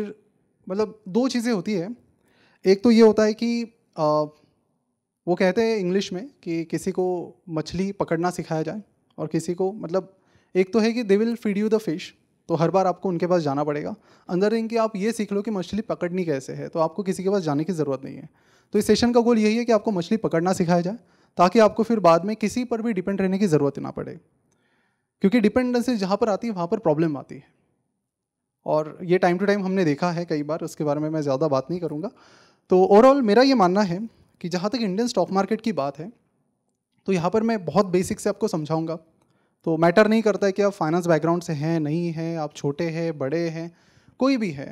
मतलब दो चीज़ें होती है एक तो ये होता है कि आ, वो कहते हैं इंग्लिश में कि किसी को मछली पकड़ना सिखाया जाए और किसी को मतलब एक तो है कि they will feed you the fish तो हर बार आपको उनके पास जाना पड़ेगा अंदर रिंग कि आप ये सीख लो कि मछली पकड़नी कैसे है तो आपको किसी के पास जाने की ज़रूरत नहीं है तो इस सेशन का गोल यही है कि आपको मछली पकड़ना सिखाया जाए ताकि आपको फिर बाद में किसी पर भी डिपेंड रहने की ज़रूरत ना पड़े क्योंकि डिपेंडेंसी जहाँ पर आती है वहाँ पर प्रॉब्लम आती है और ये टाइम टू टाइम हमने देखा है कई बार उसके बारे में मैं ज़्यादा बात नहीं करूँगा तो ओवरऑल मेरा ये मानना है कि जहाँ तक इंडियन स्टॉक मार्केट की बात है तो यहाँ पर मैं बहुत बेसिक से आपको समझाऊँगा तो मैटर नहीं करता है कि आप फाइनेंस बैकग्राउंड से हैं नहीं हैं आप छोटे हैं बड़े हैं कोई भी है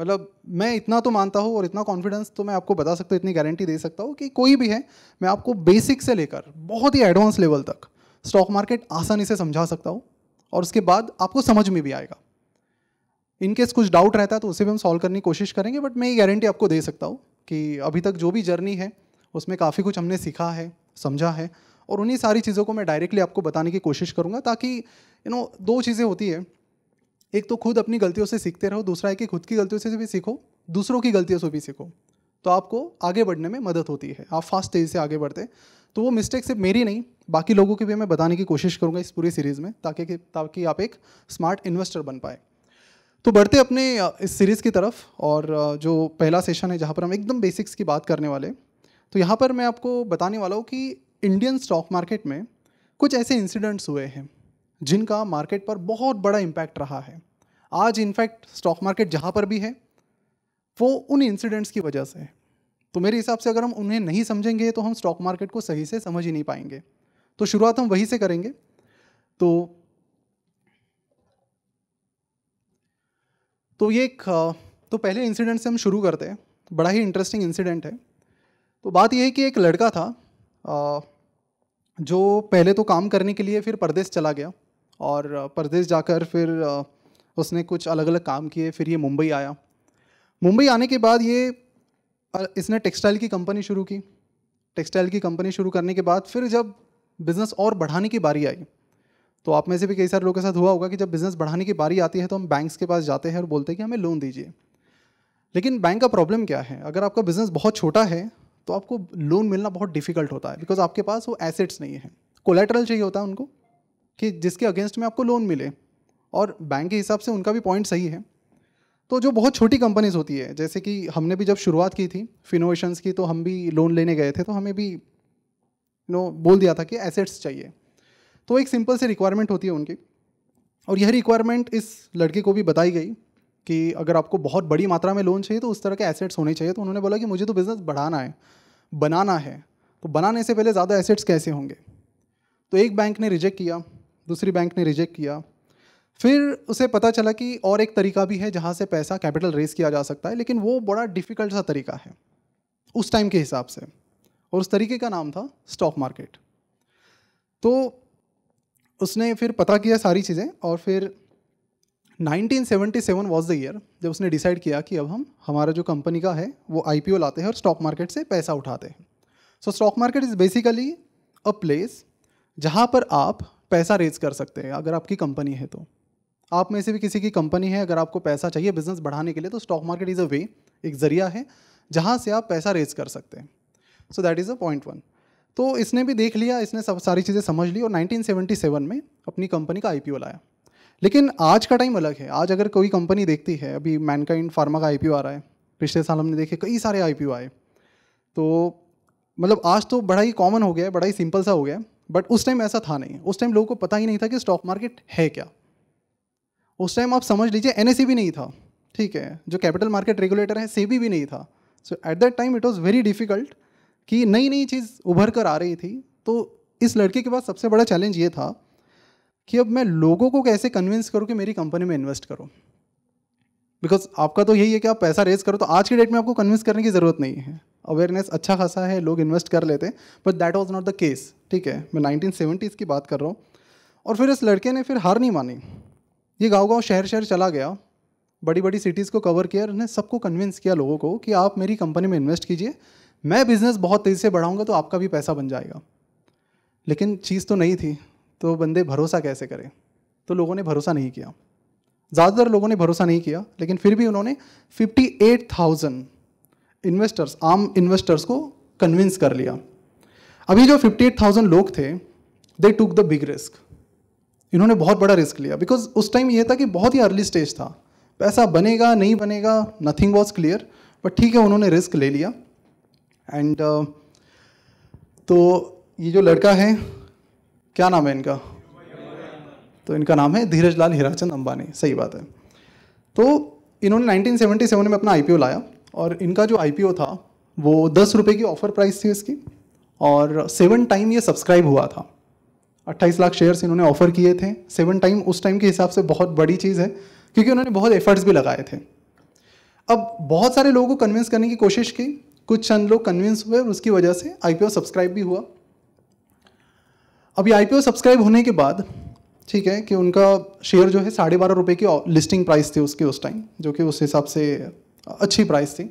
मतलब मैं इतना तो मानता हूँ और इतना कॉन्फिडेंस तो मैं आपको बता सकता हूँ इतनी गारंटी दे सकता हूँ कि कोई भी है मैं आपको बेसिक से लेकर बहुत ही एडवांस लेवल तक स्टॉक मार्केट आसानी से समझा सकता हूँ और उसके बाद आपको समझ में भी आएगा इनकेस कुछ डाउट रहता है तो उसे भी हम सॉल्व करने की कोशिश करेंगे बट मैं ये गारंटी आपको दे सकता हूँ कि अभी तक जो भी जर्नी है उसमें काफ़ी कुछ हमने सीखा है समझा है और उन्हीं सारी चीज़ों को मैं डायरेक्टली आपको बताने की कोशिश करूँगा ताकि यू नो दो चीज़ें होती है एक तो खुद अपनी गलतियों से सीखते रहो दूसरा है कि खुद की गलतियों से भी सीखो दूसरों की गलतियों से भी सीखो तो आपको आगे बढ़ने में मदद होती है आप फास्ट तेज़ से आगे बढ़ते तो वो मिस्टेक सिर्फ मेरी नहीं बाकी लोगों की भी मैं बताने की कोशिश करूँगा इस पूरी सीरीज़ में ताकि ताकि आप एक स्मार्ट इन्वेस्टर बन पाए तो बढ़ते अपने इस सीरीज़ की तरफ और जो पहला सेशन है जहाँ पर हम एकदम बेसिक्स की बात करने वाले तो यहाँ पर मैं आपको बताने वाला हूँ कि इंडियन स्टॉक मार्केट में कुछ ऐसे इंसिडेंट्स हुए हैं जिनका मार्केट पर बहुत बड़ा इम्पैक्ट रहा है आज इनफैक्ट स्टॉक मार्केट जहाँ पर भी है वो उन इंसिडेंट्स की वजह से है तो मेरे हिसाब से अगर हम उन्हें नहीं समझेंगे तो हम स्टॉक मार्केट को सही से समझ ही नहीं पाएंगे तो शुरुआत हम वहीं से करेंगे तो तो ये एक तो पहले इंसिडेंट से हम शुरू करते हैं बड़ा ही इंटरेस्टिंग इंसिडेंट है तो बात यह है कि एक लड़का था जो पहले तो काम करने के लिए फिर परदेश चला गया और परदेश जाकर फिर उसने कुछ अलग अलग काम किए फिर ये मुंबई आया मुंबई आने के बाद ये इसने टेक्सटाइल की कंपनी शुरू की टेक्सटाइल की कंपनी शुरू करने के बाद फिर जब बिज़नेस और बढ़ाने की बारी आई तो आप में से भी कई सारे लोगों के साथ हुआ होगा कि जब बिज़नेस बढ़ाने की बारी आती है तो हम बैंक्स के पास जाते हैं और बोलते हैं कि हमें लोन दीजिए लेकिन बैंक का प्रॉब्लम क्या है अगर आपका बिज़नेस बहुत छोटा है तो आपको लोन मिलना बहुत डिफ़िकल्ट होता है बिकॉज आपके पास वो एसेट्स नहीं है कोलेट्रल चाहिए होता है उनको कि जिसके अगेंस्ट में आपको लोन मिले और बैंक के हिसाब से उनका भी पॉइंट सही है तो जो बहुत छोटी कंपनीज होती है जैसे कि हमने भी जब शुरुआत की थी फिनोवेशंस की तो हम भी लोन लेने गए थे तो हमें भी नो बोल दिया था कि एसेट्स चाहिए तो एक सिंपल सी रिक्वायरमेंट होती है उनकी और यह रिक्वायरमेंट इस लड़के को भी बताई गई कि अगर आपको बहुत बड़ी मात्रा में लोन चाहिए तो उस तरह के एसेट्स होने चाहिए तो उन्होंने बोला कि मुझे तो बिज़नेस बढ़ाना है बनाना है तो बनाने से पहले ज़्यादा एसेट्स कैसे होंगे तो एक बैंक ने रिजेक्ट किया दूसरी बैंक ने रिजेक्ट किया फिर उसे पता चला कि और एक तरीका भी है जहाँ से पैसा कैपिटल रेज किया जा सकता है लेकिन वो बड़ा डिफ़िकल्ट सा तरीका है उस टाइम के हिसाब से और उस तरीके का नाम था स्टॉक मार्केट तो उसने फिर पता किया सारी चीज़ें और फिर 1977 वॉज द ईयर जब उसने डिसाइड किया कि अब हम हमारा जो कंपनी का है वो ओ लाते हैं और स्टॉक मार्केट से पैसा उठाते हैं so stock market is basically a place जहाँ पर आप पैसा रेज कर सकते हैं अगर आपकी कंपनी है तो आप में से भी किसी की कंपनी है अगर आपको पैसा चाहिए बिजनेस बढ़ाने के लिए तो stock market is a way एक जरिया है जहाँ से आप पैसा रेज कर सकते हैं so that is a point one तो इसने भी देख लिया इसने सब सारी चीज़ें समझ ली और 1977 में अपनी कंपनी का आईपीओ लाया लेकिन आज का टाइम अलग है आज अगर कोई कंपनी देखती है अभी मैनकाइंड फार्मा का आईपीओ आ रहा है पिछले साल हमने देखे कई सारे आईपीओ आए तो मतलब आज तो बड़ा ही कॉमन हो गया है बड़ा ही सिंपल सा हो गया है बट उस टाइम ऐसा था नहीं उस टाइम लोगों को पता ही नहीं था कि स्टॉक मार्केट है क्या उस टाइम आप समझ लीजिए एन भी नहीं था ठीक है जो कैपिटल मार्केट रेगुलेटर है सेबी भी नहीं था so at that time it was very difficult कि नई नई चीज़ उभर कर आ रही थी तो इस लड़के के पास सबसे बड़ा चैलेंज ये था कि अब मैं लोगों को कैसे कन्विंस करूँ कि मेरी कंपनी में इन्वेस्ट करो बिकॉज आपका तो यही है कि आप पैसा रेज करो तो आज के डेट में आपको कन्विंस करने की ज़रूरत नहीं है अवेयरनेस अच्छा खासा है लोग इन्वेस्ट कर लेते हैं but that was not the case ठीक है मैं नाइनटीन सेवेंटीज़ की बात कर रहा हूँ और फिर इस लड़के ने फिर हार नहीं मानी ये गाँव गाँव शहर शहर चला गया बड़ी बड़ी सिटीज़ को कवर किया और सबको कन्विंस किया लोगों को कि आप मेरी कंपनी में इन्वेस्ट कीजिए मैं बिज़नेस बहुत तेज़ी से बढ़ाऊंगा तो आपका भी पैसा बन जाएगा लेकिन चीज़ तो नहीं थी तो बंदे भरोसा कैसे करें तो लोगों ने भरोसा नहीं किया ज़्यादातर लोगों ने भरोसा नहीं किया लेकिन फिर भी उन्होंने 58,000 इन्वेस्टर्स आम इन्वेस्टर्स को कन्विंस कर लिया अभी जो 58,000 लोग थे they took the big risk इन्होंने बहुत बड़ा रिस्क लिया बिकॉज उस टाइम ये था कि बहुत ही अर्ली स्टेज था पैसा बनेगा नहीं बनेगा नथिंग वॉज क्लियर बट ठीक है उन्होंने रिस्क ले लिया एंड uh, तो ये जो लड़का है क्या नाम है इनका तो इनका नाम है धीरज लाल हिराचंद अंबानी सही बात है तो इन्होंने 1977 में अपना आई लाया और इनका जो आई था वो दस रुपये की ऑफर प्राइस थी इसकी और सेवन टाइम ये सब्सक्राइब हुआ था 28 लाख शेयर्स इन्होंने ऑफर किए थे सेवन टाइम उस टाइम के हिसाब से बहुत बड़ी चीज़ है क्योंकि उन्होंने बहुत एफर्ट्स भी लगाए थे अब बहुत सारे लोगों को कन्विंस करने की कोशिश की कुछ चंद लोग कन्विंस हुए और उसकी वजह से आई सब्सक्राइब भी हुआ अभी आई सब्सक्राइब होने के बाद ठीक है कि उनका शेयर जो है साढ़े बारह रुपये की लिस्टिंग प्राइस थी उसके उस टाइम जो कि उस हिसाब से अच्छी प्राइस थी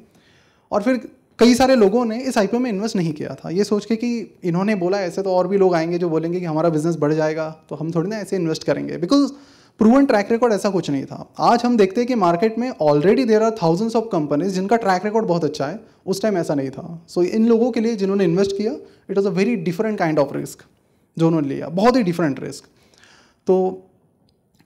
और फिर कई सारे लोगों ने इस आई में इन्वेस्ट नहीं किया था ये सोच के कि इन्होंने बोला ऐसे तो और भी लोग आएंगे जो बोलेंगे कि हमारा बिज़नेस बढ़ जाएगा तो हम थोड़ी ना ऐसे इन्वेस्ट करेंगे बिकॉज प्रूवन ट्रैक रिकॉर्ड ऐसा कुछ नहीं था आज हम देखते हैं कि मार्केट में already there are thousands of companies जिनका ट्रैक रिकॉर्ड बहुत अच्छा है उस टाइम ऐसा नहीं था सो so, इन लोगों के लिए जिन्होंने इन्वेस्ट किया it was a very different kind of risk जो उन्होंने लिया बहुत ही डिफरेंट रिस्क तो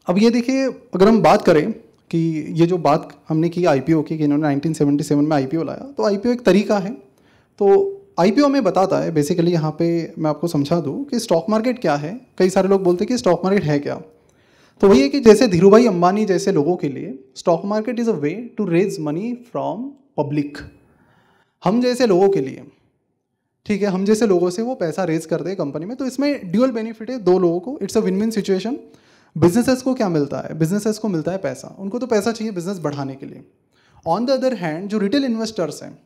अब ये देखिए अगर हम बात करें कि ये जो बात हमने की आई की कि इन्होंने 1977 में आई लाया तो आई एक तरीका है तो आई पी में बताता है बेसिकली यहाँ पे मैं आपको समझा दूँ कि स्टॉक मार्केट क्या है कई सारे लोग बोलते हैं कि स्टॉक मार्केट है क्या तो वही है कि जैसे धीरू भाई अंबानी जैसे लोगों के लिए stock market is a way to raise money from public हम जैसे लोगों के लिए ठीक है हम जैसे लोगों से वो पैसा रेज करते हैं कंपनी में तो इसमें ड्यूअल बेनिफिट है दो लोगों को it's a win win situation businesses को क्या मिलता है बिजनेसेस को मिलता है पैसा उनको तो पैसा चाहिए बिजनेस बढ़ाने के लिए ऑन द अदर हैंड जो रिटेल इन्वेस्टर्स हैं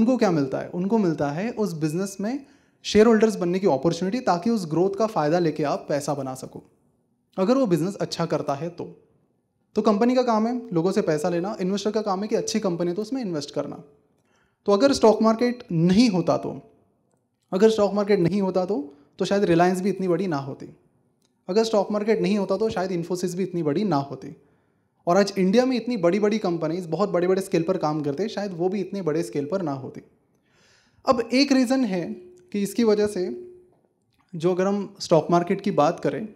उनको क्या मिलता है उनको मिलता है उस बिजनेस में शेयर होल्डर्स बनने की अपॉर्चुनिटी ताकि उस ग्रोथ का फ़ायदा लेके आप पैसा बना सको अगर वो बिज़नेस अच्छा करता है तो तो कंपनी का काम है लोगों से पैसा लेना इन्वेस्टर का काम है कि अच्छी कंपनी है तो उसमें इन्वेस्ट करना तो अगर स्टॉक मार्केट नहीं होता तो अगर स्टॉक मार्केट नहीं होता तो तो शायद रिलायंस भी इतनी बड़ी ना होती अगर स्टॉक मार्केट नहीं होता तो शायद इन्फोसिस भी इतनी बड़ी ना होती और आज इंडिया में इतनी बड़ी बड़ी कंपनीज बहुत बड़े बड़े स्केल पर काम करते शायद वो भी इतने बड़े स्केल पर ना होती अब एक रीज़न है कि इसकी वजह से जो अगर हम स्टॉक मार्केट की बात करें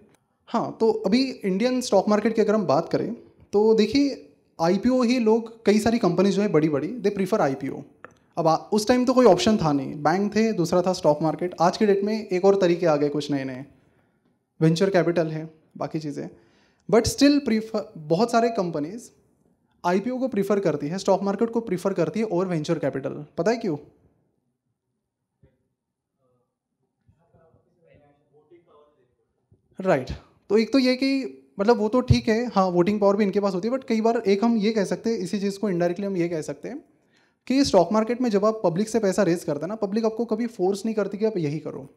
हाँ तो अभी इंडियन स्टॉक मार्केट की अगर हम बात करें तो देखिए आई ही लोग कई सारी कंपनीज जो है बड़ी बड़ी दे प्रीफर आई अब आ, उस टाइम तो कोई ऑप्शन था नहीं बैंक थे दूसरा था स्टॉक मार्केट आज के डेट में एक और तरीके आ गए कुछ नए नए वेंचर कैपिटल है बाकी चीज़ें बट स्टिल प्रीफर बहुत सारे कंपनीज आई को प्रीफर करती है स्टॉक मार्केट को प्रीफर करती है और वेंचर कैपिटल पता है क्यों राइट right. तो एक तो ये कि मतलब वो तो ठीक है हाँ वोटिंग पावर भी इनके पास होती है बट कई बार एक हम ये कह सकते हैं इसी चीज़ को इनडायरेक्टली हम ये कह सकते हैं कि स्टॉक मार्केट में जब आप पब्लिक से पैसा रेज करते हैं ना पब्लिक आपको कभी फोर्स नहीं करती कि आप यही करो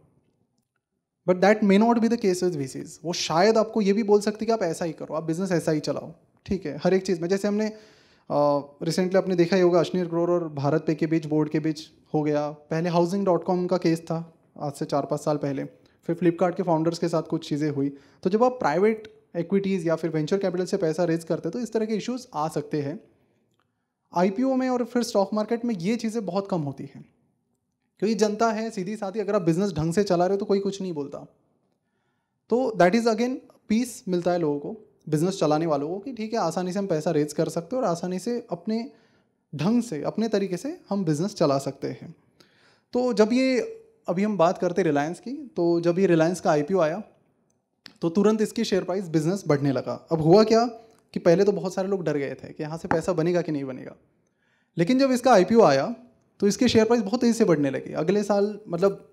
but that may not be the case with VCs वो शायद आपको ये भी बोल सकती कि आप ऐसा ही करो आप बिजनेस ऐसा ही चलाओ ठीक है हर एक चीज़ में जैसे हमने रिसेंटली आपने देखा ही होगा अश्नीर ग्रोर और भारत पे के बीच बोर्ड के बीच हो गया पहले हाउसिंग डॉट कॉम का केस था आज से चार पाँच साल पहले फिर फ्लिपकार्ट के फाउंडर्स के साथ कुछ चीज़ें हुई तो जब आप प्राइवेट इक्विटीज़ या फिर वेंचर कैपिटल से पैसा रेज करते हैं तो इस तरह के इश्यूज आ सकते हैं आई में और फिर स्टॉक मार्केट में ये चीज़ें बहुत कम होती हैं क्योंकि जनता है सीधी साधी अगर आप बिजनेस ढंग से चला रहे हो तो कोई कुछ नहीं बोलता तो दैट इज़ अगेन पीस मिलता है लोगों को बिजनेस चलाने वालों को कि ठीक है आसानी से हम पैसा रेज कर सकते हैं और आसानी से अपने ढंग से अपने तरीके से हम बिजनेस चला सकते हैं तो जब ये अभी हम बात करते रिलायंस की तो जब ये रिलायंस का आई आया तो तुरंत इसकी शेयर प्राइस बिजनेस बढ़ने लगा अब हुआ क्या कि पहले तो बहुत सारे लोग डर गए थे कि यहाँ से पैसा बनेगा कि नहीं बनेगा लेकिन जब इसका आई आया तो इसकी शेयर प्राइस बहुत तेज़ी से बढ़ने लगी अगले साल मतलब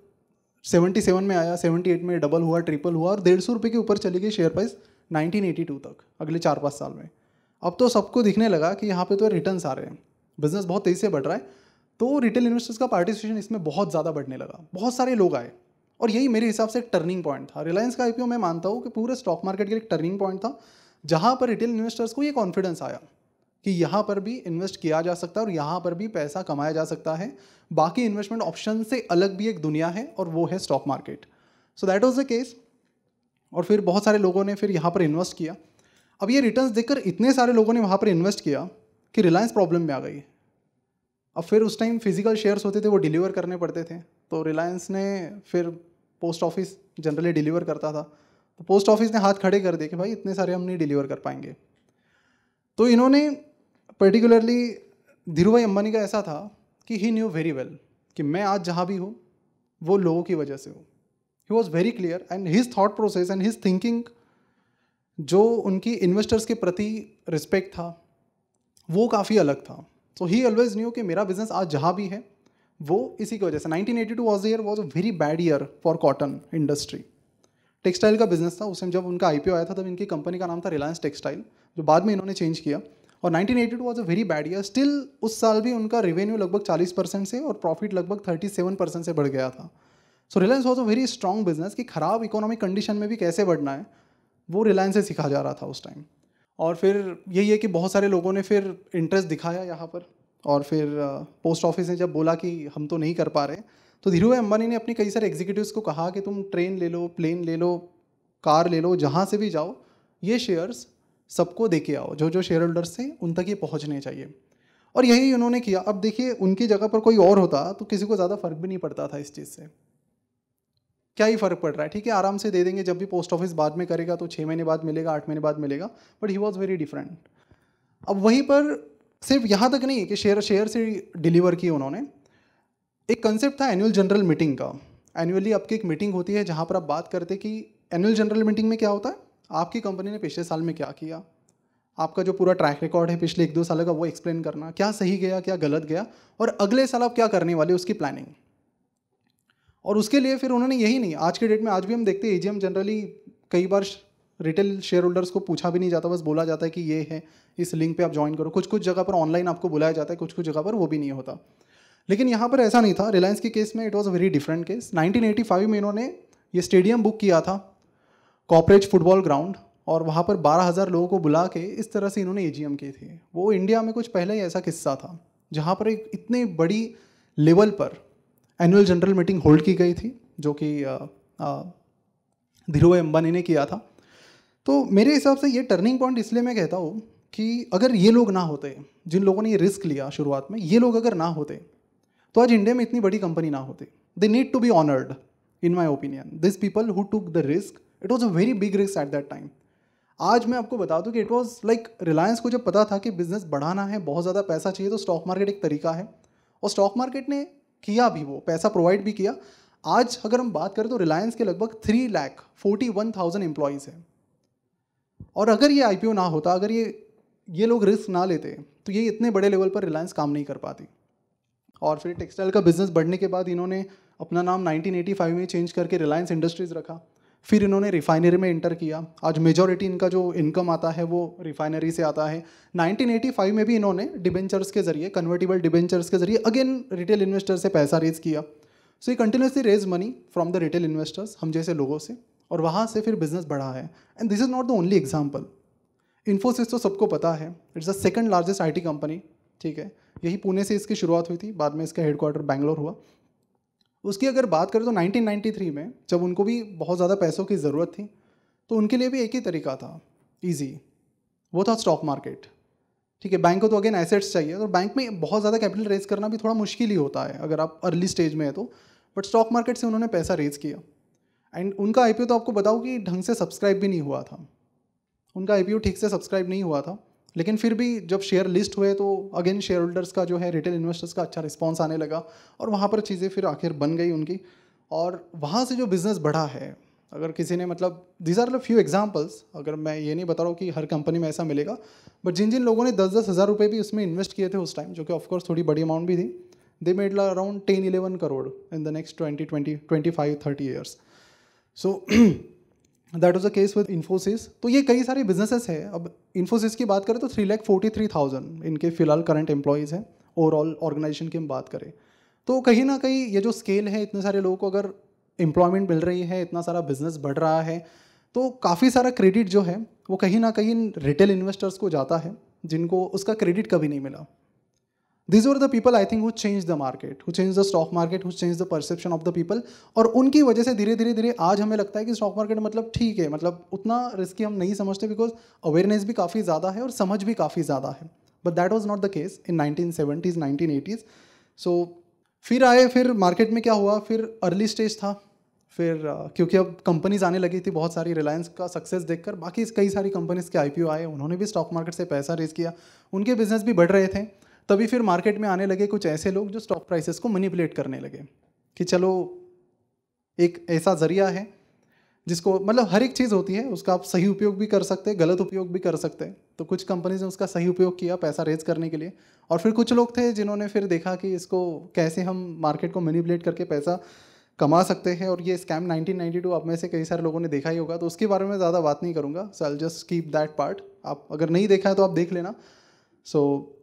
77 में आया 78 में डबल हुआ ट्रिपल हुआ और डेढ़ सौ रुपये के ऊपर चली गई शेयर प्राइस 1982 तक अगले चार पाँच साल में अब तो सबको दिखने लगा कि यहाँ पे तो रिटर्न्स आ रहे हैं बिज़नेस बहुत तेज़ी से बढ़ रहा है तो रिटेल इन्वेस्टर्स का पार्टिसिपेशन इसमें बहुत ज़्यादा बढ़ने लगा बहुत सारे लोग आए और यही मेरे हिसाब से एक टर्निंग पॉइंट था रिलायंस का आईपीओ मैं मानता हूँ कि पूरे स्टॉक मार्केट के एक टर्निंग पॉइंट था जहाँ पर रिटेल इन्वेस्टर्स को ये कॉन्फिडेंस आया कि यहाँ पर भी इन्वेस्ट किया जा सकता है और यहाँ पर भी पैसा कमाया जा सकता है बाकी इन्वेस्टमेंट ऑप्शन से अलग भी एक दुनिया है और वो है stock market so that was the case और फिर बहुत सारे लोगों ने फिर यहाँ पर इन्वेस्ट किया अब ये रिटर्न देखकर इतने सारे लोगों ने वहाँ पर इन्वेस्ट किया कि रिलायंस प्रॉब्लम में आ गई अब फिर उस टाइम फिजिकल शेयर्स होते थे वो डिलीवर करने पड़ते थे तो रिलायंस ने फिर पोस्ट ऑफिस जनरली डिलीवर करता था तो पोस्ट ऑफिस ने हाथ खड़े कर दिए कि भाई इतने सारे हम नहीं डिलीवर कर पाएंगे तो इन्होंने पर्टिकुलरली धीरू भाई अम्बानी का ऐसा था कि ही न्यू वेरी वेल कि मैं आज जहाँ भी हूँ वो लोगों की वजह से हूँ he was very clear and his thought process and his thinking जो उनकी इन्वेस्टर्स के प्रति रिस्पेक्ट था वो काफ़ी अलग था सो ही ऑलवेज न्यू कि मेरा बिजनेस आज जहाँ भी है वो इसी की वजह से 1982 eighty two was year was a very bad year for cotton industry textile का बिजनेस था उस टाइम जब उनका आई आया था तब इनकी कंपनी का नाम था रिलायंस टेक्सटाइल जो बाद में इन्होंने चेंज किया और 1982 eighty two was a very bad year still उस साल भी उनका रेवेन्यू लगभग 40 परसेंट से और प्रॉफिट लगभग 37 परसेंट से बढ़ गया था so Reliance was a very strong business कि खराब इकोनॉमिक कंडीशन में भी कैसे बढ़ना है वो रिलायंस से सीखा जा रहा था उस टाइम और फिर यही है कि बहुत सारे लोगों ने फिर इंटरेस्ट दिखाया यहाँ पर और फिर पोस्ट ऑफिस ने जब बोला कि हम तो नहीं कर पा रहे तो धीरू भाई अंबानी ने अपने कई सारे एग्जीक्यूटिव को कहा कि तुम ट्रेन ले लो प्लेन ले लो कार ले लो जहाँ से भी जाओ ये शेयर्स सबको दे के आओ जो जो शेयर होल्डर्स थे उन तक ये पहुँचने चाहिए और यही उन्होंने किया अब देखिए उनकी जगह पर कोई और होता तो किसी को ज़्यादा फर्क भी नहीं पड़ता था इस चीज़ से क्या ही फ़र्क पड़ रहा है ठीक है आराम से दे देंगे जब भी पोस्ट ऑफिस बाद में करेगा तो छः महीने बाद मिलेगा आठ महीने बाद मिलेगा but he was very different अब वहीं पर सिर्फ यहाँ तक नहीं कि शेयर शेयर से डिलीवर किए उन्होंने एक कंसेप्ट था एनुअल जनरल मीटिंग का एनुअली आपकी एक मीटिंग होती है जहाँ पर आप बात करते कि एनुअल जनरल मीटिंग में क्या होता है आपकी कंपनी ने पिछले साल में क्या किया आपका जो पूरा ट्रैक रिकॉर्ड है पिछले एक दो साल का वो एक्सप्लेन करना क्या सही गया क्या गलत गया और अगले साल आप क्या करने वाले उसकी प्लानिंग और उसके लिए फिर उन्होंने यही नहीं आज के डेट में आज भी हम देखते हैं ए जनरली कई बार रिटेल शेयर होल्डर्स को पूछा भी नहीं जाता बस बोला जाता है कि ये है इस लिंक पे आप ज्वाइन करो कुछ कुछ जगह पर ऑनलाइन आपको बुलाया जाता है कुछ कुछ जगह पर वो भी नहीं होता लेकिन यहाँ पर ऐसा नहीं था रिलायंस के केस में it was a very different case nineteen में इन्होंने ये स्टेडियम बुक किया था कॉपरेज फुटबॉल ग्राउंड और वहाँ पर हज़ार लोगों को बुला के इस तरह से इन्होंने एम किए थे वो इंडिया में कुछ पहले ही ऐसा किस्सा था जहाँ पर एक इतने बड़ी लेवल पर एनुअल जनरल मीटिंग होल्ड की गई थी जो कि धीरू भाई अंबानी ने किया था तो मेरे हिसाब से ये टर्निंग पॉइंट इसलिए मैं कहता हूँ कि अगर ये लोग ना होते जिन लोगों ने ये रिस्क लिया शुरुआत में ये लोग अगर ना होते तो आज इंडिया में इतनी बड़ी कंपनी ना होती they need to be honoured in my opinion this people who took the risk it was a very big risk at that time आज मैं आपको बता दूँ कि इट वॉज लाइक रिलायंस को जब पता था कि बिजनेस बढ़ाना है बहुत ज़्यादा पैसा चाहिए तो स्टॉक मार्केट एक तरीका है और स्टॉक मार्केट ने किया भी वो पैसा प्रोवाइड भी किया आज अगर हम बात करें तो रिलायंस के लगभग three lakh forty one thousand employees हैं और अगर ये आई ना होता अगर ये ये लोग रिस्क ना लेते तो ये इतने बड़े लेवल पर रिलायंस काम नहीं कर पाती और फिर टेक्सटाइल का बिज़नेस बढ़ने के बाद इन्होंने अपना नाम 1985 में चेंज करके रिलायंस इंडस्ट्रीज़ रखा फिर इन्होंने रिफाइनरी में इंटर किया आज मेजॉरिटी इनका जो इनकम आता है वो रिफाइनरी से आता है 1985 में भी इन्होंने डिबेंचर्स के जरिए कन्वर्टेबल डिबेंचर्स के जरिए अगेन रिटेल इन्वेस्टर से पैसा रेज किया सो ये continuously raise money from the retail investors हम जैसे लोगों से और वहाँ से फिर बिजनेस बढ़ा है and this is not the only example Infosys तो सबको पता है it's the second largest IT company ठीक है यही पुणे से इसकी शुरुआत हुई थी बाद में इसका हेडक्वार्टर बैंगलोर हुआ उसकी अगर बात करें तो 1993 में जब उनको भी बहुत ज़्यादा पैसों की ज़रूरत थी तो उनके लिए भी एक ही तरीका था ईजी वो था स्टॉक मार्केट ठीक है बैंक को तो अगेन एसेट्स चाहिए और बैंक में बहुत ज़्यादा कैपिटल रेज करना भी थोड़ा मुश्किल ही होता है अगर आप अर्ली स्टेज में है तो बट स्टॉक मार्केट से उन्होंने पैसा रेज किया एंड उनका आई तो आपको बताओ कि ढंग से सब्सक्राइब भी नहीं हुआ था उनका आई ठीक से सब्सक्राइब नहीं हुआ था लेकिन फिर भी जब शेयर लिस्ट हुए तो अगेन शेयर होल्डर्स का जो है रिटेल इन्वेस्टर्स का अच्छा रिस्पॉन्स आने लगा और वहाँ पर चीज़ें फिर आखिर बन गई उनकी और वहाँ से जो बिज़नेस बढ़ा है अगर किसी ने मतलब दीज आर फ्यू एग्जाम्पल्स अगर मैं ये नहीं बता रहा हूँ कि हर कंपनी में ऐसा मिलेगा बट जिन जिन लोगों ने दस दस हज़ार रुपये भी उसमें इन्वेस्ट किए थे उस टाइम जो कि ऑफकोर्स थोड़ी बड़ी अमाउंट भी थी they made around ten eleven crore in the next twenty twenty twenty five thirty years so that was a case with Infosys तो ये कई सारे बिजनेसेस हैं अब इन्फोसिस की बात करें तो three lakh forty three thousand इनके फिलहाल करंट एम्प्लॉयज़ हैं ओवरऑल ऑर्गेनाइजेशन की हम बात करें तो कहीं ना कहीं ये जो स्केल है इतने सारे लोगों को अगर एम्प्लॉयमेंट मिल रही है इतना सारा बिजनेस बढ़ रहा है तो काफ़ी सारा क्रेडिट जो है वो कहीं ना कहीं रिटेल इन्वेस्टर्स को जाता है जिनको उसका क्रेडिट कभी नहीं मिला these are the people I think who change the market who change the stock market who change the perception of the people और उनकी वजह से धीरे धीरे धीरे आज हमें लगता है कि स्टॉक मार्केट मतलब ठीक है मतलब उतना रिस्की हम नहीं समझते बिकॉज अवेयरनेस भी काफ़ी ज़्यादा है और समझ भी काफ़ी ज़्यादा है but that was not the case in nineteen seventies nineteen eighties so फिर आए फिर मार्केट में क्या हुआ फिर अर्ली स्टेज था फिर uh, क्योंकि अब कंपनीज आने लगी थी बहुत सारी रिलायंस का सक्सेस देखकर बाकी कई सारी कंपनीज के आईपीओ आए उन्होंने भी स्टॉक मार्केट से पैसा रेज किया उनके बिजनेस भी बढ़ रहे थे तभी फिर मार्केट में आने लगे कुछ ऐसे लोग जो स्टॉक प्राइसेस को मनीपुलेट करने लगे कि चलो एक ऐसा ज़रिया है जिसको मतलब हर एक चीज़ होती है उसका आप सही उपयोग भी कर सकते हैं गलत उपयोग भी कर सकते हैं तो कुछ कंपनीज ने उसका सही उपयोग किया पैसा रेज करने के लिए और फिर कुछ लोग थे जिन्होंने फिर देखा कि इसको कैसे हम मार्केट को मैनिपुलेट करके पैसा कमा सकते हैं और ये स्कैम 1992 आप में से कई सारे लोगों ने देखा ही होगा तो उसके बारे में ज़्यादा बात नहीं करूँगा so I just keep that part आप अगर नहीं देखा है तो आप देख लेना सो so,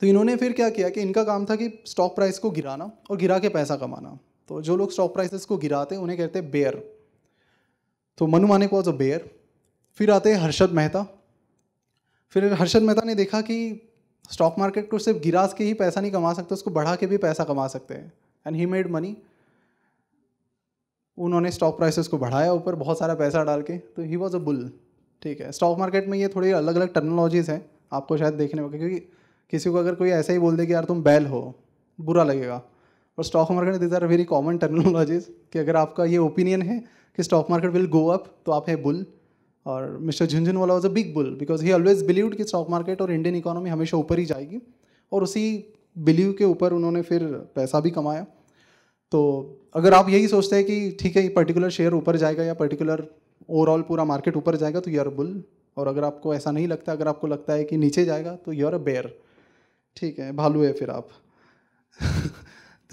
तो इन्होंने फिर क्या किया कि इनका काम था कि स्टॉक प्राइस को गिराना और गिरा के पैसा कमाना तो जो लोग स्टॉक प्राइसेस को गिराते हैं उन्हें कहते हैं बेयर तो Manu Manik was a bear फिर आते हैं हर्षद मेहता फिर हर्षद मेहता ने देखा कि स्टॉक मार्केट को सिर्फ गिरा के ही पैसा नहीं कमा सकते उसको बढ़ा के भी पैसा कमा सकते हैं एंड ही मेड मनी उन्होंने स्टॉक प्राइसेस को बढ़ाया ऊपर बहुत सारा पैसा डाल के तो ही वॉज अ बुल ठीक है स्टॉक मार्केट में ये थोड़ी अलग अलग टेक्नोलॉजीज हैं आपको शायद देखने में क्योंकि किसी को अगर कोई ऐसा ही बोल दे कि यार तुम बैल हो बुरा लगेगा और stock market these are very common terminologies कि अगर आपका ये ओपिनियन है कि stock market will go up तो आप है बुल और mister Jhunjhunwala was a big bull because he always believe कि स्टॉक मार्केट और इंडियन इकोनॉमी हमेशा ऊपर ही जाएगी और उसी बिलीव के ऊपर उन्होंने फिर पैसा भी कमाया तो अगर आप यही सोचते हैं कि ठीक है ये पर्टिकुलर शेयर ऊपर जाएगा या पर्टिकुलर ओवरऑल पूरा मार्केट ऊपर जाएगा तो यू आर बुल और अगर आपको ऐसा नहीं लगता अगर आपको लगता है कि नीचे जाएगा तो यू आर अ बेयर ठीक है भालू है फिर आप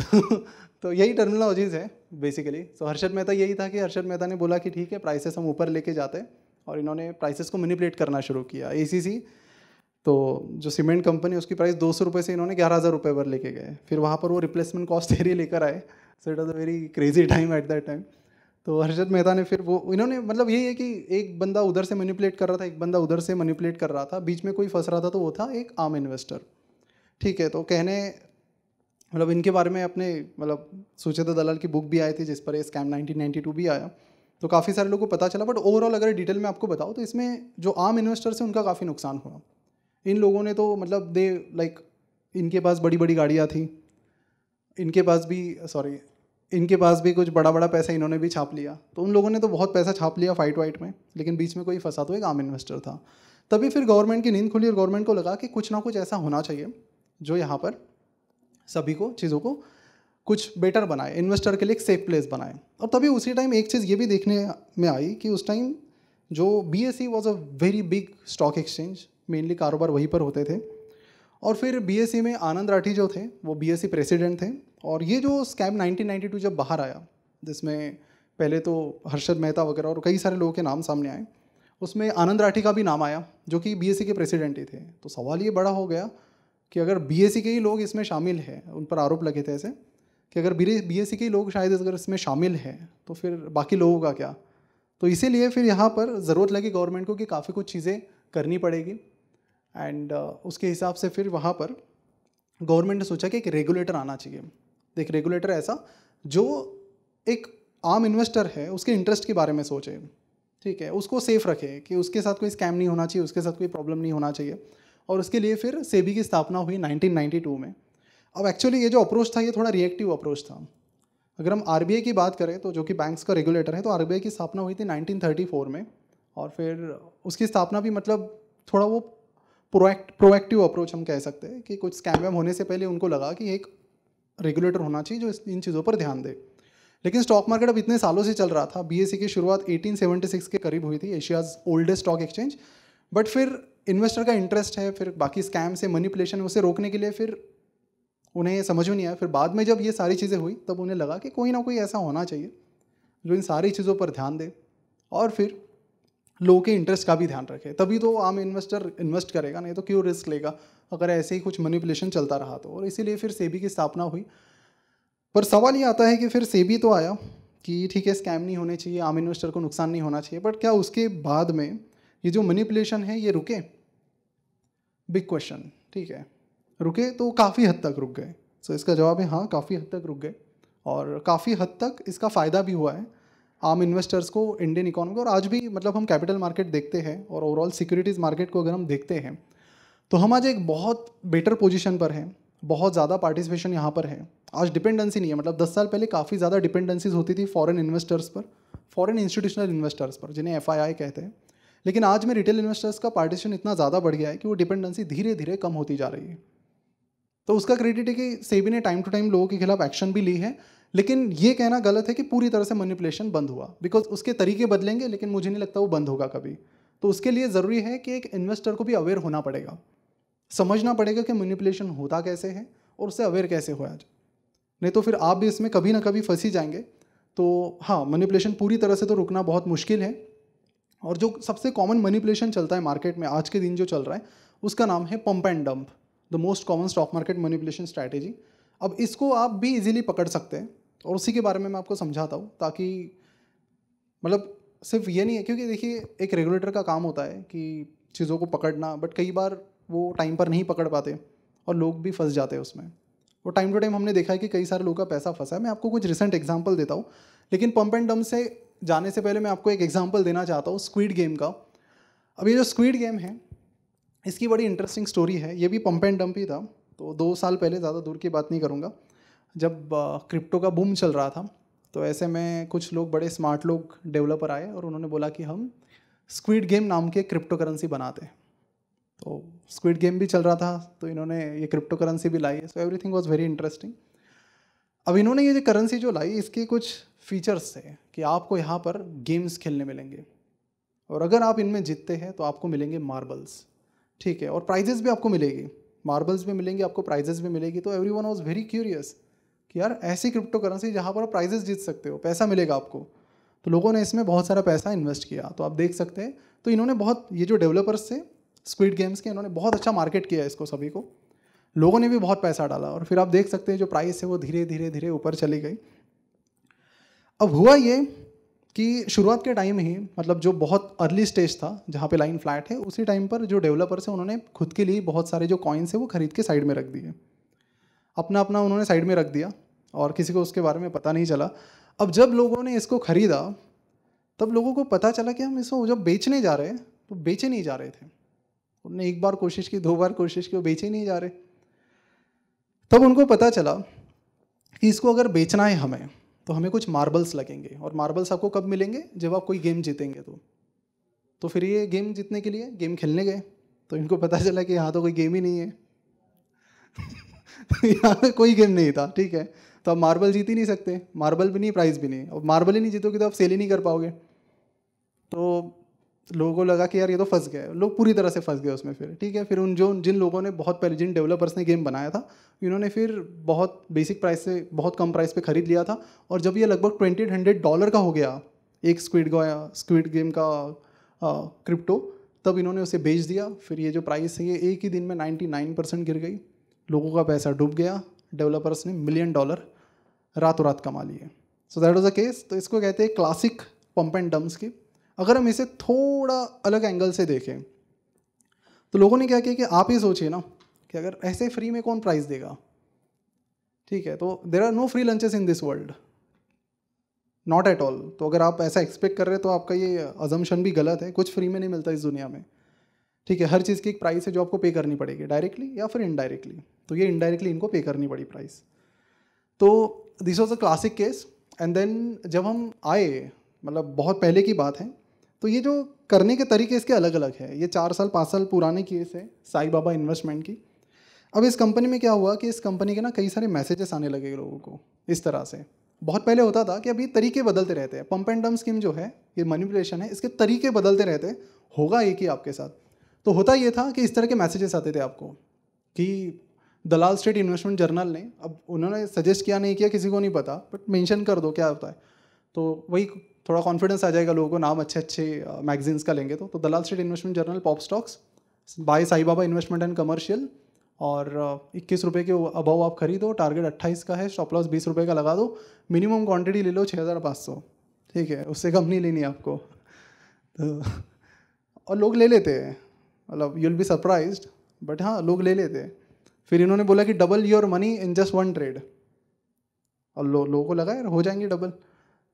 तो, तो यही टर्मिनोलॉजीज़ है basically so so, Harshad Mehta यही था कि हर्षद मेहता ने बोला कि ठीक है प्राइसेस हम ऊपर लेके जाते हैं और इन्होंने प्राइसेस को मैनिपुलेट करना शुरू किया ए तो जो सीमेंट कंपनी उसकी प्राइस दो सौ से इन्होंने ग्यारह हज़ार रुपये पर लेके गए फिर वहाँ पर वो रिप्लेसमेंट कॉस्ट एरिया लेकर आए so it was a very crazy time at that time तो हर्षद मेहता ने फिर वो इन्होंने मतलब यही है कि एक बंदा उधर से मैनिपुलेट कर रहा था एक बंदा उधर से मैनिपुलेट कर रहा था बीच में कोई फंस रहा था तो वो था एक आम इन्वेस्टर ठीक है तो कहने मतलब इनके बारे में अपने मतलब सुचित दलाल की बुक भी आई थी जिस पर ये स्कैम 1992 भी आया तो काफ़ी सारे लोगों को पता चला बट ओवरऑल अगर डिटेल में आपको बताओ तो इसमें जो आम इन्वेस्टर्स हैं उनका काफ़ी नुकसान हुआ इन लोगों ने तो मतलब दे लाइक इनके पास बड़ी बड़ी गाड़ियाँ थी इनके पास भी सॉरी इनके पास भी कुछ बड़ा बड़ा पैसा इन्होंने भी छाप लिया तो उन लोगों ने तो बहुत पैसा छाप लिया फाइट वाइट में लेकिन बीच में कोई फंसा तो एक आम इन्वेस्टर था तभी फिर गवर्नमेंट की नींद खुली और गवर्नमेंट को लगा कि कुछ ना कुछ ऐसा होना चाहिए जो यहाँ पर सभी को चीज़ों को कुछ बेटर बनाए इन्वेस्टर के लिए एक सेफ प्लेस बनाए और तभी उसी टाइम एक चीज़ ये भी देखने में आई कि उस टाइम जो B S C was a very big stock exchange mainly कारोबार वहीं पर होते थे और फिर बी e में आनंद राठी जो थे वो बी प्रेसिडेंट e थे और ये जो स्कैम 1992 जब बाहर आया जिसमें पहले तो हर्षद मेहता वगैरह और कई सारे लोगों के नाम सामने आए उसमें आनंद राठी का भी नाम आया जो कि बी e के प्रेसिडेंट ही थे तो सवाल ये बड़ा हो गया कि अगर बी के ही लोग इसमें शामिल हैं उन पर आरोप लगे थे ऐसे कि अगर बी के ही लोग शायद अगर इसमें शामिल हैं तो फिर बाकी लोगों का क्या तो इसीलिए फिर यहाँ पर ज़रूरत लगी गवर्नमेंट को कि काफ़ी कुछ चीज़ें करनी पड़ेगी एंड उसके हिसाब से फिर वहाँ पर गवर्नमेंट ने सोचा कि एक रेगुलेटर आना चाहिए देख रेगुलेटर ऐसा जो एक आम इन्वेस्टर है उसके इंटरेस्ट के बारे में सोचे ठीक है उसको सेफ रखे कि उसके साथ कोई स्कैम नहीं होना चाहिए उसके साथ कोई प्रॉब्लम नहीं होना चाहिए और उसके लिए फिर सेबी की स्थापना हुई 1992 में अब एक्चुअली ये जो अप्रोच था ये थोड़ा रिएक्टिव अप्रोच था अगर हम आर की बात करें तो जो कि बैंक्स का रेगुलेटर है तो आर की स्थापना हुई थी 1934 में और फिर उसकी स्थापना भी मतलब थोड़ा वो प्रोएक्ट प्रोएक्टिव अप्रोच हम कह सकते हैं कि कुछ स्कैम वैम होने से पहले उनको लगा कि एक रेगुलेटर होना चाहिए जो इन चीज़ों पर ध्यान दे लेकिन स्टॉक मार्केट अब इतने सालों से चल रहा था बी की शुरुआत 1876 के करीब हुई थी Asia's oldest stock exchange but फिर इन्वेस्टर का इंटरेस्ट है फिर बाकी स्कैम से मनीपुलेशन उसे रोकने के लिए फिर उन्हें समझ में नहीं आया फिर बाद में जब ये सारी चीज़ें हुई तब उन्हें लगा कि कोई ना कोई ऐसा होना चाहिए जो इन सारी चीज़ों पर ध्यान दे और फिर लोगों के इंटरेस्ट का भी ध्यान रखे तभी तो आम इन्वेस्टर इन्वेस्ट करेगा नहीं तो क्यों रिस्क लेगा अगर ऐसे ही कुछ मनीपुलेशन चलता रहा तो और इसीलिए फिर सेबी की स्थापना हुई पर सवाल ये आता है कि फिर सेबी तो आया कि ठीक है स्कैम नहीं होने चाहिए आम इन्वेस्टर को नुकसान नहीं होना चाहिए बट क्या उसके बाद में ये जो मनीपुलेशन है ये रुके बिग क्वेश्चन ठीक है रुके तो काफ़ी हद तक रुक गए सो so, इसका जवाब है हाँ काफ़ी हद तक रुक गए और काफ़ी हद तक इसका फ़ायदा भी हुआ है आम इन्वेस्टर्स को इंडियन इकोनॉमी को और आज भी मतलब हम कैपिटल मार्केट देखते हैं और ओवरऑल सिक्योरिटीज़ मार्केट को अगर हम देखते हैं तो हम आज एक बहुत बेटर पोजीशन पर हैं बहुत ज़्यादा पार्टिसिपेशन यहाँ पर है आज डिपेंडेंसी नहीं है मतलब दस साल पहले काफ़ी ज़्यादा डिपेंडेंसीज होती थी फॉरेन इन्वेस्टर्स पर फॉरेन इंस्टीट्यूशनल इन्वेस्टर्स पर जिन्हें एफ कहते हैं लेकिन आज में रिटेल इन्वेस्टर्स का पार्टीशन इतना ज़्यादा बढ़ गया है कि वो डिपेंडेंसी धीरे धीरे कम होती जा रही है तो उसका क्रेडिट है कि सेबी ने टाइम टू टाइम लोगों के खिलाफ एक्शन भी ली है लेकिन ये कहना गलत है कि पूरी तरह से मनिपुलेशन बंद हुआ बिकॉज उसके तरीके बदलेंगे लेकिन मुझे नहीं लगता वो बंद होगा कभी तो उसके लिए ज़रूरी है कि एक इन्वेस्टर को भी अवेयर होना पड़ेगा समझना पड़ेगा कि मनिपुलेशन होता कैसे है और उससे अवेयर कैसे हो आज नहीं तो फिर आप भी इसमें कभी ना कभी फंसी जाएंगे तो हाँ मनिपुलेशन पूरी तरह से तो रुकना बहुत मुश्किल है और जो सबसे कॉमन मनीपुलेशन चलता है मार्केट में आज के दिन जो चल रहा है उसका नाम है pump and dump the most common stock market manipulation strategy अब इसको आप भी इजीली पकड़ सकते हैं और उसी के बारे में मैं आपको समझाता हूँ ताकि मतलब सिर्फ ये नहीं है क्योंकि देखिए एक रेगुलेटर का काम होता है कि चीज़ों को पकड़ना बट कई बार वो टाइम पर नहीं पकड़ पाते और लोग भी फंस जाते हैं उसमें वो टाइम टू टाइम हमने देखा है कि कई सारे लोगों का पैसा फंसा है मैं आपको कुछ रिसेंट एग्जाम्पल देता हूँ लेकिन पंप एंड डम्प से जाने से पहले मैं आपको एक एग्जाम्पल देना चाहता हूँ स्क्वीड गेम का अब ये जो स्क्वीड गेम है इसकी बड़ी इंटरेस्टिंग स्टोरी है ये भी पम्प एंड डम्प ही था तो दो साल पहले ज़्यादा दूर की बात नहीं करूँगा जब क्रिप्टो का बूम चल रहा था तो ऐसे में कुछ लोग बड़े स्मार्ट लोग डेवलपर आए और उन्होंने बोला कि हम स्क्वीड गेम नाम के क्रिप्टो करेंसी बनाते हैं तो स्क्विड गेम भी चल रहा था तो इन्होंने ये क्रिप्टो करेंसी भी लाई है so everything was very interesting अब इन्होंने ये जो करेंसी जो लाई इसके कुछ फीचर्स थे कि आपको यहाँ पर गेम्स खेलने मिलेंगे और अगर आप इनमें जीतते हैं तो आपको मिलेंगे मार्बल्स ठीक है और प्राइजेस भी आपको मिलेगी मार्बल्स भी मिलेंगे आपको प्राइजेस भी मिलेगी तो everyone was very curious कि यार ऐसी क्रिप्टो करेंसी जहाँ पर आप प्राइजेस जीत सकते हो पैसा मिलेगा आपको तो लोगों ने इसमें बहुत सारा पैसा इन्वेस्ट किया तो आप देख सकते हैं तो इन्होंने बहुत ये जो डेवलपर्स थे स्क्विड गेम्स के इन्होंने बहुत अच्छा मार्केट किया इसको सभी को लोगों ने भी बहुत पैसा डाला और फिर आप देख सकते हैं जो प्राइस है वो धीरे धीरे धीरे ऊपर चली गई अब हुआ ये कि शुरुआत के टाइम ही मतलब जो बहुत अर्ली स्टेज था जहाँ पे लाइन फ्लैट है उसी टाइम पर जो डेवलपर्स से उन्होंने खुद के लिए बहुत सारे जो कॉइन्स हैं वो खरीद के साइड में रख दिए अपना अपना उन्होंने साइड में रख दिया और किसी को उसके बारे में पता नहीं चला अब जब लोगों ने इसको ख़रीदा तब लोगों को पता चला कि हम इसको जब बेचने जा रहे हैं तो बेचे नहीं जा रहे थे उन्होंने एक बार कोशिश की दो बार कोशिश की वो बेचे नहीं जा रहे तब उनको पता चला कि इसको अगर बेचना है हमें तो हमें कुछ मार्बल्स लगेंगे और मार्बल्स आपको कब मिलेंगे जब आप कोई गेम जीतेंगे तो तो फिर ये गेम जीतने के लिए गेम खेलने गए तो इनको पता चला कि यहाँ तो कोई गेम ही नहीं है यहाँ पर कोई गेम नहीं था ठीक है तो आप मार्बल जीत ही नहीं सकते मार्बल भी नहीं प्राइज भी नहीं और मार्बल ही नहीं जीतोगे तो आप सेल ही नहीं कर पाओगे तो लोगों को लगा कि यार ये तो फंस गए लोग पूरी तरह से फंस गए उसमें फिर ठीक है फिर उन जो जिन लोगों ने बहुत पहले जिन डेवलपर्स ने गेम बनाया था इन्होंने फिर बहुत बेसिक प्राइस से बहुत कम प्राइस पे ख़रीद लिया था और जब ये लगभग ट्वेंटी हंड्रेड डॉलर का हो गया एक स्क्विड गोया स्क्विड गेम का क्रिप्टो तब इन्होंने उसे बेच दिया फिर ये जो प्राइस है ये एक ही दिन में नाइन्टी नाइन परसेंट गिर गई लोगों का पैसा डूब गया डेवलपर्स ने मिलियन डॉलर रातों रात कमा लिए so that was a case तो इसको कहते हैं क्लासिक पम्प एंड डम्स की अगर हम इसे थोड़ा अलग एंगल से देखें तो लोगों ने क्या किया कि आप ही सोचिए ना कि अगर ऐसे फ्री में कौन प्राइस देगा ठीक है तो there are no free lunches in this world not at all तो अगर आप ऐसा एक्सपेक्ट कर रहे हैं तो आपका ये अजम्पन भी गलत है कुछ फ्री में नहीं मिलता इस दुनिया में ठीक है हर चीज़ की एक प्राइस है जो आपको पे करनी पड़ेगी डायरेक्टली या फिर इनडायरेक्टली तो ये इनडायरेक्टली इनको पे करनी पड़ी प्राइस तो this was a classic case and then जब हम आए मतलब बहुत पहले की बात है तो ये जो करने के तरीके इसके अलग अलग है ये चार साल पाँच साल पुराने केस है साई बाबा इन्वेस्टमेंट की अब इस कंपनी में क्या हुआ कि इस कंपनी के ना कई सारे मैसेजेस आने लगे लोगों को इस तरह से बहुत पहले होता था कि अभी तरीके बदलते रहते हैं पंप एंड डम स्कीम जो है ये मनीपुलेशन है इसके तरीके बदलते रहते होगा एक ही आपके साथ तो होता ये था कि इस तरह के मैसेजेस आते थे आपको कि दलाल स्टेट इन्वेस्टमेंट जर्नल ने अब उन्होंने सजेस्ट किया नहीं किया किसी को नहीं पता बट मेंशन कर दो क्या होता है तो वही थोड़ा कॉन्फिडेंस आ जाएगा लोगों को नाम अच्छे अच्छे मैगजीन्स का लेंगे तो तो Dalal street investment journal pop stocks by Sai Baba investment and commercial और इक्कीस रुपये के अभाव आप खरीदो टारगेट अट्ठाईस का है स्टॉप लॉस बीस रुपये का लगा दो मिनिमम क्वांटिटी ले लो छः हज़ार पाँच सौ ठीक है उससे कम नहीं लेनी आपको तो और लोग ले लेते हैं मतलब you will be surprise but हाँ लोग ले लेते हैं फिर इन्होंने बोला कि double your money in just one trade और लो, लोगों को लगा यार हो जाएंगे डबल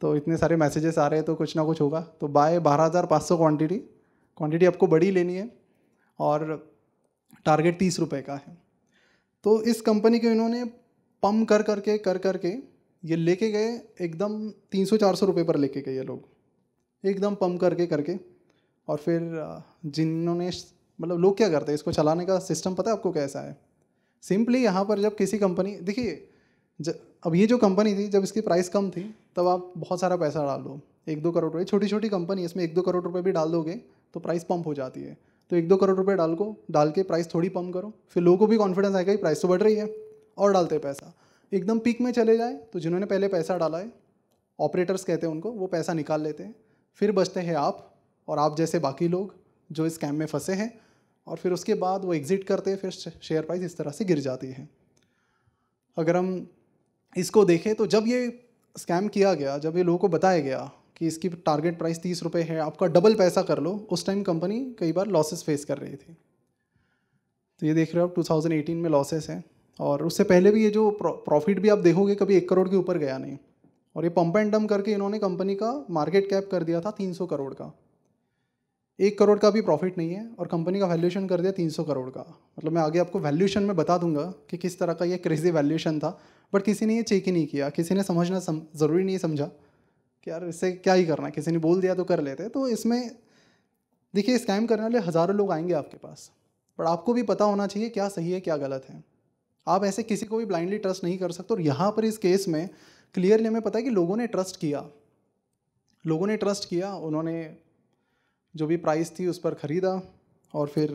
तो इतने सारे मैसेजेस आ रहे हैं तो कुछ ना कुछ होगा तो बाय बारह हज़ार पाँच सौ क्वान्टिटी क्वान्टिटी आपको बड़ी लेनी है और टारगेट तीस रुपये का है तो इस कंपनी के इन्होंने पम कर करके कर करके ये लेके गए एकदम तीन सौ चार सौ रुपये पर लेके गए ये लोग एकदम पम करके करके और फिर जिन्होंने मतलब लोग क्या करते हैं इसको चलाने का सिस्टम पता है आपको कैसा है सिंपली यहाँ पर जब किसी कंपनी देखिए अब ये जो कंपनी थी जब इसकी प्राइस कम थी तब आप बहुत सारा पैसा डाल दो एक दो करोड़ रुपये छोटी छोटी कंपनी इसमें एक दो करोड़ रुपये भी डाल दोगे तो प्राइस पम्प हो जाती है तो एक दो करोड़ रुपये डाल को डाल के प्राइस थोड़ी पम्प करो फिर लोगों को भी कॉन्फिडेंस आएगा कि प्राइस तो बढ़ रही है और डालते हैं पैसा एकदम पीक में चले जाए तो जिन्होंने पहले पैसा डाला है ऑपरेटर्स कहते हैं उनको वो पैसा निकाल लेते हैं फिर बचते हैं आप और आप जैसे बाकी लोग जो इस स्कैम में फंसे हैं और फिर उसके बाद वो एग्ज़िट करते हैं फिर शेयर प्राइस इस तरह से गिर जाती है अगर हम इसको देखें तो जब ये स्कैम किया गया जब ये लोगों को बताया गया कि इसकी टारगेट प्राइस तीस रुपये है आपका डबल पैसा कर लो उस टाइम कंपनी कई बार लॉसेस फेस कर रही थी तो ये देख रहे हो आप 2018 में लॉसेस हैं और उससे पहले भी ये जो प्रॉफिट भी आप देखोगे कभी एक करोड़ के ऊपर गया नहीं और ये पंप एंड डम करके इन्होंने कंपनी का मार्केट कैप कर दिया था 300 करोड़ का एक करोड़ का भी प्रॉफिट नहीं है और कंपनी का वैल्यूएशन कर दिया 300 करोड़ का मतलब मैं आगे आपको वैल्यूएशन में बता दूंगा कि किस तरह का ये क्रेजी वैल्यूएशन था बट किसी ने ये चेक ही नहीं किया किसी ने समझना सम, ज़रूरी नहीं समझा कि यार इससे क्या ही करना किसी ने बोल दिया तो कर लेते तो इसमें देखिए स्कैम करने वाले हज़ारों लोग आएंगे आपके पास बट आपको भी पता होना चाहिए क्या सही है क्या गलत है आप ऐसे किसी को भी ब्लाइंडली ट्रस्ट नहीं कर सकते और यहाँ पर इस केस में क्लियरली हमें पता है कि लोगों ने ट्रस्ट किया लोगों ने ट्रस्ट किया उन्होंने जो भी प्राइस थी उस पर ख़रीदा और फिर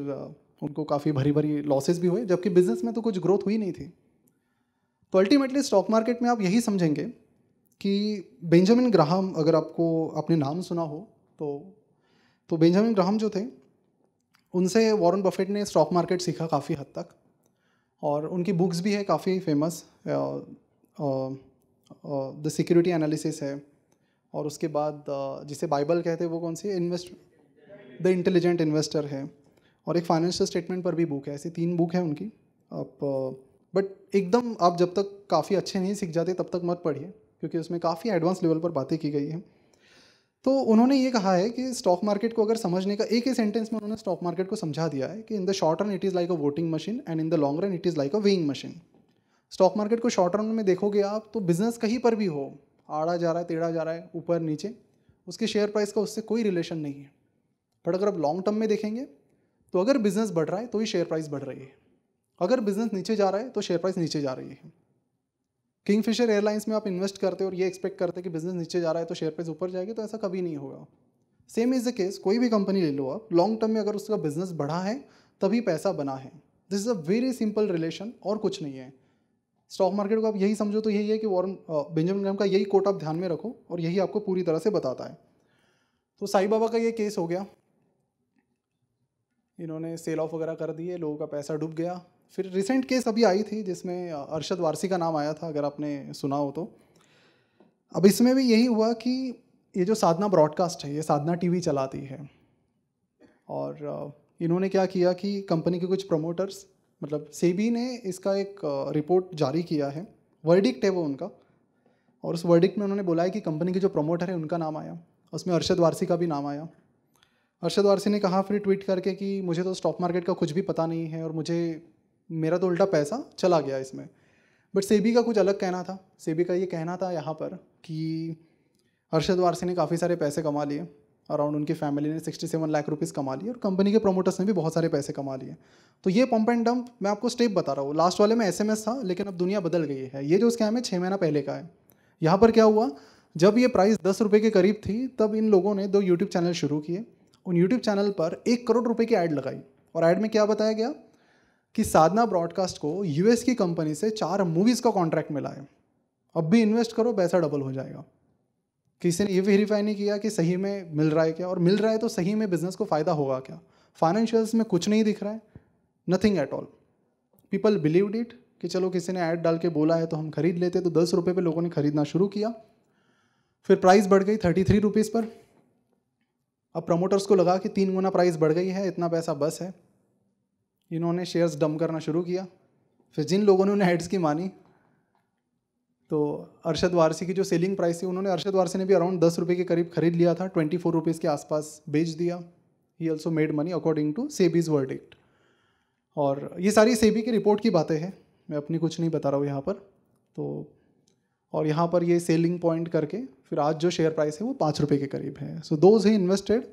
उनको काफ़ी भरी भरी लॉसेस भी हुए जबकि बिज़नेस में तो कुछ ग्रोथ हुई नहीं थी तो अल्टीमेटली स्टॉक मार्केट में आप यही समझेंगे कि बेंजामिन ग्राहम अगर आपको आपने नाम सुना हो तो तो बेंजामिन ग्राहम जो थे उनसे वॉरेन बफेट ने स्टॉक मार्केट सीखा काफ़ी हद तक और उनकी बुक्स भी है काफ़ी फेमस द सिक्योरिटी एनालिसिस है और उसके बाद जिसे बाइबल कहते हैं वो कौन सी इन्वेस्ट द इंटेलिजेंट इन्वेस्टर है और एक फाइनेंशियल स्टेटमेंट पर भी बुक है ऐसी तीन बुक है उनकी आप बट एकदम आप जब तक काफ़ी अच्छे नहीं सीख जाते तब तक मत पढ़िए क्योंकि उसमें काफ़ी एडवांस लेवल पर बातें की गई हैं तो उन्होंने ये कहा है कि स्टॉक मार्केट को अगर समझने का एक ही सेंटेंस में उन्होंने स्टॉक मार्केट को समझा दिया है कि in the short run it is like a voting machine and in the long run it is like a weighing machine stock market को शॉर्ट रन में देखोगे आप तो बिज़नेस कहीं पर भी हो आड़ा जा रहा है टेढ़ा जा रहा है ऊपर नीचे उसके शेयर प्राइस का उससे कोई रिलेशन नहीं है बट अगर आप लॉन्ग टर्म में देखेंगे तो अगर बिज़नेस बढ़ रहा है तो ही शेयर प्राइस बढ़ रही है अगर बिजनेस नीचे जा रहा है तो शेयर प्राइस नीचे जा रही है किंग फिशर एयरलाइंस में आप इन्वेस्ट करते हो और ये एक्सपेक्ट करते हैं कि बिजनेस नीचे जा रहा है तो शेयर प्राइस ऊपर जाएगी तो ऐसा कभी नहीं होगा सेम इज़ द केस कोई भी कंपनी ले लो आप लॉन्ग टर्म में अगर उसका बिजनेस बढ़ा है तभी पैसा बना है this is a very simple relation और कुछ नहीं है स्टॉक मार्केट को आप यही समझो तो यही है कि वॉर बेंजामिन ग्राम का यही कोट आप ध्यान में रखो और यही आपको पूरी तरह से बताता है तो साई बाबा का ये केस हो गया इन्होंने सेल ऑफ वगैरह कर दिए लोगों का पैसा डूब गया फिर रिसेंट केस अभी आई थी जिसमें अरशद वारसी का नाम आया था अगर आपने सुना हो तो अब इसमें भी यही हुआ कि ये जो साधना ब्रॉडकास्ट है ये साधना टीवी चलाती है और इन्होंने क्या किया कि कंपनी के कुछ प्रमोटर्स मतलब सेबी ने इसका एक रिपोर्ट जारी किया है वर्डिक्ट है वो उनका और उस वर्डिक्ट में उन्होंने बोला है कि कंपनी के जो प्रमोटर है उनका नाम आया उसमें अरशद वारसी का भी नाम आया अरशद वारसी ने कहा फिर ट्वीट करके कि मुझे तो स्टॉक मार्केट का कुछ भी पता नहीं है और मुझे मेरा तो उल्टा पैसा चला गया इसमें बट सेबी का कुछ अलग कहना था सेबी का ये कहना था यहाँ पर कि हर्षद वारसी ने काफ़ी सारे पैसे कमा लिए अराउंड उनकी फैमिली ने 67 लाख रुपीस कमा लिए और कंपनी के प्रमोटर्स ने भी बहुत सारे पैसे कमा लिए तो ये पंप एंड डंप मैं आपको स्टेप बता रहा हूँ लास्ट वाले में एसएमएस था लेकिन अब दुनिया बदल गई है ये जो स्कैम है छः महीना पहले का है यहाँ पर क्या हुआ जब ये प्राइस दस रुपये के करीब थी तब इन लोगों ने दो यूट्यूब चैनल शुरू किए उन यूट्यूब चैनल पर एक करोड़ रुपये की ऐड लगाई और ऐड में क्या बताया गया कि साधना ब्रॉडकास्ट को यूएस की कंपनी से चार मूवीज़ का कॉन्ट्रैक्ट मिला है अब भी इन्वेस्ट करो पैसा डबल हो जाएगा किसी ने ये वेरीफाई नहीं किया कि सही में मिल रहा है क्या और मिल रहा है तो सही में बिजनेस को फ़ायदा होगा क्या फाइनेंशियल्स में कुछ नहीं दिख रहा है nothing at all people believe it कि चलो किसी ने ऐड डाल के बोला है तो हम खरीद लेते तो दस रुपये पर लोगों ने खरीदना शुरू किया फिर प्राइस बढ़ गई थर्टी थ्री रुपीज़ पर अब प्रमोटर्स को लगा कि तीन गुना प्राइस बढ़ गई है इतना पैसा बस है इन्होंने शेयर्स डम करना शुरू किया फिर जिन लोगों ने उन्हें हेड्स की मानी तो अरशद वारसी की जो सेलिंग प्राइस थी उन्होंने अरशद वारसी ने भी अराउंड दस रुपये के करीब खरीद लिया था ट्वेंटी फोर रुपीज़ के आसपास बेच दिया ही also made money according to SEBI's act और ये सारी सेबी की रिपोर्ट की बातें हैं मैं अपनी कुछ नहीं बता रहा हूँ यहाँ पर तो और यहाँ पर ये सेलिंग पॉइंट करके फिर आज जो शेयर प्राइस है वो पाँच रुपये के करीब है सो दोज ही इन्वेस्टेड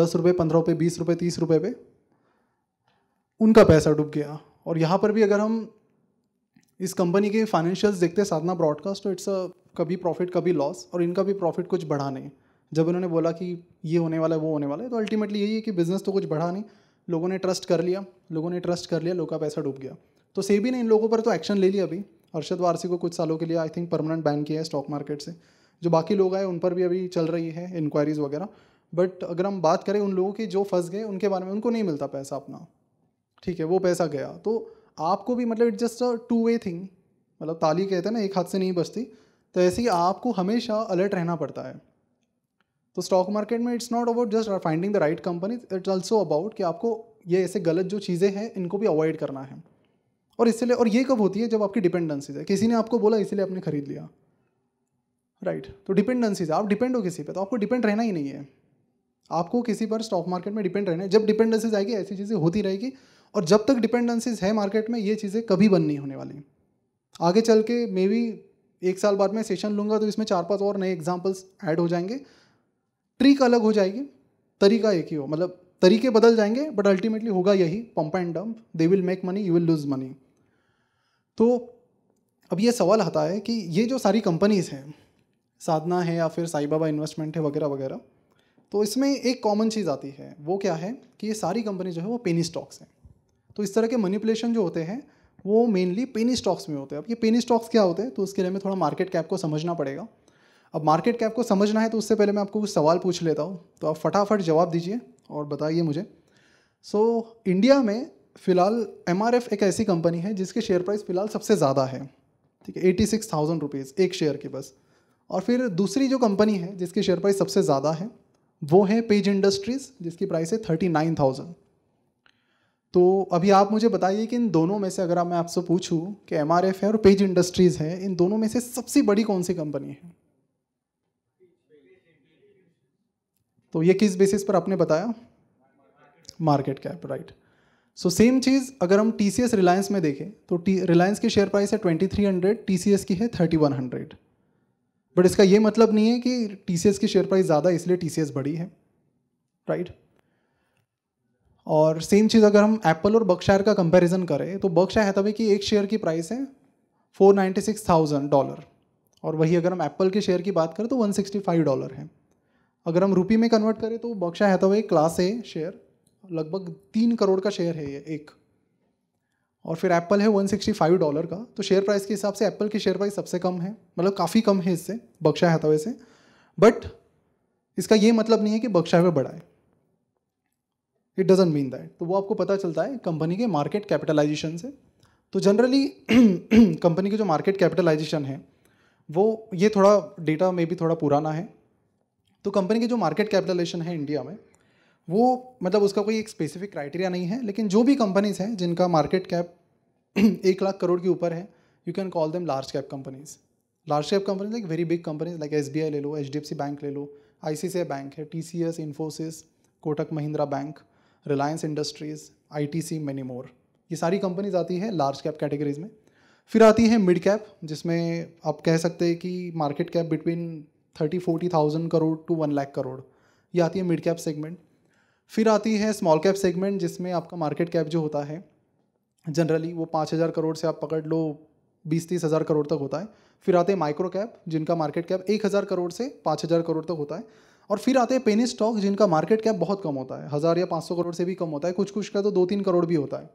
दस रुपये पंद्रह रुपये बीस रुपये तीस रुपये पे उनका पैसा डूब गया और यहाँ पर भी अगर हम इस कंपनी के फाइनेंशियल्स देखते हैं साधना ब्रॉडकास्ट तो इट्स अ कभी प्रॉफिट कभी लॉस और इनका भी प्रॉफिट कुछ बढ़ा नहीं जब इन्होंने बोला कि ये होने वाला है वो होने वाला है तो अल्टीमेटली यही है कि बिज़नेस तो कुछ बढ़ा नहीं लोगों ने ट्रस्ट कर लिया लोगों ने ट्रस्ट कर लिया लोग का पैसा डूब गया तो सेबी ने इन लोगों पर तो एक्शन ले लिया अभी अर्शद वारसी को कुछ सालों के लिए आई थिंक परमानेंट बैन किया है स्टॉक मार्केट से जो बाकी लोग आए उन पर भी अभी चल रही है इंक्वायरीज़ वगैरह बट अगर हम बात करें उन लोगों की जो फंस गए उनके बारे में उनको नहीं मिलता पैसा अपना ठीक है वो पैसा गया तो आपको भी मतलब it's just a two way thing मतलब ताली कहते हैं ना एक हाथ से नहीं बचती तो ऐसे ही आपको हमेशा अलर्ट रहना पड़ता है तो स्टॉक मार्केट में it's not about just finding the right company it's also about कि आपको ये ऐसे गलत जो चीज़ें हैं इनको भी अवॉइड करना है और इसलिए और ये कब होती है जब आपकी डिपेंडेंसीज है किसी ने आपको बोला इसलिए आपने खरीद लिया राइट right. तो डिपेंडेंसीज आप डिपेंड हो किसी पे तो आपको डिपेंड रहना ही नहीं है आपको किसी पर स्टॉक मार्केट में डिपेंड रहना है जब डिपेंडेंसीज आएगी ऐसी चीज़ें होती रहेगी और जब तक डिपेंडेंसीज है मार्केट में ये चीज़ें कभी बंद नहीं होने वाली आगे चल के मे बी एक साल बाद मैं सेशन लूँगा तो इसमें चार पाँच और नए एग्जाम्पल्स ऐड हो जाएंगे ट्रिक अलग हो जाएगी तरीका एक ही हो मतलब तरीके बदल जाएंगे बट अल्टीमेटली होगा यही pump and dump they will make money you will lose money तो अब ये सवाल आता है कि ये जो सारी कंपनीज़ हैं साधना है या फिर साई बाबा इन्वेस्टमेंट है वगैरह वगैरह तो इसमें एक कॉमन चीज़ आती है वो क्या है कि ये सारी कंपनी जो है वो पेनी स्टॉक्स हैं तो इस तरह के मनीपुलेशन जो होते हैं वो मेनली पेनी स्टॉक्स में होते हैं अब ये पेनी स्टॉक्स क्या होते हैं तो उसके लिए हमें थोड़ा मार्केट कैप को समझना पड़ेगा अब मार्केट कैप को समझना है तो उससे पहले मैं आपको कुछ सवाल पूछ लेता हूँ तो आप फटाफट जवाब दीजिए और बताइए मुझे सो so, इंडिया में फ़िलहाल एम एक ऐसी कंपनी है जिसके शेयर प्राइस फ़िलहाल सबसे ज़्यादा है ठीक है एटी सिक्स थाउजेंड रुपीज़ एक शेयर के बस और फिर दूसरी जो कंपनी है जिसकी शेयर प्राइस सबसे ज़्यादा है वो है पेज इंडस्ट्रीज़ जिसकी प्राइस है थर्टी नाइन थाउजेंड तो अभी आप मुझे बताइए कि इन दोनों में से अगर मैं आपसे पूछूं कि एम है और पेज इंडस्ट्रीज़ है इन दोनों में से सबसे बड़ी कौन सी कंपनी है तो ये किस बेसिस पर आपने बताया market cap right so same चीज़ अगर हम टी रिलायंस में देखें तो टी रिलायंस की शेयर प्राइस है ट्वेंटी थ्री सी एस की है थर्टी वन हंड्रेड बट इसका ये मतलब नहीं है कि एस की शेयर प्राइस ज़्यादा इसलिए एस बड़ी है राइट right? और सेम चीज़ अगर हम एप्पल और बक्शायर का कंपैरिजन करें तो बक्शायर हैतवे की एक शेयर की प्राइस है four ninety six thousand dollar और वही अगर हम एप्पल के शेयर की बात करें तो वन सिक्सटी फाइव डॉलर है अगर हम रुपी में कन्वर्ट करें तो बक्शा हैतवे क्लास ए शेयर लगभग तीन करोड़ का शेयर है ये एक और फिर एप्पल है फाइव डॉलर का तो शेयर प्राइस के हिसाब से एप्पल की शेयर प्राइस सबसे कम है मतलब काफ़ी कम है इससे बक्शा हैतवे से बट इसका ये मतलब नहीं है कि बक्शा हुए बढ़ाए इट डजेंट मीन दैट तो वो आपको पता चलता है कंपनी के मार्केट कैपिटलाइजेशन से तो जनरली कंपनी की जो मार्केट कैपिटलाइजेशन है वो ये थोड़ा डेटा में भी थोड़ा पुराना है तो कंपनी की जो मार्केट कैपिटलाइजेशन है इंडिया में वो मतलब उसका कोई एक स्पेसिफिक क्राइटेरिया नहीं है लेकिन जो भी कंपनीज़ हैं जिनका मार्केट कैप एक लाख करोड़ के ऊपर है you can call them large cap companies large cap companies like very big companies like S ले लो एच बैंक ले लो आई बैंक है T C S Infosys Kotak Mahindra bank Reliance Industries ITC many more ये सारी कंपनीज आती है large cap categories में फिर आती है मिड कैप जिसमें आप कह सकते हैं कि market cap between thirty forty thousand crore to one lakh crore ये आती है मिड कैप सेगमेंट फिर आती है स्मॉल कैप सेगमेंट जिसमें आपका मार्केट कैप जो होता है जनरली वो पाँच हज़ार करोड़ से आप पकड़ लो बीस तीस हज़ार करोड़ तक होता है फिर आते हैं माइक्रो कैप जिनका मार्केट कैप एक हज़ार करोड़ से पाँच हज़ार करोड़ तक होता है और फिर आते हैं पेनी स्टॉक जिनका मार्केट कैप बहुत कम होता है हज़ार या पाँच सौ करोड़ से भी कम होता है कुछ कुछ का तो दो तीन करोड़ भी होता है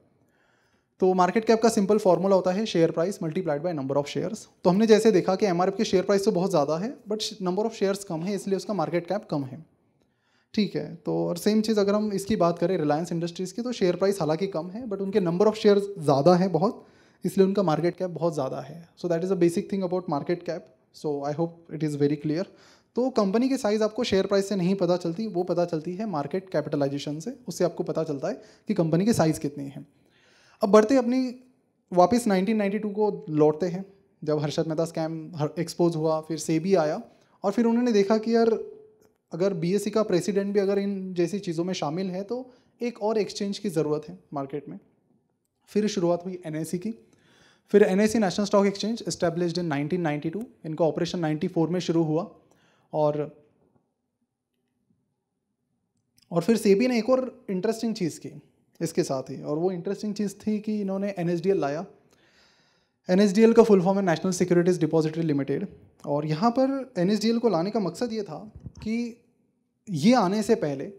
तो मार्केट कैप का सिंपल फॉर्मूला होता है share price multiplied by number of shares तो हमने जैसे देखा कि एम के शेयर प्राइस तो बहुत ज़्यादा है बट नंबर ऑफ शेयर्स कम है इसलिए उसका मार्केट कैप कम है ठीक है तो और सेम चीज़ अगर हम इसकी बात करें रिलायंस इंडस्ट्रीज़ की तो शेयर प्राइस हालांकि कम है बट उनके नंबर ऑफ शेयर ज़्यादा है बहुत इसलिए उनका मार्केट कैप बहुत ज़्यादा है so that is a basic thing about market cap so I hope it is very clear तो कंपनी के साइज़ आपको शेयर प्राइस से नहीं पता चलती वो पता चलती है मार्केट कैपिटलाइजेशन से उससे आपको पता चलता है कि कंपनी के साइज़ कितनी है अब बढ़ते अपनी वापस 1992 को लौटते हैं जब हर्षद मेहता स्कैम एक्सपोज हुआ फिर सेबी आया और फिर उन्होंने देखा कि यार अगर बी e का प्रेसिडेंट भी अगर इन जैसी चीज़ों में शामिल है तो एक और एक्सचेंज की ज़रूरत है मार्केट में फिर शुरुआत हुई एन की फिर N national stock exchange establish in 1992 इनका ऑपरेशन 94 में शुरू हुआ और और फिर सेबी ने एक और इंटरेस्टिंग चीज़ की इसके साथ ही और वो इंटरेस्टिंग चीज़ थी कि इन्होंने एन लाया एन का फुल फॉर्म है नेशनल सिक्योरिटीज़ डिपॉजिटरी लिमिटेड और यहाँ पर एन को लाने का मकसद ये था कि ये आने से पहले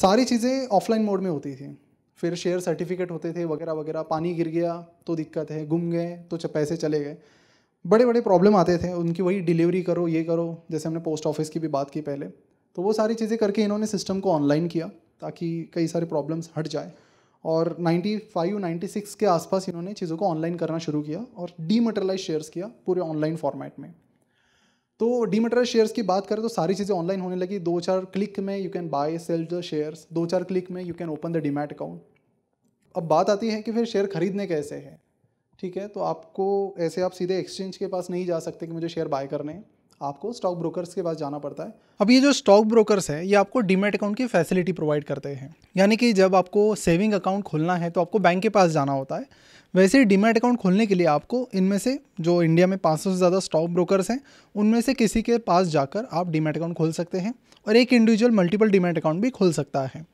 सारी चीज़ें ऑफलाइन मोड में होती थी फिर शेयर सर्टिफिकेट होते थे वगैरह वगैरह पानी गिर गया तो दिक्कत है गुम गए तो पैसे चले गए बड़े बड़े प्रॉब्लम आते थे उनकी वही डिलीवरी करो ये करो जैसे हमने पोस्ट ऑफिस की भी बात की पहले तो वो सारी चीज़ें करके इन्होंने सिस्टम को ऑनलाइन किया ताकि कई सारे प्रॉब्लम्स हट जाए और 95 96 के आसपास इन्होंने चीज़ों को ऑनलाइन करना शुरू किया और डीमटेरलाइज शेयर्स किया पूरे ऑनलाइन फॉर्मेट में तो डीमेटराइज शेयर्स की बात करें तो सारी चीज़ें ऑनलाइन होने लगी दो चार क्लिक में you can buy sell the shares दो चार क्लिक में you can open the demat account अब बात आती है कि फिर शेयर खरीदने कैसे हैं ठीक है तो आपको ऐसे आप सीधे एक्सचेंज के पास नहीं जा सकते कि मुझे शेयर बाय करने हैं आपको स्टॉक ब्रोकर्स के पास जाना पड़ता है अब ये जो स्टॉक ब्रोकर्स है ये आपको डीमेट अकाउंट की फैसिलिटी प्रोवाइड करते हैं यानी कि जब आपको सेविंग अकाउंट खोलना है तो आपको बैंक के पास जाना होता है वैसे ही डीमेट अकाउंट खोलने के लिए आपको इनमें से जो इंडिया में पाँच से ज़्यादा स्टॉक ब्रोकर्स हैं उनमें से किसी के पास जाकर आप डीमेट अकाउंट खोल सकते हैं और एक इंडिविजुअल मल्टीपल डीमेट अकाउंट भी खोल सकता है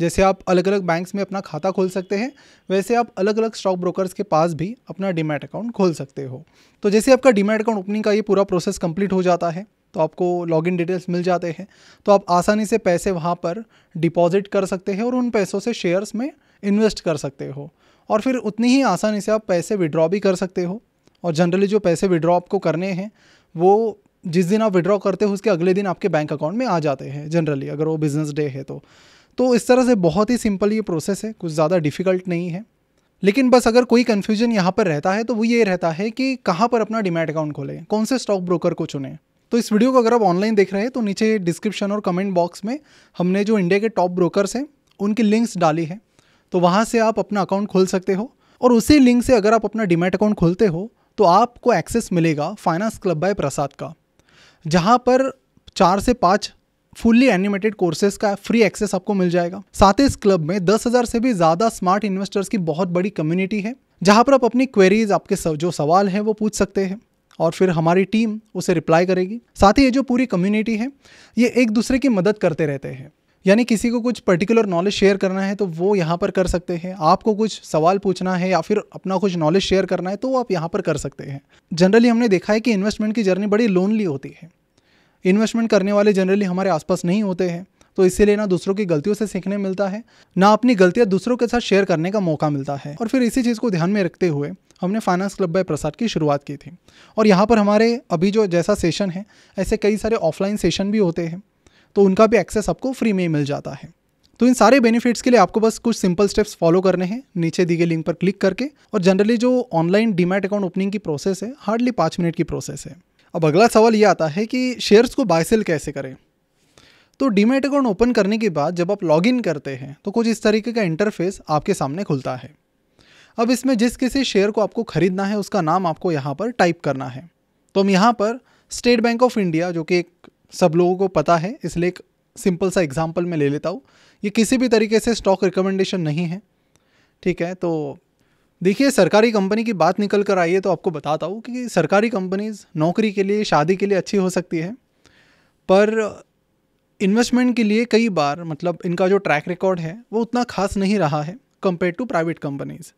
जैसे आप अलग अलग बैंक्स में अपना खाता खोल सकते हैं वैसे आप अलग अलग स्टॉक ब्रोकर्स के पास भी अपना डीमैट अकाउंट खोल सकते हो तो जैसे आपका डीमैट अकाउंट ओपनिंग का ये पूरा प्रोसेस कंप्लीट हो जाता है तो आपको लॉगिन डिटेल्स मिल जाते हैं तो आप आसानी से पैसे वहाँ पर डिपॉजिट कर सकते हैं और उन पैसों से शेयर्स में इन्वेस्ट कर सकते हो और फिर उतनी ही आसानी से आप पैसे विड्रॉ भी कर सकते हो और जनरली जो पैसे विड्रॉ आपको करने हैं वो जिस दिन आप विड्रॉ करते हो उसके अगले दिन आपके बैंक अकाउंट में आ जाते हैं जनरली अगर वो बिजनेस डे है तो तो इस तरह से बहुत ही सिंपल ये प्रोसेस है कुछ ज़्यादा डिफ़िकल्ट नहीं है लेकिन बस अगर कोई कन्फ्यूजन यहाँ पर रहता है तो वो ये रहता है कि कहाँ पर अपना डिमैट अकाउंट खोलें कौन से स्टॉक ब्रोकर को चुनें तो इस वीडियो को अगर आप ऑनलाइन देख रहे हैं तो नीचे डिस्क्रिप्शन और कमेंट बॉक्स में हमने जो इंडिया के टॉप ब्रोकर्स हैं उनकी लिंक्स डाली है तो वहाँ से आप अपना अकाउंट खोल सकते हो और उसी लिंक से अगर आप अपना डिमेट अकाउंट खोलते हो तो आपको एक्सेस मिलेगा फाइनेंस क्लब बाय प्रसाद का जहाँ पर चार से पाँच फुल्ली एनिमेटेड कोर्सेज का फ्री एक्सेस आपको मिल जाएगा साथ ही इस क्लब में दस हजार से भी ज़्यादा स्मार्ट इन्वेस्टर्स की बहुत बड़ी कम्युनिटी है जहाँ पर आप अपनी क्वेरीज आपके जो सवाल है वो पूछ सकते हैं और फिर हमारी टीम उसे रिप्लाई करेगी साथ ही ये जो पूरी कम्युनिटी है ये एक दूसरे की मदद करते रहते हैं यानी किसी को कुछ पर्टिकुलर नॉलेज शेयर करना है तो वो यहाँ पर कर सकते हैं आपको कुछ सवाल पूछना है या फिर अपना कुछ नॉलेज शेयर करना है तो वो आप यहाँ पर कर सकते हैं जनरली हमने देखा है कि इन्वेस्टमेंट की जर्नी बड़ी लोनली होती है इन्वेस्टमेंट करने वाले जनरली हमारे आसपास नहीं होते हैं तो इसीलिए ना दूसरों की गलतियों से सीखने मिलता है ना अपनी गलतियां दूसरों के साथ शेयर करने का मौका मिलता है और फिर इसी चीज़ को ध्यान में रखते हुए हमने फाइनेंस क्लब बाय प्रसाद की शुरुआत की थी और यहाँ पर हमारे अभी जो जैसा सेशन है ऐसे कई सारे ऑफलाइन सेशन भी होते हैं तो उनका भी एक्सेस आपको फ्री में मिल जाता है तो इन सारे बेनिफिट्स के लिए आपको बस कुछ सिंपल स्टेप्स फॉलो करने हैं नीचे दी गए लिंक पर क्लिक करके और जनरली जो ऑनलाइन डीमैट अकाउंट ओपनिंग की प्रोसेस है हार्डली पाँच मिनट की प्रोसेस है अब अगला सवाल ये आता है कि शेयर्स को बाय सेल कैसे करें तो डीमेट अकाउंट ओपन करने के बाद जब आप लॉगिन करते हैं तो कुछ इस तरीके का इंटरफेस आपके सामने खुलता है अब इसमें जिस किसी शेयर को आपको ख़रीदना है उसका नाम आपको यहाँ पर टाइप करना है तो हम यहाँ पर स्टेट बैंक ऑफ इंडिया जो कि एक सब लोगों को पता है इसलिए एक सिंपल सा एग्जाम्पल मैं ले लेता हूँ ये किसी भी तरीके से स्टॉक रिकमेंडेशन नहीं है ठीक है तो देखिए सरकारी कंपनी की बात निकल कर आई है तो आपको बताता हूँ कि सरकारी कंपनीज नौकरी के लिए शादी के लिए अच्छी हो सकती है पर इन्वेस्टमेंट के लिए कई बार मतलब इनका जो ट्रैक रिकॉर्ड है वो उतना खास नहीं रहा है कंपेयर टू प्राइवेट कंपनीज़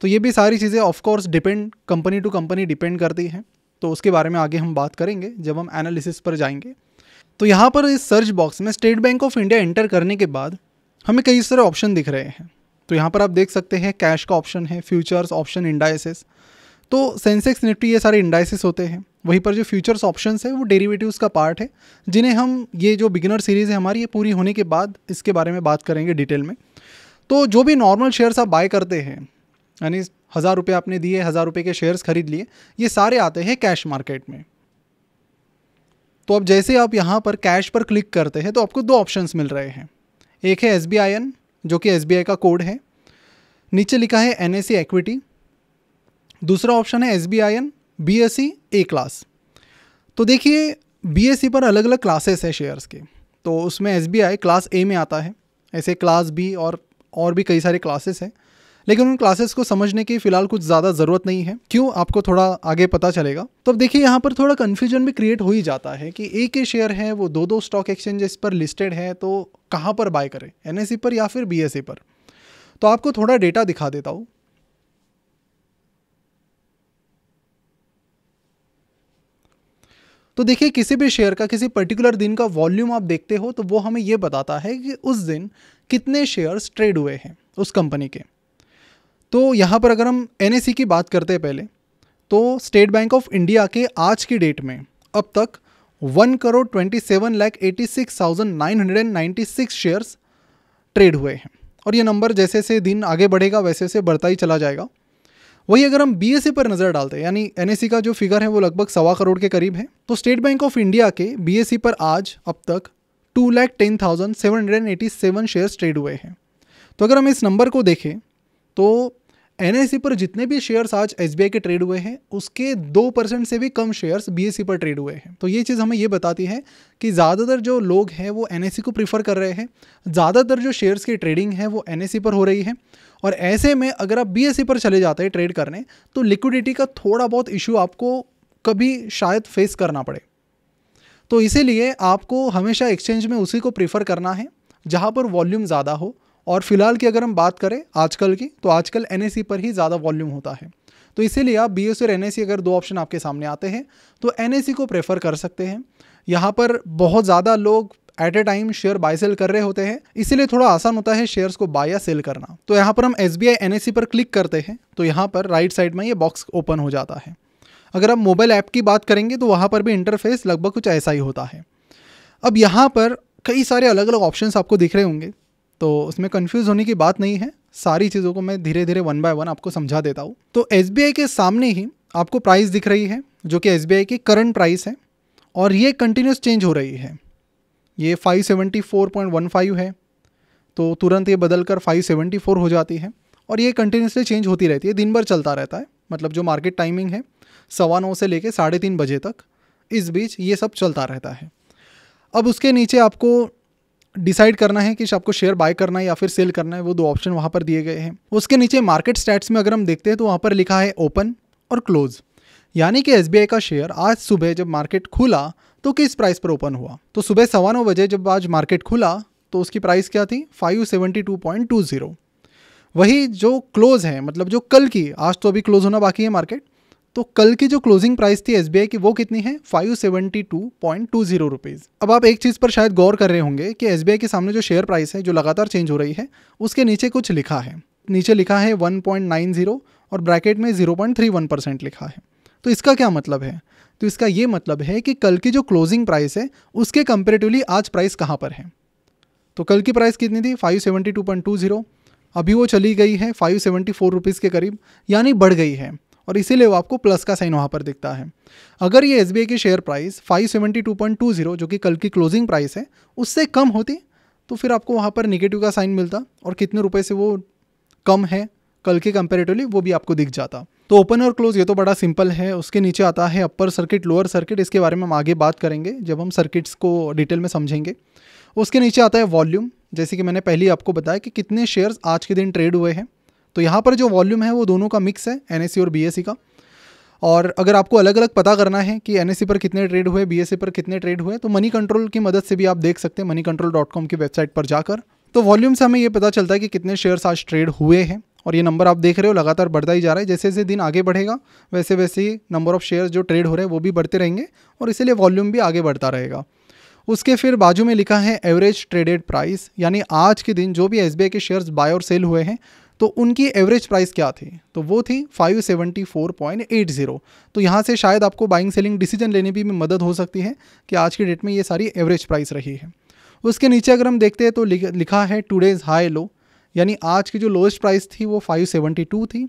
तो ये भी सारी चीज़ें of course depend company to company depend करती हैं तो उसके बारे में आगे हम बात करेंगे जब हम एनालिसिस पर जाएंगे तो यहाँ पर इस सर्च बॉक्स में State Bank of India enter करने के बाद हमें कई सारे ऑप्शन दिख रहे हैं तो यहाँ पर आप देख सकते हैं कैश का ऑप्शन है फ्यूचर्स ऑप्शन इंडाइसिस तो सेंसेक्स निफ्टी ये सारे इंडाइसिस होते हैं वहीं पर जो फ्यूचर्स ऑप्शंस है वो डेरिवेटिव्स का पार्ट है जिन्हें हम ये जो बिगिनर सीरीज़ है हमारी ये पूरी होने के बाद इसके बारे में बात करेंगे डिटेल में तो जो भी नॉर्मल शेयर्स आप बाय करते हैं यानी हज़ार रुपये आपने दिए हज़ार रुपये के शेयर्स खरीद लिए ये सारे आते हैं कैश मार्केट में तो अब जैसे आप यहाँ पर कैश पर क्लिक करते हैं तो आपको दो ऑप्शंस मिल रहे हैं एक है एस बी आई एन जो कि एस का कोड है नीचे लिखा है एन एक्विटी दूसरा ऑप्शन है S B I N B S C A class तो देखिए बी एस सी पर अलग अलग क्लासेस है शेयर्स के तो उसमें S B I class A में आता है ऐसे क्लास बी और और भी कई सारे क्लासेस हैं लेकिन उन क्लासेस को समझने की फिलहाल कुछ ज़्यादा ज़रूरत नहीं है क्यों आपको थोड़ा आगे पता चलेगा तो अब देखिए यहाँ पर थोड़ा कन्फ्यूजन भी क्रिएट हो ही जाता है कि एक ही शेयर है वो दो दो स्टॉक एक्सचेंजेस पर लिस्टेड है तो कहाँ पर बाय करें एन e पर या फिर बी e पर तो आपको थोड़ा डेटा दिखा देता हूँ तो देखिए किसी भी शेयर का किसी पर्टिकुलर दिन का वॉल्यूम आप देखते हो तो वो हमें ये बताता है कि उस दिन कितने शेयर्स ट्रेड हुए हैं उस कंपनी के तो यहाँ पर अगर हम एन की बात करते हैं पहले तो स्टेट बैंक ऑफ इंडिया के आज की डेट में अब तक one crore twenty seven lakh eighty six thousand nine hundred and ninety six shares trade हुए हैं और ये नंबर जैसे जैसे दिन आगे बढ़ेगा वैसे वैसे बढ़ता ही चला जाएगा वही अगर हम बी पर नज़र डालते हैं यानी एन का जो फिगर है वो लगभग सवा करोड़ के करीब है तो स्टेट बैंक ऑफ इंडिया के बी पर आज अब तक two lakh ten thousand seven hundred and eighty seven shares trade हुए हैं तो अगर हम इस नंबर को देखें तो एन पर जितने भी शेयर्स आज एस के ट्रेड हुए हैं उसके दो परसेंट से भी कम शेयर्स बी पर ट्रेड हुए हैं तो ये चीज़ हमें ये बताती है कि ज़्यादातर जो लोग हैं वो एन को प्रीफर कर रहे हैं ज़्यादातर जो शेयर्स की ट्रेडिंग है वो एन पर हो रही है और ऐसे में अगर आप बी पर चले जाते हैं ट्रेड करने तो लिक्विडिटी का थोड़ा बहुत इशू आपको कभी शायद फेस करना पड़े तो इसीलिए आपको हमेशा एक्सचेंज में उसी को प्रीफर करना है जहाँ पर वॉल्यूम ज़्यादा हो और फिलहाल की अगर हम बात करें आजकल की तो आजकल एन पर ही ज़्यादा वॉल्यूम होता है तो इसीलिए आप बी और एन अगर दो ऑप्शन आपके सामने आते हैं तो एन को प्रेफर कर सकते हैं यहाँ पर बहुत ज़्यादा लोग at a time share buy sell कर रहे होते हैं इसीलिए थोड़ा आसान होता है शेयर्स को बाय या सेल करना तो यहाँ पर हम एस बी आई पर क्लिक करते हैं तो यहाँ पर राइट साइड में ये बॉक्स ओपन हो जाता है अगर हम मोबाइल ऐप की बात करेंगे तो वहाँ पर भी इंटरफेस लगभग कुछ ऐसा ही होता है अब यहाँ पर कई सारे अलग अलग ऑप्शंस आपको दिख रहे होंगे तो उसमें कन्फ्यूज़ होने की बात नहीं है सारी चीज़ों को मैं धीरे धीरे वन बाय वन आपको समझा देता हूँ तो एस के सामने ही आपको प्राइस दिख रही है जो कि एस की करंट प्राइस है और ये कंटिन्यूस चेंज हो रही है ये 574.15 है तो तुरंत ये बदल कर 574 हो जाती है और ये कंटिन्यूसली चेंज होती रहती है दिन भर चलता रहता है मतलब जो मार्केट टाइमिंग है सवा नौ से लेकर साढ़े तीन बजे तक इस बीच ये सब चलता रहता है अब उसके नीचे आपको डिसाइड करना है कि आपको शेयर बाय करना है या फिर सेल करना है वो दो ऑप्शन वहाँ पर दिए गए हैं उसके नीचे मार्केट स्टैट्स में अगर हम देखते हैं तो वहाँ पर लिखा है ओपन और क्लोज यानी कि एस का शेयर आज सुबह जब मार्केट खुला तो किस प्राइस पर ओपन हुआ तो सुबह सवा नौ बजे जब आज मार्केट खुला तो उसकी प्राइस क्या थी five seventy two point two zero वही जो क्लोज़ है मतलब जो कल की आज तो अभी क्लोज़ होना बाकी है मार्केट तो कल की जो क्लोजिंग प्राइस थी एस की वो कितनी है five seventy two point two zero rupees अब आप एक चीज़ पर शायद गौर कर रहे होंगे कि एस के सामने जो शेयर प्राइस है जो लगातार चेंज हो रही है उसके नीचे कुछ लिखा है नीचे लिखा है वन पॉइंट नाइन जीरो और ब्रैकेट में zero point three one percent लिखा है तो इसका क्या मतलब है तो इसका ये मतलब है कि कल की जो क्लोजिंग प्राइस है उसके कंपेरेटिवली आज प्राइस कहाँ पर है तो कल की प्राइस कितनी थी five seventy two point two zero अभी वो चली गई है फाइव सेवेंटी फोर रुपीज़ के करीब यानी बढ़ गई है और इसीलिए वो आपको प्लस का साइन वहाँ पर दिखता है अगर ये एस की शेयर प्राइस फाइव जो कि कल की क्लोजिंग प्राइस है उससे कम होती तो फिर आपको वहाँ पर निगेटिव का साइन मिलता और कितने रुपये से वो कम है कल के कंपेरेटिवली वो भी आपको दिख जाता तो ओपन और क्लोज ये तो बड़ा सिंपल है उसके नीचे आता है अपर सर्किट लोअर सर्किट इसके बारे में हम आगे बात करेंगे जब हम सर्किट्स को डिटेल में समझेंगे उसके नीचे आता है वॉल्यूम जैसे कि मैंने पहले आपको बताया कि कितने शेयर्स आज के दिन ट्रेड हुए हैं तो यहाँ पर जो वॉल्यूम है वो दोनों का मिक्स है एन और बी का और अगर आपको अलग अलग पता करना है कि एन पर कितने ट्रेड हुए बी पर कितने ट्रेड हुए तो मनी कंट्रोल की मदद से भी आप देख सकते हैं मनी कंट्रोल डॉट कॉम की वेबसाइट पर जाकर तो वॉल्यूम से हमें ये पता चलता है कि कितने शेयर्स आज ट्रेड हुए हैं और ये नंबर आप देख रहे हो लगातार बढ़ता ही जा रहा है जैसे जैसे दिन आगे बढ़ेगा वैसे वैसे ही नंबर ऑफ शेयर्स जो ट्रेड हो रहे हैं वो भी बढ़ते रहेंगे और इसीलिए वॉल्यूम भी आगे बढ़ता रहेगा उसके फिर बाजू में लिखा है एवरेज ट्रेडेड प्राइस यानी आज के दिन जो भी एस के शेयर्स बाय और सेल हुए हैं तो उनकी एवरेज प्राइस क्या थी तो वो थी 574.80 तो यहाँ से शायद आपको बाइंग सेलिंग डिसीजन लेने भी में मदद हो सकती है कि आज के डेट में ये सारी एवरेज प्राइस रही है उसके नीचे अगर हम देखते हैं तो लिखा है टूडेज हाई लो यानी आज की जो लोएस्ट प्राइस थी वो 572 थी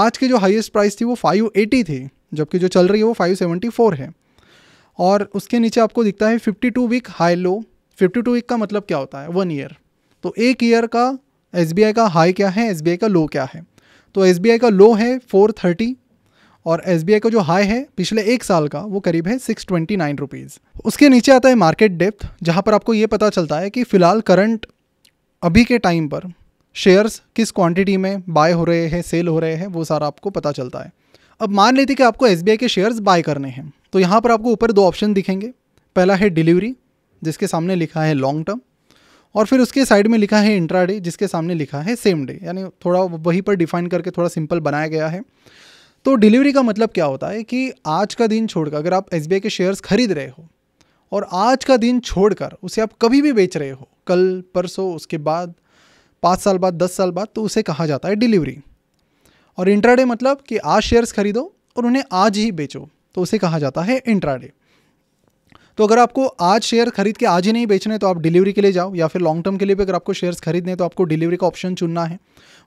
आज की जो हाइएस्ट प्राइस थी वो 580 थी जबकि जो चल रही है वो 574 है और उसके नीचे आपको दिखता है 52 वीक हाई लो 52 वीक का मतलब क्या होता है वन ईयर तो एक ईयर का एस का हाई क्या है एस का लो क्या है तो एस का लो है फोर थर्टी और एस का जो हाई है पिछले एक साल का वो करीब है सिक्स ट्वेंटी नाइन रुपीज़ उसके नीचे आता है मार्केट डेप्थ जहाँ पर आपको ये पता चलता है कि फ़िलहाल करंट अभी के टाइम पर शेयर्स किस क्वांटिटी में बाय हो रहे हैं सेल हो रहे हैं वो सारा आपको पता चलता है अब मान लेते कि आपको एस के शेयर्स बाय करने हैं तो यहाँ पर आपको ऊपर दो ऑप्शन दिखेंगे पहला है डिलीवरी जिसके सामने लिखा है लॉन्ग टर्म और फिर उसके साइड में लिखा है इंट्रा डे जिसके सामने लिखा है सेम डे यानी थोड़ा वहीं पर डिफाइन करके थोड़ा सिंपल बनाया गया है तो डिलीवरी का मतलब क्या होता है कि आज का दिन छोड़कर अगर आप एस के शेयर्स खरीद रहे हो और आज का दिन छोड़कर उसे आप कभी भी बेच रहे हो कल परसों उसके बाद पाँच साल बाद दस साल बाद तो उसे कहा जाता है डिलीवरी और इंट्राडे मतलब कि आज शेयर्स खरीदो और उन्हें आज ही बेचो तो उसे कहा जाता है इंट्राडे तो अगर आपको आज शेयर खरीद के आज ही नहीं बेचने तो आप डिलीवरी के लिए जाओ या फिर लॉन्ग टर्म के लिए भी अगर आपको शेयर्स खरीदने तो आपको डिलीवरी का ऑप्शन चुनना है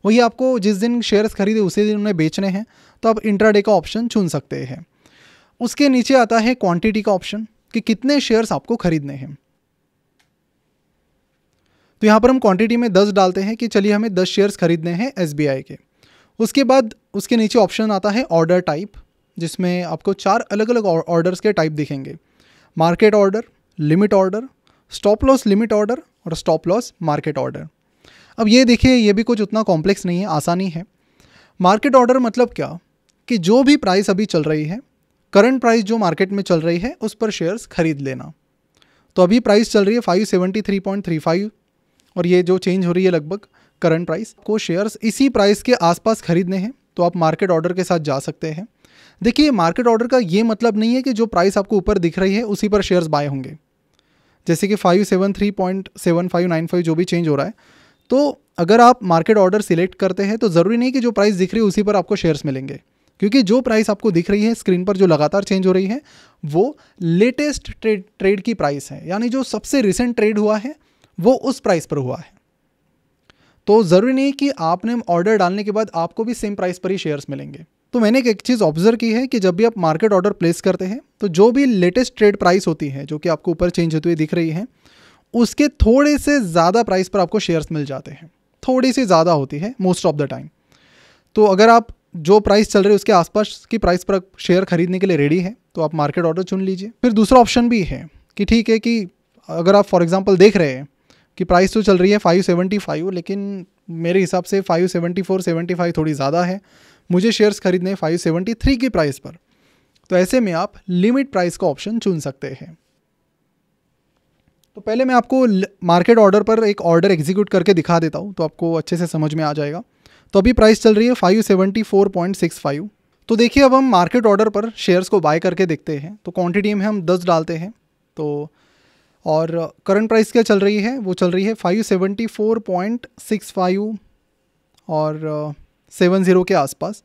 वही आपको जिस दिन शेयर्स खरीदे उसी दिन उन्हें बेचने हैं तो आप इंट्राडे का ऑप्शन चुन सकते हैं उसके नीचे आता है क्वांटिटी का ऑप्शन कि कितने शेयर्स आपको खरीदने हैं तो यहाँ पर हम क्वांटिटी में दस डालते हैं कि चलिए हमें दस शेयर्स खरीदने हैं एस के उसके बाद उसके नीचे ऑप्शन आता है ऑर्डर टाइप जिसमें आपको चार अलग अलग ऑर्डर्स के टाइप दिखेंगे market order limit order stop loss limit order और स्टॉप लॉस मार्केट ऑर्डर अब ये देखिए ये भी कुछ उतना कॉम्प्लेक्स नहीं है आसानी है मार्केट ऑर्डर मतलब क्या कि जो भी प्राइस अभी चल रही है करंट प्राइस जो मार्केट में चल रही है उस पर शेयर्स खरीद लेना तो अभी प्राइस चल रही है 573.35 और ये जो चेंज हो रही है लगभग करंट प्राइस को शेयर्स इसी प्राइस के आसपास खरीदने हैं तो आप मार्केट ऑर्डर के साथ जा सकते हैं देखिए मार्केट ऑर्डर का ये मतलब नहीं है कि जो प्राइस आपको ऊपर दिख रही है उसी पर शेयर्स बाय होंगे जैसे कि five seven three point seven five nine five जो भी चेंज हो रहा है तो अगर आप मार्केट ऑर्डर सिलेक्ट करते हैं तो ज़रूरी नहीं कि जो प्राइस दिख रही है उसी पर आपको शेयर्स मिलेंगे क्योंकि जो प्राइस आपको दिख रही है स्क्रीन पर जो लगातार चेंज हो रही है वो लेटेस्ट ट्रेड ट्रेड की प्राइस है यानी जो सबसे रिसेंट ट्रेड हुआ है वो उस प्राइस पर हुआ है तो ज़रूरी नहीं कि आपने ऑर्डर डालने के बाद आपको भी सेम प्राइस पर ही शेयर्स मिलेंगे तो मैंने एक एक चीज़ ऑब्जर्व की है कि जब भी आप मार्केट ऑर्डर प्लेस करते हैं तो जो भी लेटेस्ट ट्रेड प्राइस होती है जो कि आपको ऊपर चेंज होती हुई दिख रही है उसके थोड़े से ज़्यादा प्राइस पर आपको शेयर्स मिल जाते हैं थोड़ी सी ज़्यादा होती है मोस्ट ऑफ द टाइम तो अगर आप जो प्राइस चल रही है उसके आसपास की प्राइस पर शेयर खरीदने के लिए रेडी है तो आप मार्केट ऑर्डर चुन लीजिए फिर दूसरा ऑप्शन भी है कि ठीक है कि अगर आप फॉर एग्जांपल देख रहे हैं कि प्राइस तो चल रही है 575 लेकिन मेरे हिसाब से 574 75 थोड़ी ज़्यादा है मुझे शेयर्स खरीदने फाइव सेवेंटी थ्री की प्राइस पर तो ऐसे में आप लिमिट प्राइस का ऑप्शन चुन सकते हैं तो पहले मैं आपको मार्केट ऑर्डर पर एक ऑर्डर एग्जीक्यूट करके दिखा देता हूँ तो आपको अच्छे से समझ में आ जाएगा तो अभी प्राइस चल रही है five seventy four point six five तो देखिए अब हम मार्केट ऑर्डर पर शेयर्स को बाय करके देखते हैं तो क्वांटिटी में हम दस डालते हैं तो और करंट प्राइस क्या चल रही है वो चल रही है five seventy four point six five और सेवन ज़ीरो के आसपास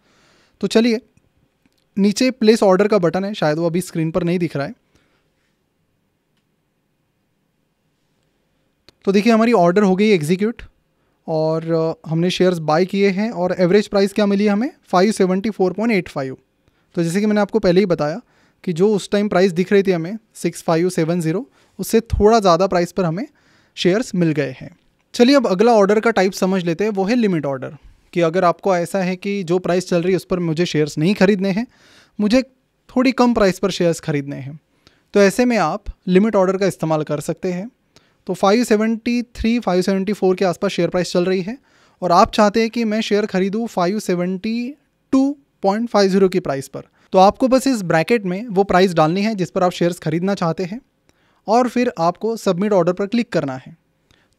तो चलिए नीचे प्लेस ऑर्डर का बटन है शायद वो अभी स्क्रीन पर नहीं दिख रहा है तो देखिए हमारी ऑर्डर हो गई एग्जीक्यूट और हमने शेयर्स बाय किए हैं और एवरेज प्राइस क्या मिली हमें five seventy four point eight five तो जैसे कि मैंने आपको पहले ही बताया कि जो उस टाइम प्राइस दिख रही थी हमें सिक्स फाइव सेवन ज़ीरो उससे थोड़ा ज़्यादा प्राइस पर हमें शेयर्स मिल गए हैं चलिए अब अगला ऑर्डर का टाइप समझ लेते हैं वो है लिमिट ऑर्डर कि अगर आपको ऐसा है कि जो प्राइस चल रही है उस पर मुझे शेयर्स नहीं ख़रीदने हैं मुझे थोड़ी कम प्राइस पर शेयर्स ख़रीदने हैं तो ऐसे में आप लिमिट ऑर्डर का इस्तेमाल कर सकते हैं तो 573, 574 के आसपास शेयर प्राइस चल रही है और आप चाहते हैं कि मैं शेयर खरीदूँ 572.50 की प्राइस पर तो आपको बस इस ब्रैकेट में वो प्राइस डालनी है जिस पर आप शेयर्स खरीदना चाहते हैं और फिर आपको सबमिट ऑर्डर पर क्लिक करना है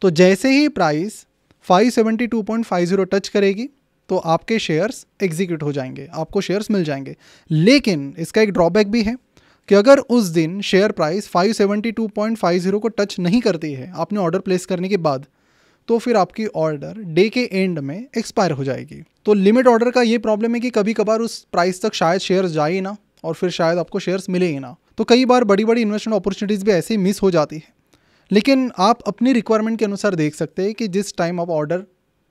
तो जैसे ही प्राइस 572.50 टच करेगी तो आपके शेयर्स एग्जीक्यूट हो जाएंगे आपको शेयर्स मिल जाएंगे लेकिन इसका एक ड्रॉबैक भी है कि अगर उस दिन शेयर प्राइस 572.50 को टच नहीं करती है आपने ऑर्डर प्लेस करने के बाद तो फिर आपकी ऑर्डर डे के एंड में एक्सपायर हो जाएगी तो लिमिट ऑर्डर का ये प्रॉब्लम है कि कभी कभार उस प्राइस तक शायद शेयर्स जाए ना और फिर शायद आपको शेयर्स मिले ही ना तो कई बार बड़ी बड़ी इन्वेस्टमेंट अपॉर्चुनिटीज़ भी ऐसे ही मिस हो जाती है लेकिन आप अपनी रिक्वायरमेंट के अनुसार देख सकते हैं कि जिस टाइम आप ऑर्डर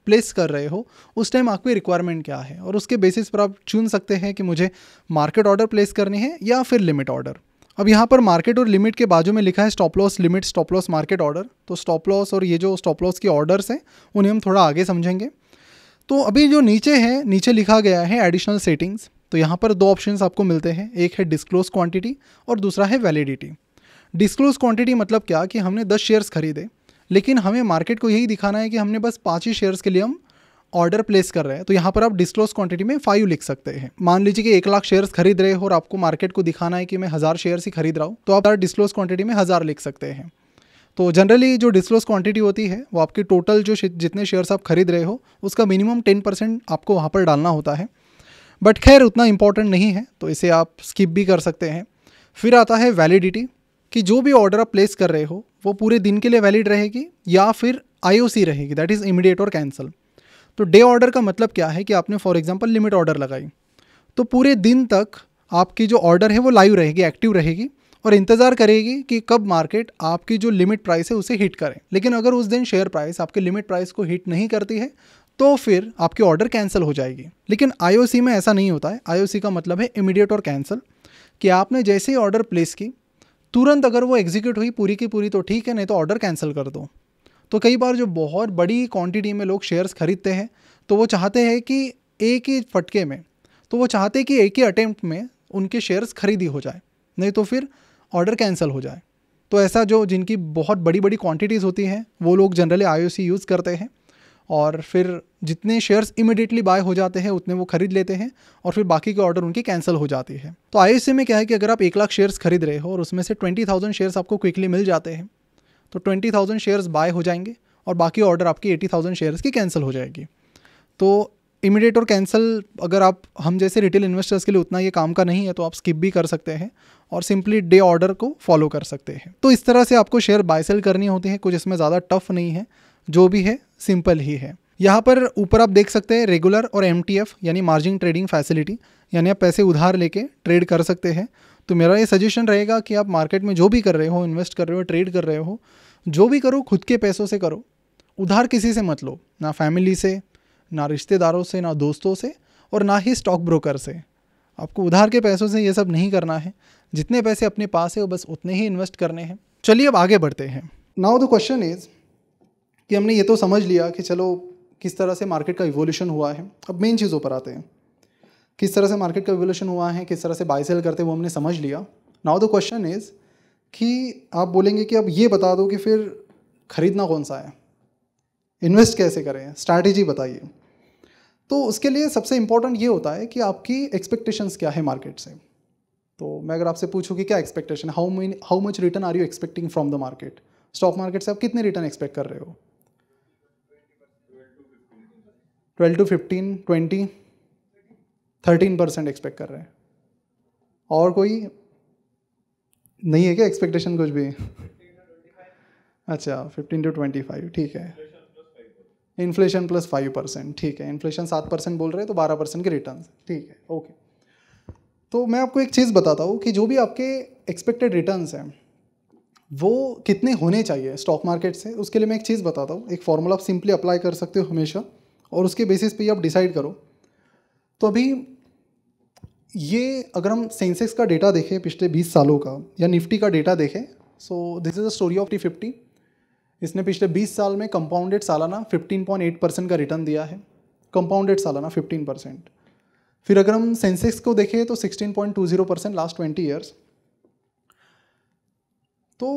प्लेस कर रहे हो उस टाइम आपकी रिक्वायरमेंट क्या है और उसके बेसिस पर आप चुन सकते हैं कि मुझे मार्केट ऑर्डर प्लेस करनी है या फिर लिमिट ऑर्डर अब यहाँ पर मार्केट और लिमिट के बाजू में लिखा है stop loss limit stop loss market order तो स्टॉप लॉस और ये जो स्टॉप लॉस के ऑर्डर्स हैं उन्हें हम थोड़ा आगे समझेंगे तो अभी जो नीचे है नीचे लिखा गया है एडिशनल सेटिंग्स तो यहाँ पर दो ऑप्शन आपको मिलते हैं एक है डिस्क्लोज क्वांटिटी और दूसरा है वैलिडिटी डिस्क्लोज क्वांटिटी मतलब क्या कि हमने दस शेयर्स खरीदे लेकिन हमें मार्केट को यही दिखाना है कि हमने बस पाँच ही शेयर्स के लिए हम ऑर्डर प्लेस कर रहे हैं तो यहाँ पर आप डिस्क्लोज क्वांटिटी में फाइव लिख सकते हैं मान लीजिए कि एक लाख शेयर्स खरीद रहे हो और आपको मार्केट को दिखाना है कि मैं हज़ार शेयर्स ही खरीद रहा हूँ तो आप डिस्क्लोज क्वांटिटी में हज़ार लिख सकते हैं तो जनरली जो डिस्क्लोज क्वांटिटी होती है वो आपकी टोटल जो जितने शेयर्स आप खरीद रहे हो उसका मिनिमम टेन परसेंट आपको वहाँ पर डालना होता है बट खैर उतना इंपॉर्टेंट नहीं है तो इसे आप स्किप भी कर सकते हैं फिर आता है वैलिडिटी कि जो भी ऑर्डर आप प्लेस कर रहे हो वो पूरे दिन के लिए वैलिड रहेगी या फिर आईओसी रहेगी that is immediate or cancel तो डे ऑर्डर का मतलब क्या है कि आपने फॉर एग्जाम्पल लिमिट ऑर्डर लगाई तो पूरे दिन तक आपकी जो ऑर्डर है वो लाइव रहेगी एक्टिव रहेगी और इंतज़ार करेगी कि कब मार्केट आपकी जो लिमिट प्राइस है उसे हिट करें लेकिन अगर उस दिन शेयर प्राइस आपके लिमिट प्राइस को हिट नहीं करती है तो फिर आपकी ऑर्डर कैंसिल हो जाएगी लेकिन आईओसी में ऐसा नहीं होता है आईओसी का मतलब है इमीडिएट और कैंसिल कि आपने जैसे ही ऑर्डर प्लेस की तुरंत अगर वो एग्जीक्यूट हुई पूरी की पूरी तो ठीक है नहीं तो ऑर्डर कैंसिल कर दो तो कई बार जो बहुत बड़ी क्वांटिटी में लोग शेयर्स खरीदते हैं तो वो चाहते हैं कि एक ही फटके में तो वो चाहते हैं कि एक ही अटैम्प्ट में उनके शेयर्स खरीदी हो जाए नहीं तो फिर ऑर्डर कैंसिल हो जाए तो ऐसा जो जिनकी बहुत बड़ी बड़ी क्वांटिटीज़ होती हैं वो लोग जनरली आई यूज़ करते हैं और फिर जितने शेयर्स इमिडिएटली बाय हो जाते हैं उतने वो खरीद लेते हैं और फिर बाकी के ऑर्डर उनकी कैंसिल हो जाती है तो आई में क्या है कि अगर आप एक लाख शेयर्स खरीद रहे हो और उसमें से ट्वेंटी थाउजेंड शेयर्स आपको क्विकली मिल जाते हैं तो ट्वेंटी थाउजेंड शेयर्स बाय हो जाएंगे और बाकी ऑर्डर आपकी एटी थाउजेंड शेयर्स की कैंसिल हो जाएगी तो इमिडिएट और कैंसिल अगर आप हम जैसे रिटेल इन्वेस्टर्स के लिए उतना ये काम का नहीं है तो आप स्किप भी कर सकते हैं और सिंपली डे ऑर्डर को फॉलो कर सकते हैं तो इस तरह से आपको शेयर बाय सेल करनी होती है कुछ इसमें ज़्यादा टफ नहीं है जो भी है सिंपल ही है यहाँ पर ऊपर आप देख सकते हैं रेगुलर और एम यानी मार्जिन ट्रेडिंग फैसिलिटी यानी आप पैसे उधार लेके ट्रेड कर सकते हैं तो मेरा ये सजेशन रहेगा कि आप मार्केट में जो भी कर रहे हो इन्वेस्ट कर रहे हो ट्रेड कर रहे हो जो भी करो खुद के पैसों से करो उधार किसी से मत लो ना फैमिली से ना रिश्तेदारों से ना दोस्तों से और ना ही स्टॉक ब्रोकर से आपको उधार के पैसों से ये सब नहीं करना है जितने पैसे अपने पास है वो बस उतने ही इन्वेस्ट करने हैं चलिए अब आगे बढ़ते हैं नाउ द क्वेश्चन इज़ कि हमने ये तो समझ लिया कि चलो किस तरह से मार्केट का इवोल्यूशन हुआ है अब मेन चीज़ों पर आते हैं किस तरह से मार्केट का इवोल्यूशन हुआ है किस तरह से बाई सेल करते वो हमने समझ लिया नाउ द क्वेश्चन इज़ कि आप बोलेंगे कि अब ये बता दो कि फिर ख़रीदना कौन सा है इन्वेस्ट कैसे करें स्ट्रैटेजी बताइए तो उसके लिए सबसे इम्पोर्टेंट ये होता है कि आपकी एक्सपेक्टेशंस क्या है मार्केट से तो मैं अगर आपसे पूछूँ कि क्या expectation how mean how much return are you expecting from the market stock market से आप कितने रिटर्न एक्सपेक्ट कर रहे हो twelve to fifteen twenty thirteen percent expect कर रहे हैं और कोई नहीं है क्या एक्सपेक्टेशन कुछ भी अच्छा फिफ्टीन टू ट्वेंटी फाइव ठीक है इन्फ्लेशन प्लस फाइव परसेंट ठीक है इन्फ्लेशन सात परसेंट बोल रहे हैं तो बारह परसेंट के रिटर्न ठीक है ओके तो मैं आपको एक चीज़ बताता हूँ कि जो भी आपके एक्सपेक्टेड रिटर्न हैं वो कितने होने चाहिए स्टॉक मार्केट से उसके लिए मैं एक चीज़ बताता हूँ एक फॉर्मूला आप सिंपली अप्लाई कर सकते हो हमेशा और उसके बेसिस पे आप डिसाइड करो तो अभी ये अगर हम सेंसेक्स का डेटा देखें पिछले 20 सालों का या निफ्टी का डेटा देखें so this is the story of T fifty इसने पिछले 20 साल में कंपाउंडेड सालाना 15.8 परसेंट का रिटर्न दिया है कंपाउंडेड सालाना 15 परसेंट फिर अगर हम सेंसेक्स को देखें तो 16.20 परसेंट लास्ट 20 ईयर्स तो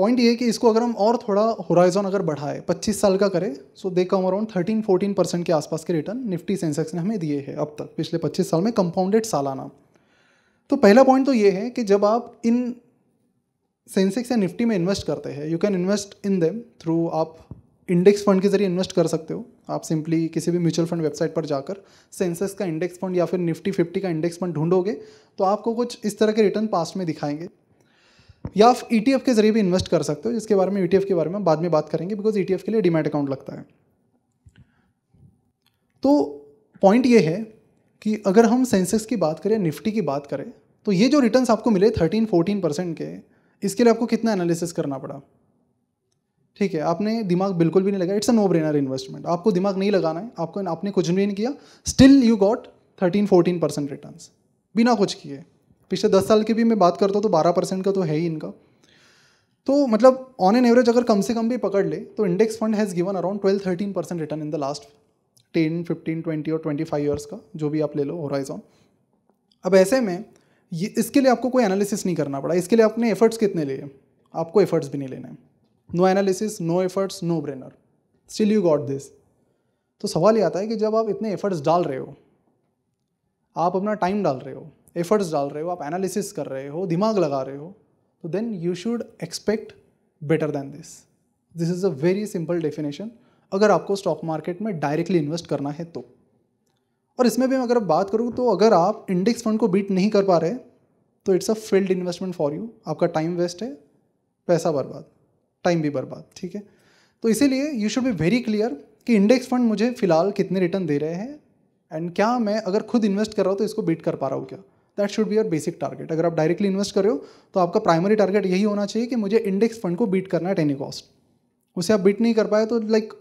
पॉइंट ये कि इसको अगर हम और थोड़ा होराइजन अगर बढ़ाए 25 साल का करें सो दे कम अराउंड 13 14 परसेंट के आसपास के रिटर्न निफ्टी सेंसेक्स ने हमें दिए हैं अब तक पिछले 25 साल में कंपाउंडेड सालाना तो पहला पॉइंट तो ये है कि जब आप इन सेंसेक्स या निफ्टी में इन्वेस्ट करते हैं you can invest in them through आप इंडेक्स फंड के जरिए इन्वेस्ट कर सकते हो आप सिंपली किसी भी म्यूचुअल फंड वेबसाइट पर जाकर सेंसेक्स का इंडेक्स फंड या फिर निफ्टी फिफ्टी का इंडेक्स फंड ढूंढोगे तो आपको कुछ इस तरह के रिटर्न पास्ट में दिखाएंगे या आप ई e के ज़रिए भी इन्वेस्ट कर सकते हो जिसके बारे में ई e के बारे में बाद में बात करेंगे बिकॉज ई e के लिए डिमेट अकाउंट लगता है तो पॉइंट ये है कि अगर हम सेंसेक्स की बात करें निफ्टी की बात करें तो ये जो रिटर्न आपको मिले थर्टीन फोर्टीन परसेंट के इसके लिए आपको कितना एनालिसिस करना पड़ा ठीक है आपने दिमाग बिल्कुल भी नहीं लगाया it's a no brainer investment आपको दिमाग नहीं लगाना है आपको आपने कुछ भी नहीं किया still you got thirteen fourteen percent return बिना कुछ किए पिछले दस साल की भी मैं बात करता हूँ तो बारह परसेंट का तो है ही इनका तो मतलब ऑन एन एवरेज अगर कम से कम भी पकड़ ले तो index fund has given around twelve thirteen percent return in the last ten fifteen twenty और ट्वेंटी फाइव ईयर्स का जो भी आप ले लो होराइजॉन अब ऐसे में ये इसके लिए आपको कोई एनालिसिस नहीं करना पड़ा इसके लिए आपने एफर्ट्स कितने लिए आपको एफर्ट्स भी नहीं लेने no analysis no efforts no brainer still you got this तो सवाल ये आता है कि जब आप इतने एफर्ट्स डाल रहे हो आप अपना टाइम डाल रहे हो एफर्ट्स डाल रहे हो आप एनालिसिस कर रहे हो दिमाग लगा रहे हो तो then you should expect better than this this is a very simple definition अगर आपको स्टॉक मार्केट में डायरेक्टली इन्वेस्ट करना है तो और इसमें भी अगर बात करूँ तो अगर आप इंडेक्स फंड को बीट नहीं कर पा रहे तो it's a failed investment for you आपका टाइम वेस्ट है पैसा बर्बाद टाइम भी बर्बाद ठीक है तो इसीलिए you should be very clear कि इंडेक्स फंड मुझे फ़िलहाल कितने रिटर्न दे रहे हैं एंड क्या मैं अगर खुद इन्वेस्ट कर रहा हूँ तो इसको बीट कर पा रहा हूँ क्या that should be your basic target अगर आप डायरेक्टली इन्वेस्ट कर रहे हो तो आपका प्राइमरी टारगेट यही होना चाहिए कि मुझे इंडेक्स फंड को बीट करना है एट एनी कॉस्ट उसे आप बीट नहीं कर पाए तो like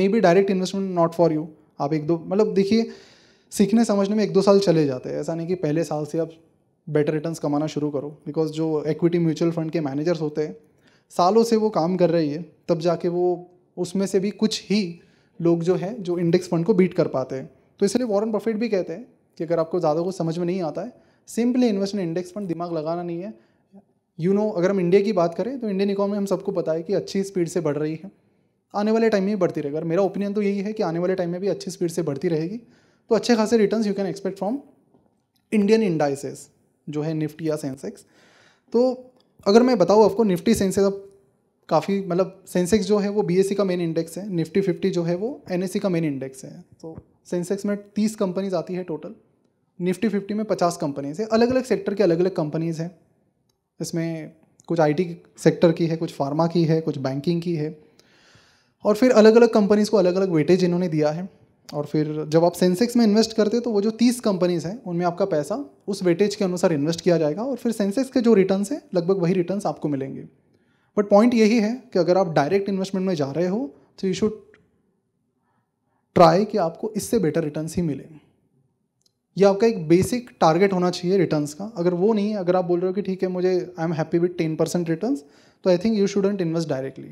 maybe direct investment not for you आप एक दो मतलब देखिए सीखने समझने में एक दो साल चले जाते हैं ऐसा नहीं कि पहले साल से आप बेटर रिटर्न कमाना शुरू करो बिकॉज जो इक्विटी म्यूचुअल फंड के मैनेजर्स होते हैं सालों से वो काम कर रही है तब जाके वो उसमें से भी कुछ ही लोग जो है जो इंडेक्स फंड को बीट कर पाते हैं तो इसलिए वॉरेन बफेट भी कहते हैं कि अगर आपको ज़्यादा कुछ समझ में नहीं आता है सिंपली इन्वेस्टमेंट इंडेक्स फंड दिमाग लगाना नहीं है यू you नो know, अगर हम इंडिया की बात करें तो इंडियन इकोनॉमी हम सबको पता है कि अच्छी स्पीड से बढ़ रही है आने वाले टाइम में भी बढ़ती रहेगी अगर मेरा ओपिनियन तो यही है कि आने वाले टाइम में भी अच्छी स्पीड से बढ़ती रहेगी तो अच्छे खासे return you can expect from Indian indices जो है निफ्टी या सेंसेक्स तो अगर मैं बताऊँ आपको निफ्टी सेंसेक्स अब काफ़ी मतलब सेंसेक्स जो है वो बी का मेन इंडेक्स है निफ्टी फिफ्टी जो है वो एन का मेन इंडेक्स है तो सेंसेक्स में तीस कंपनीज आती है टोटल निफ्टी फिफ्टी में पचास कंपनीज़ है अलग अलग सेक्टर की अलग अलग कंपनीज़ हैं इसमें कुछ आईटी सेक्टर की है कुछ फार्मा की है कुछ बैंकिंग की है और फिर अलग अलग कंपनीज़ को अलग अलग वेटेज इन्होंने दिया है और फिर जब आप सेंसेक्स में इन्वेस्ट करते तो वो जो तीस कंपनीज़ हैं उनमें आपका पैसा उस वेटेज के अनुसार इन्वेस्ट किया जाएगा और फिर सेंसेक्स के जो रिटर्न हैं लगभग वही रिटर्न आपको मिलेंगे बट पॉइंट यही है कि अगर आप डायरेक्ट इन्वेस्टमेंट में जा रहे हो तो यू शुड ट्राई कि आपको इससे बेटर रिटर्न ही मिले ये आपका एक बेसिक टारगेट होना चाहिए रिटर्न्स का अगर वो नहीं है अगर आप बोल रहे हो कि ठीक है मुझे I am happy with ten percent return तो I think you shouldn't invest directly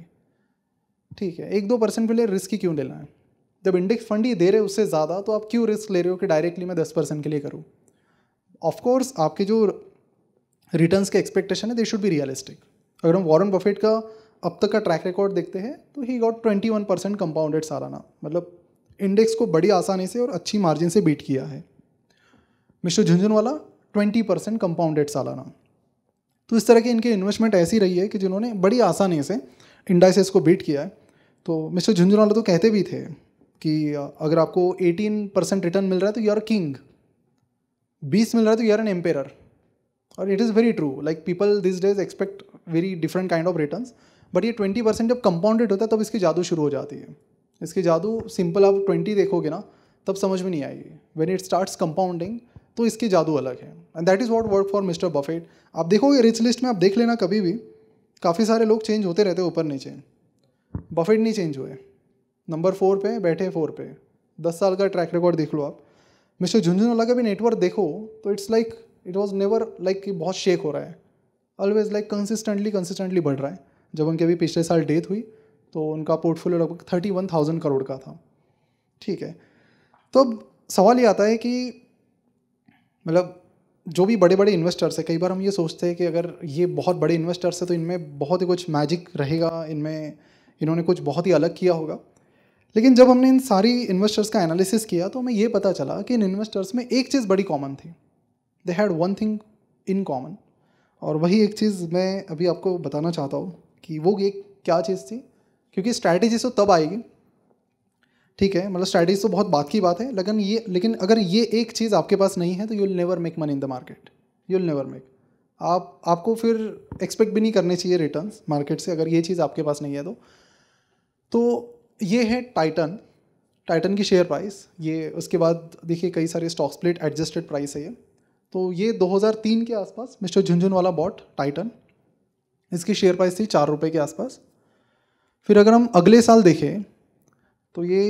ठीक है एक दो परसेंट के लिए रिस्क ही क्यों लेना है जब इंडेक्स फंड ही दे रहे उससे ज़्यादा तो आप क्यों रिस्क ले रहे हो कि डायरेक्टली मैं दस परसेंट के लिए करूँ ऑफकोर्स आपके जो रिटर्न्स के एक्सपेक्टेशन है दे शुड भी रियलिस्टिक अगर हम वॉरन बफेट का अब तक का ट्रैक रिकॉर्ड देखते हैं तो he got twenty one percent compounded सालाना मतलब इंडेक्स को बड़ी आसानी से और अच्छी मार्जिन से बीट किया है mister Jhunjhunwala twenty percent compounded सालाना तो इस तरह की इनके इन्वेस्टमेंट ऐसी रही है कि जिन्होंने बड़ी आसानी से इंडाइसेस को बीट किया है तो मिस्टर झुंझुनवाला तो कहते भी थे कि अगर आपको एटीन परसेंट रिटर्न मिल रहा है तो यू आर किंग बीस मिल रहा है तो यू आर एन एम्पेयर और it is very true like people this days expect very different kind of return but ये ट्वेंटी परसेंट जब कंपाउंडेड होता है तब इसकी जादू शुरू हो जाती है इसकी जादू सिंपल आप ट्वेंटी देखोगे ना तब समझ में नहीं आएगी वेन इट स्टार्ट्स कंपाउंडिंग तो इसकी जादू अलग है and that is what work for mister Buffett आप देखोगे रिच लिस्ट में आप देख लेना कभी भी काफ़ी सारे लोग चेंज होते रहते ऊपर नीचे बफेट नहीं चेंज हुए नंबर फोर पे बैठे फोर पे दस साल का ट्रैक रिकॉर्ड देख लो आप मिस्टर झुंझुनवाला का भी नेटवर्क देखो तो it's like it was never like कि बहुत शेक हो रहा है ऑलवेज लाइक कंसिस्टेंटली कंसिस्टेंटली बढ़ रहा है जब उनके अभी पिछले साल डेथ हुई तो उनका पोर्टफोलियो लगभग थर्टी वन थाउजेंड करोड़ का था ठीक है तो अब सवाल ये आता है कि मतलब जो भी बड़े बड़े इन्वेस्टर्स हैं कई बार हम ये सोचते हैं कि अगर ये बहुत बड़े इन्वेस्टर्स हैं तो इनमें बहुत ही कुछ मैजिक रहेगा इनमें इन्होंने कुछ बहुत ही अलग किया होगा लेकिन जब हमने इन सारी इन्वेस्टर्स का एनालिसिस किया तो हमें ये पता चला कि इन इन्वेस्टर्स में एक चीज़ बड़ी कॉमन थी they had one thing in common और वही एक चीज़ मैं अभी आपको बताना चाहता हूँ कि वो एक क्या चीज़ थी क्योंकि स्ट्रैटेजी तो तब आएगी ठीक है मतलब स्ट्रैटेजी तो बहुत बात की बात है लेकिन ये लेकिन अगर ये एक चीज़ आपके पास नहीं है तो you will never make money in the market you will never make आप आपको फिर एक्सपेक्ट भी नहीं करने चाहिए रिटर्न मार्केट से अगर ये चीज़ आपके पास नहीं है तो तो ये है टाइटन टाइटन की शेयर प्राइस ये उसके बाद देखिए कई सारे स्टॉक स्प्लिट एडजस्टेड प्राइस है ये तो ये 2003 के आसपास mister Jhunjhunwala bought Titan इसकी शेयर प्राइस थी चार रुपये के आसपास फिर अगर हम अगले साल देखें तो ये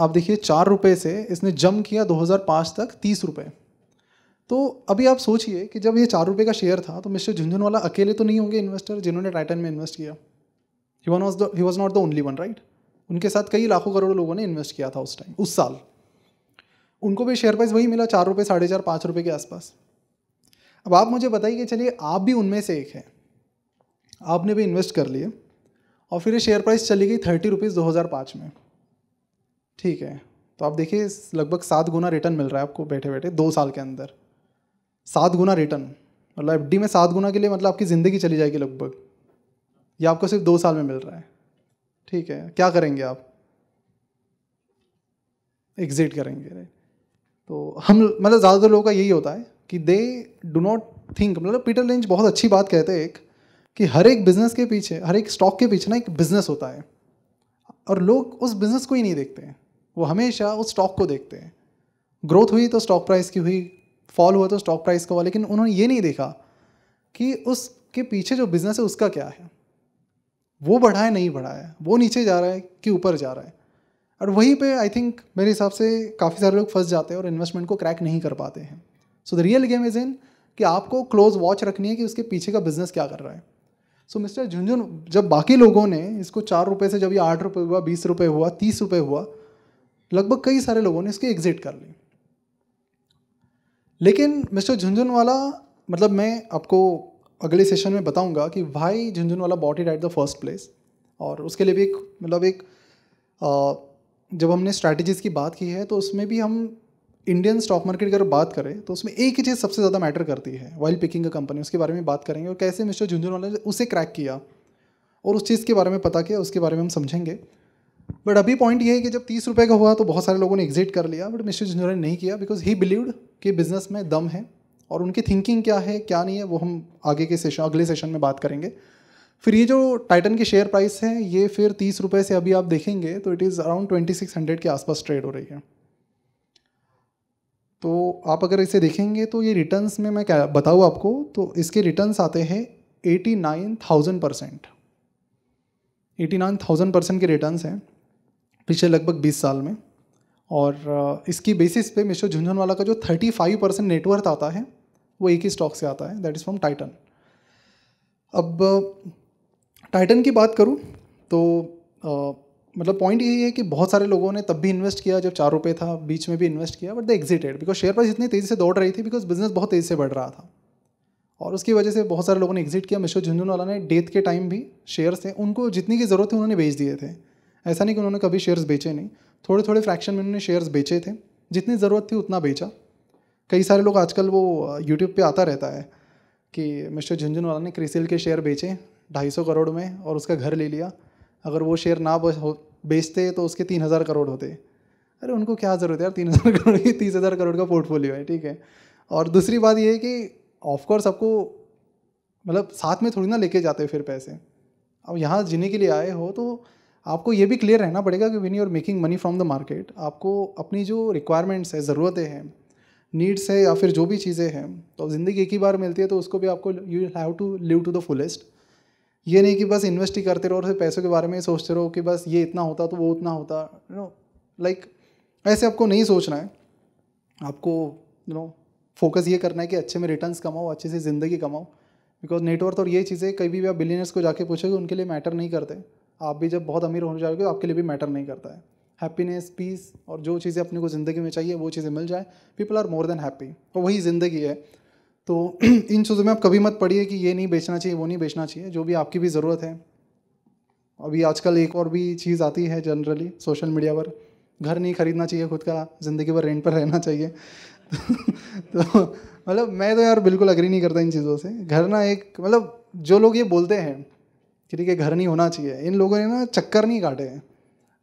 आप देखिए चार रुपये से इसने जम किया 2005 तक तीस रुपये तो अभी आप सोचिए कि जब ये चार रुपये का शेयर था तो मिस्टर झुंझुनवाला अकेले तो नहीं होंगे इन्वेस्टर जिन्होंने टाइटन में इन्वेस्ट किया he one was the he was not the only one right उनके साथ कई लाखों करोड़ लोगों ने इन्वेस्ट किया था उस टाइम उस साल उनको भी शेयर प्राइस वही मिला चार रुपये साढ़े चार पाँच रुपये के आसपास अब आप मुझे बताइए कि चलिए आप भी उनमें से एक हैं आपने भी इन्वेस्ट कर लिए और फिर ये शेयर प्राइस चली गई थर्टी रुपीज़ दो हज़ार पाँच में ठीक है तो आप देखिए लगभग सात गुना रिटर्न मिल रहा है आपको बैठे बैठे दो साल के अंदर सात गुना रिटर्न मतलब एफ में सात गुना के लिए मतलब आपकी ज़िंदगी चली जाएगी लगभग ये आपको सिर्फ दो साल में मिल रहा है ठीक है क्या करेंगे आप एग्जिट करेंगे तो हम मतलब ज़्यादातर लोगों का यही होता है कि दे डू नॉट थिंक मतलब पीटर लिंच बहुत अच्छी बात कहते हैं एक कि हर एक बिज़नेस के पीछे हर एक स्टॉक के पीछे ना एक बिज़नेस होता है और लोग उस बिज़नेस को ही नहीं देखते हैं वो हमेशा उस स्टॉक को देखते हैं ग्रोथ हुई तो स्टॉक प्राइस की हुई फॉल हुआ तो स्टॉक प्राइस का हुआ लेकिन उन्होंने ये नहीं देखा कि उसके पीछे जो बिज़नेस है उसका क्या है वो बढ़ा है नहीं बढ़ा है वो नीचे जा रहा है कि ऊपर जा रहा है और वहीं पे आई थिंक मेरे हिसाब से काफ़ी सारे लोग फंस जाते हैं और इन्वेस्टमेंट को क्रैक नहीं कर पाते हैं so the real game is in कि आपको क्लोज वॉच रखनी है कि उसके पीछे का बिज़नेस क्या कर रहा है सो मिस्टर झुंझुन जब बाकी लोगों ने इसको चार रुपये से जब ये आठ रुपये हुआ बीस रुपये हुआ तीस रुपये हुआ लगभग कई सारे लोगों ने इसकी एग्ज़िट कर ली लेकिन मिस्टर झुंझुनवाला मतलब मैं आपको अगले सेशन में बताऊंगा कि भाई Jhunjhunwala bought it at the first place और उसके लिए भी एक मतलब एक आ, जब हमने स्ट्रैटेजीज़ की बात की है तो उसमें भी हम इंडियन स्टॉक मार्केट की अगर बात करें तो उसमें एक ही चीज़ सबसे ज़्यादा मैटर करती है वाइल पिकिंग कंपनी उसके बारे में बात करेंगे और कैसे मिस्टर झुंझुनवाला ने उसे क्रैक किया और उस चीज़ के बारे में पता किया उसके बारे में हम समझेंगे बट अभी पॉइंट ये है कि जब तीस रुपये का हुआ तो बहुत सारे लोगों ने एग्जिट कर लिया बट मिस्टर झुंझुनू ने नहीं किया बिकॉज ही बिलीव्ड कि बिजनेस में दम है और उनकी थिंकिंग क्या है क्या नहीं है वो हम आगे के सेशन अगले सेशन में बात करेंगे फिर ये जो टाइटन के शेयर प्राइस है ये फिर तीस रुपये से अभी आप देखेंगे तो it is around twenty six hundred के आसपास ट्रेड हो रही है तो आप अगर इसे देखेंगे तो ये रिटर्न्स में मैं क्या बताऊँ आपको तो इसके रिटर्न्स आते हैं eighty nine thousand percent eighty nine thousand percent के रिटर्न्स हैं पिछले लगभग 20 साल में और इसकी बेसिस पे मिस्टर झुंझुनवाला का जो 35 परसेंट नेटवर्थ आता है वो एक ही स्टॉक से आता है दैट इज़ फ्रॉम टाइटन अब टाइटन की बात करूँ तो आ, मतलब पॉइंट यही है कि बहुत सारे लोगों ने तब भी इन्वेस्ट किया जब चार रुपये था बीच में भी इन्वेस्ट किया but they exited because share price इतनी तेज़ी से दौड़ रही थी बिकॉज बिजनेस बहुत तेज़ी से बढ़ रहा था और उसकी वजह से बहुत सारे लोगों ने एग्जिट किया मिश्र झुंझुनवाला ने डेथ के टाइम भी शेयर थे उनको जितनी की ज़रूरत थी उन्होंने बेच दिए थे ऐसा नहीं कि उन्होंने कभी शेयर्स बेचे नहीं थोड़े थोड़े फ्रैक्शन में उन्होंने शेयर्स बेचे थे जितनी ज़रूरत थी उतना बेचा कई सारे लोग आजकल वो यूट्यूब पे आता रहता है कि मिस्टर झुंझुनवाला ने क्रिसिल के शेयर बेचे ढाई सौ करोड़ में और उसका घर ले लिया अगर वो शेयर ना बेचते तो उसके तीन हज़ार करोड़ होते अरे उनको क्या ज़रूरत है यार तीन हज़ार करोड़ की तीस हज़ार करोड़ का पोर्टफोलियो है ठीक है और दूसरी बात ये है कि ऑफकोर्स आपको मतलब साथ में थोड़ी ना लेके जाते फिर पैसे अब यहाँ जीने के लिए आए हो तो आपको ये भी क्लियर रहना पड़ेगा कि when you are making money from the market आपको अपनी जो रिक्वायरमेंट्स है ज़रूरतें हैं नीड्स है या फिर जो भी चीज़ें हैं तो ज़िंदगी एक ही बार मिलती है तो उसको भी आपको you have to live to the fullest ये नहीं कि बस इन्वेस्ट ही करते रहो और फिर पैसों के बारे में सोचते रहो कि बस ये इतना होता तो वो उतना होता यू नो लाइक ऐसे आपको नहीं सोचना है आपको यू नो फोकस ये करना है कि अच्छे में रिटर्न्स कमाओ अच्छे से ज़िंदगी कमाओ बिकॉज नेटवर्थ और ये चीज़ें कभी भी आप बिलीनियर्स को जाके पूछोगे उनके लिए मैटर नहीं करते आप भी जब बहुत अमीर हो जाओगे तो आपके लिए भी मैटर नहीं करता है हैप्पीनेस पीस और जो चीज़ें अपने को ज़िंदगी में चाहिए वो चीज़ें मिल जाए people are more than happy और वही ज़िंदगी है तो इन चीज़ों में आप कभी मत पड़िए कि ये नहीं बेचना चाहिए वो नहीं बेचना चाहिए जो भी आपकी भी ज़रूरत है अभी आजकल एक और भी चीज़ आती है जनरली सोशल मीडिया पर घर नहीं खरीदना चाहिए खुद का ज़िंदगी भर रेंट पर रहना चाहिए तो मतलब मैं तो यार बिल्कुल अग्री नहीं करता इन चीज़ों से घर ना एक मतलब जो लोग ये बोलते हैं कि ठीक है घर नहीं होना चाहिए इन लोगों ने ना चक्कर नहीं काटे हैं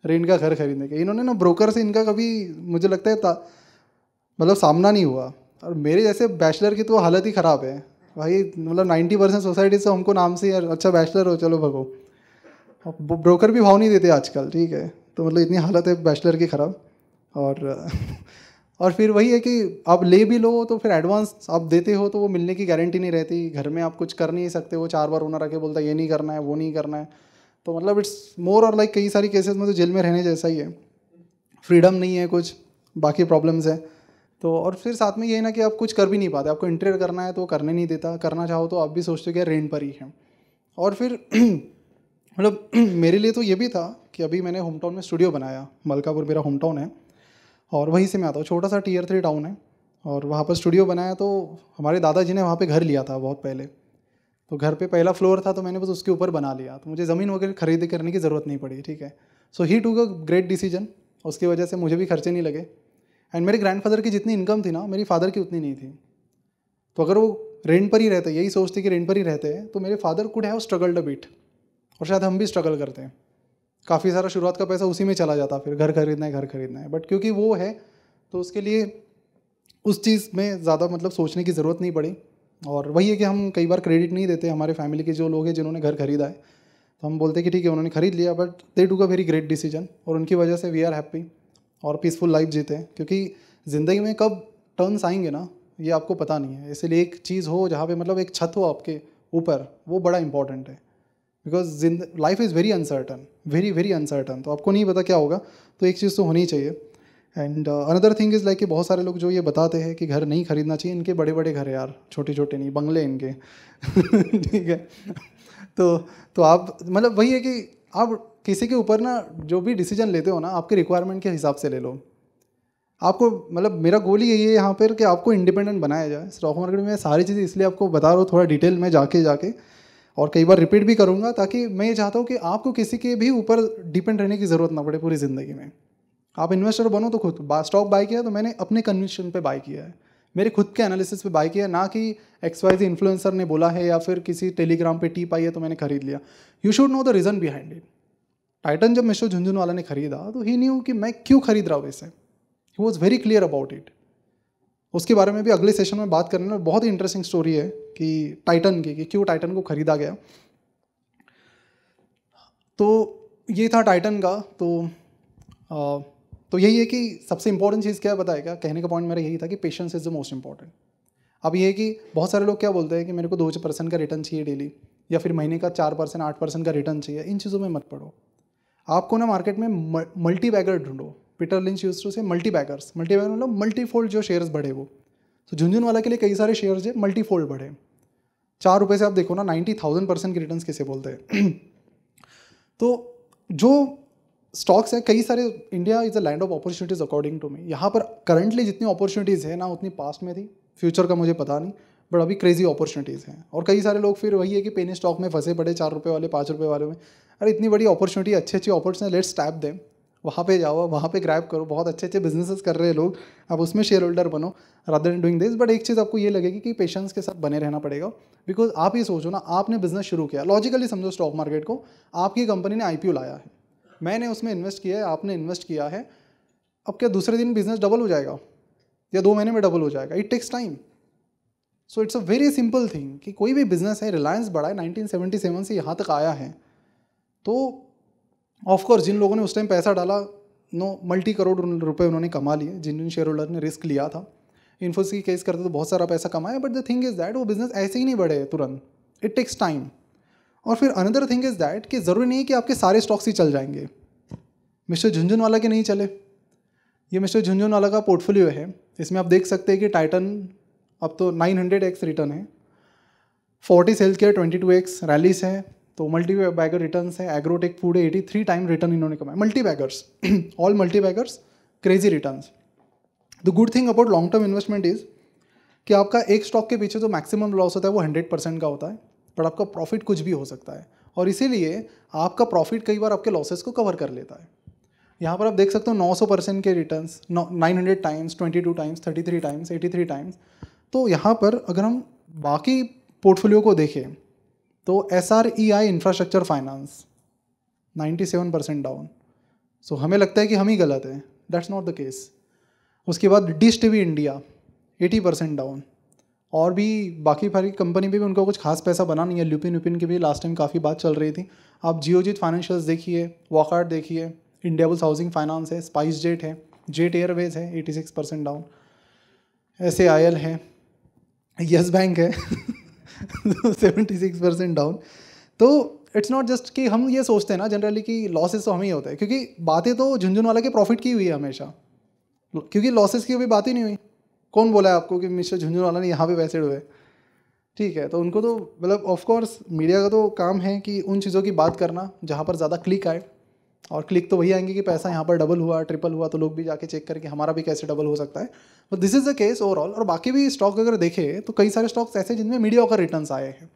रेंट का घर खरीदने के इन्होंने ना ब्रोकर से इनका कभी मुझे लगता है मतलब सामना नहीं हुआ और मेरे जैसे बैचलर की तो हालत ही ख़राब है भाई मतलब नाइन्टी परसेंट सोसाइटी से हमको नाम से यार अच्छा बैचलर हो चलो भगो ब्रोकर भी भाव नहीं देते आजकल ठीक है तो मतलब इतनी हालत है बैचलर की ख़राब और और फिर वही है कि आप ले भी लो तो फिर एडवांस आप देते हो तो वो मिलने की गारंटी नहीं रहती घर में आप कुछ कर नहीं सकते वो चार बार होना रखे बोलता ये नहीं करना है वो नहीं करना है तो मतलब इट्स मोर और लाइक कई सारी केसेस में तो जेल में रहने जैसा ही है फ्रीडम नहीं है कुछ बाकी प्रॉब्लम्स है तो और फिर साथ में ये है ना कि आप कुछ कर भी नहीं पाते आपको इंटरेयर करना है तो करने नहीं देता करना चाहो तो आप भी सोचते हो कि रेंट पर ही है और फिर मतलब मेरे लिए तो ये भी था कि अभी मैंने होम टाउन में स्टूडियो बनाया मलकापुर मेरा होम टाउन है और वहीं से मैं आता हूँ छोटा सा टीयर थ्री टाउन है और वहाँ पर स्टूडियो बनाया तो हमारे दादाजी ने वहाँ पर घर लिया था बहुत पहले तो घर पे पहला फ्लोर था तो मैंने बस उसके ऊपर बना लिया तो मुझे ज़मीन वगैरह खरीद करने की ज़रूरत नहीं पड़ी ठीक है so he took a great decision उसकी वजह से मुझे भी खर्चे नहीं लगे एंड मेरे ग्रैंडफादर की जितनी इनकम थी ना मेरी फादर की उतनी नहीं थी तो अगर वो रेंट पर ही रहते यही सोचते कि रेंट पर ही रहते हैं तो मेरे father could have struggled a bit और शायद हम भी स्ट्रगल करते हैं काफ़ी सारा शुरुआत का पैसा उसी में चला जाता फिर घर खरीदना है घर खरीदना है बट क्योंकि वो है तो उसके लिए उस चीज़ में ज़्यादा मतलब सोचने की ज़रूरत नहीं पड़ी और वही है कि हम कई बार क्रेडिट नहीं देते हमारे फैमिली के जो लोग हैं जिन्होंने घर खरीदा है तो हम बोलते कि ठीक है उन्होंने खरीद लिया बट दे टू का वेरी ग्रेट डिसीजन और उनकी वजह से वी आर हैप्पी और पीसफुल लाइफ जीते हैं क्योंकि ज़िंदगी में कब टर्न्स आएंगे ना ये आपको पता नहीं है इसलिए एक चीज़ हो जहाँ पे मतलब एक छत हो आपके ऊपर वो बड़ा इंपॉर्टेंट है because life is very uncertain very very uncertain तो आपको नहीं पता क्या होगा तो एक चीज़ तो होनी चाहिए and another thing is like कि बहुत सारे लोग जो ये बताते हैं कि घर नहीं खरीदना चाहिए इनके बड़े बड़े घर यार छोटे छोटे नहीं बंगले इनके ठीक है तो तो आप मतलब वही है कि आप किसी के ऊपर ना जो भी डिसीजन लेते हो ना आपके रिक्वायरमेंट के हिसाब से ले लो आपको मतलब मेरा गोल ही यही है यहाँ पर कि आपको इंडिपेंडेंट बनाया जाए स्टॉक मार्केट में सारी चीज़ें इसलिए आपको बता रहा हूँ थोड़ा डिटेल में जाके जाके और कई बार रिपीट भी करूँगा ताकि मैं ये चाहता हूँ कि आपको किसी के भी ऊपर डिपेंड रहने की ज़रूरत ना पड़े पूरी ज़िंदगी में आप इन्वेस्टर बनो तो खुद स्टॉक बाय किया तो मैंने अपने कन्विशन पे बाई किया है मेरे खुद के एनालिसिस पे बाई किया ना कि एक्स वाई जी इन्फ्लुएंसर ने बोला है या फिर किसी टेलीग्राम पे टीप आई है तो मैंने खरीद लिया you should know the reason behind it Titan जब मिशो झुंझुनवाला ने खरीदा तो ही न्यू कि मैं क्यों खरीद रहा हूँ इसे he was very clear about it उसके बारे में भी अगले सेशन में बात करने में बहुत ही इंटरेस्टिंग स्टोरी है कि टाइटन की कि क्यों टाइटन को खरीदा गया तो ये था टाइटन का तो आ, तो यही है कि सबसे इंपॉर्टेंट चीज़ क्या बताया क्या कहने का पॉइंट मेरा यही था कि patience is the most important अब ये है कि बहुत सारे लोग क्या बोलते हैं कि मेरे को दो परसेंट का रिटर्न चाहिए डेली या फिर महीने का चार परसेंट आठ परसेंट का रिटर्न चाहिए इन चीज़ों में मत पढ़ो आपको ना मार्केट में मल्टी बैगर ढूंढो Peter Lynch used to say multibaggers multibagger मतलब मल्टी फोल्ड जो शेयर्स बढ़े वो तो झुंझुनवाला के लिए कई सारे शेयर्स है मल्टी फोल्ड बढ़े चार रुपये से आप देखो ना नाइन्टी थाउजेंड परसेंट के रिटर्न कैसे बोलते हैं तो जो स्टॉक्स है कई सारे India is a land of opportunities according to me यहाँ पर करंटली जितनी अपॉर्चुनिटीज़ है ना उतनी पास्ट में थी फ्यूचर का मुझे पता नहीं बट अभी क्रेजी अपॉर्चुनिटीज़ हैं और कई सारे लोग फिर वही है कि पेनी स्टॉक में फंसे पड़े चार रुपये वाले पाँच रुपये वाले में अरे इतनी बड़ी अपॉर्चुनिटी अच्छी अच्छी अपॉर्चुनिटी लेट्स टैप दें वहाँ पे जाओ वहाँ पे ग्रैब करो बहुत अच्छे अच्छे बिजनेसेस कर रहे हैं लोग आप उसमें शेयर होल्डर बनो rather in doing this but एक चीज़ आपको ये लगेगी कि पेशेंस के साथ बने रहना पड़ेगा बिकॉज आप ये सोचो ना आपने बिजनेस शुरू किया लॉजिकली समझो स्टॉक मार्केट को आपकी कंपनी ने आई लाया है मैंने उसमें इन्वेस्ट किया है आपने इन्वेस्ट किया है अब क्या दूसरे दिन बिजनेस डबल हो जाएगा या दो महीने में डबल हो जाएगा it takes time so it's a very simple thing कि कोई भी बिजनेस है रिलायंस बड़ा है नाइनटीन से यहाँ तक आया है तो ऑफकोर्स जिन लोगों ने उस टाइम पैसा डाला नो मल्टी करोड़ रुपए उन्होंने कमा लिए जिन जिन शेयर होल्डर ने रिस्क लिया था इन्फोसिस केस करते तो बहुत सारा पैसा कमाया but the thing is that वो बिज़नेस ऐसे ही नहीं बढ़े तुरंत इट टेक्स टाइम और फिर अनदर थिंग इज़ दैट कि ज़रूरी नहीं है कि आपके सारे स्टॉक्स ही चल जाएंगे मिस्टर झुंझुनवाला के नहीं चले ये मिस्टर झुंझुनवाला का पोर्टफोलियो है इसमें आप देख सकते हैं कि टाइटन अब तो नाइन हंड्रेड एक्स रिटर्न है forty sales care twenty two x Rallis है तो मल्टी बैगर रिटर्न है एग्रोटेक फूड है एटी थ्री टाइम रिटर्न इन्होंने कमाया multibaggers all multibaggers crazy return the good thing about long term investment is कि आपका एक स्टॉक के पीछे जो मैक्सिमम लॉस होता है वो हंड्रेड परसेंट का होता है बट आपका प्रॉफिट कुछ भी हो सकता है और इसीलिए आपका प्रॉफिट कई बार आपके लॉसेस को कवर कर लेता है यहाँ पर आप देख सकते हो 900 परसेंट के return nine hundred times twenty two times thirty three times eighty three times तो यहाँ पर अगर हम बाकी पोर्टफोलियो को देखें तो S R E I infrastructure finance seven percent down so हमें लगता है कि हम ही गलत हैं दैट्स नॉट द केस उसके बाद dish T V India eighty percent down और भी बाकी सारी कंपनी भी उनका कुछ खास पैसा बना नहीं है ल्यूपिन उपिन की भी लास्ट टाइम काफ़ी बात चल रही थी आप जियोजीत फाइनेंशियल्स देखिए वॉकआउट देखिए इंडियाबल्स हाउसिंग फाइनेंस है स्पाइस जेट है जेट एयरवेज है eighty six percent down S A I L है यस बैंक है सेवेंटी सिक्स परसेंट डाउन तो इट्स नॉट जस्ट कि हम ये सोचते हैं ना जनरली कि लॉसेस तो हमें ही होते हैं क्योंकि बातें तो झुंझुनवाला के प्रॉफिट की हुई है हमेशा क्योंकि लॉसेस की अभी बात ही नहीं हुई कौन बोला है आपको कि मिस्टर झुंझुनवाला ने यहाँ पे पैसे हुए ठीक है तो उनको तो मतलब ऑफकोर्स मीडिया का तो काम है कि उन चीज़ों की बात करना जहाँ पर ज़्यादा क्लिक आए और क्लिक तो वही आएंगे कि पैसा यहाँ पर डबल हुआ ट्रिपल हुआ तो लोग भी जाके चेक करके हमारा भी कैसे डबल हो सकता है but this is the case overall और बाकी भी स्टॉक अगर देखें तो कई सारे स्टॉक्स ऐसे जिनमें मीडिया का रिटर्न आए हैं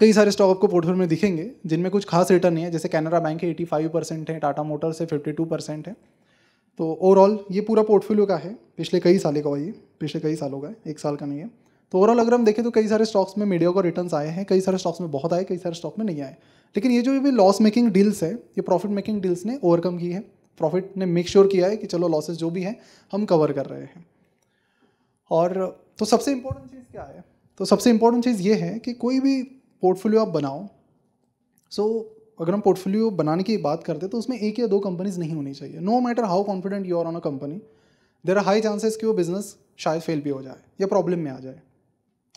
कई सारे स्टॉक आपको पोर्टफोलियो में दिखेंगे जिनमें कुछ खास रिटर्न नहीं है जैसे कैनरा बैंक है एटी फाइव परसेंट है टाटा मोटर्स है फिफ्टी टू परसेंट है तो ओवरऑल ये पूरा पोर्टफोलियो का है पिछले कई सालों का ये पिछले कई सालों का है एक साल का नहीं है तो ओवरऑल अगर हम देखें तो कई सारे स्टॉक्स में मीडिया को रिटर्न आए हैं कई सारे स्टॉक्स में बहुत आए कई सारे स्टॉक में नहीं आए लेकिन ये जो भी लॉस मेकिंग डील्स है ये प्रॉफिट मेकिंग डील्स ने ओवरकम की है प्रॉफिट ने मेक श्योर sure किया है कि चलो लॉसेज जो भी हैं हम कवर कर रहे हैं और तो सबसे इम्पोर्टेंट चीज़ क्या है तो सबसे इम्पोर्टेंट चीज़ ये है कि कोई भी पोर्टफोलियो आप बनाओ सो so, अगर हम पोर्टफोलियो बनाने की बात करते तो उसमें एक या दो कंपनीज नहीं होनी चाहिए no matter how confident you are on a company there are high chances कि वो बिज़नेस शायद फेल भी हो जाए या प्रॉब्लम में आ जाए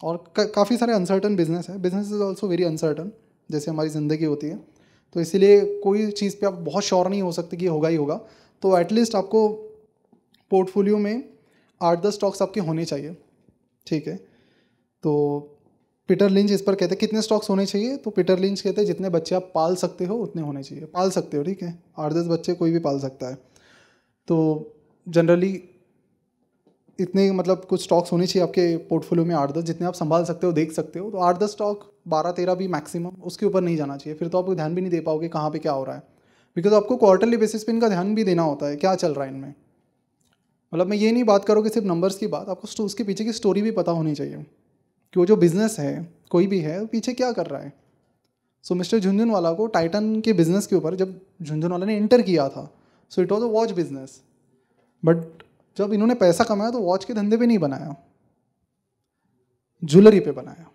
और काफ़ी सारे अनसर्टन बिजनेस है business is also very uncertain जैसे हमारी ज़िंदगी होती है तो इसीलिए कोई चीज़ पे आप बहुत श्योर नहीं हो सकते कि होगा ही होगा तो एटलीस्ट आपको पोर्टफोलियो में आठ दस स्टॉक्स आपके होने चाहिए ठीक है तो पीटर लिंच इस पर कहते हैं कितने स्टॉक्स होने चाहिए तो पीटर लिंच कहते हैं जितने बच्चे आप पाल सकते हो उतने होने चाहिए पाल सकते हो ठीक है आठ दस बच्चे कोई भी पाल सकता है तो जनरली इतने मतलब कुछ स्टॉक्स होने चाहिए आपके पोर्टफोलियो में आठ दस जितने आप संभाल सकते हो देख सकते हो तो आठ दस स्टॉक बारह तेरह भी मैक्सिमम उसके ऊपर नहीं जाना चाहिए फिर तो आपको ध्यान भी नहीं दे पाओगे कहाँ पे क्या हो रहा है बिकॉज आपको क्वार्टरली बेसिस पे इनका ध्यान भी देना होता है क्या चल रहा है इनमें मतलब मैं ये नहीं बात करूँगी सिर्फ नंबर्स की बात आपको उसके पीछे की स्टोरी भी पता होनी चाहिए कि वो जो बिज़नेस है कोई भी है वो पीछे क्या कर रहा है सो मिस्टर झुंझुनवाला को टाइटन के बिज़नेस के ऊपर जब झुंझुनवाला ने इंटर किया था so it was a watch business but जब इन्होंने पैसा कमाया तो वॉच के धंधे पे नहीं बनाया ज्वेलरी पे बनाया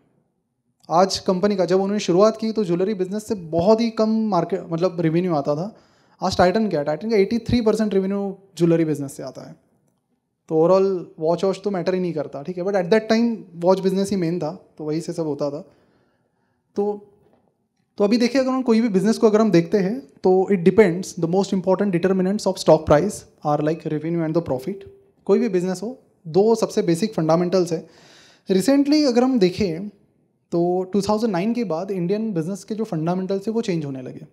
आज कंपनी का जब उन्होंने शुरुआत की तो ज्वेलरी बिजनेस से बहुत ही कम मार्केट मतलब रेवेन्यू आता था आज टाइटन क्या है टाइटन का three percent revenue jewellery business से आता है तो ओवरऑल वॉच वॉच तो मैटर ही नहीं करता ठीक है but at that time watch business ही मेन था तो वही से सब होता था तो तो अभी देखिए अगर हम कोई भी बिजनेस को अगर हम देखते हैं तो it depends the most important determinants of stock price are like revenue and the profit कोई भी बिजनेस हो दो सबसे बेसिक फंडामेंटल्स है रिसेंटली अगर हम देखें तो 2009 के बाद इंडियन बिजनेस के जो फंडामेंटल्स है वो चेंज होने लगे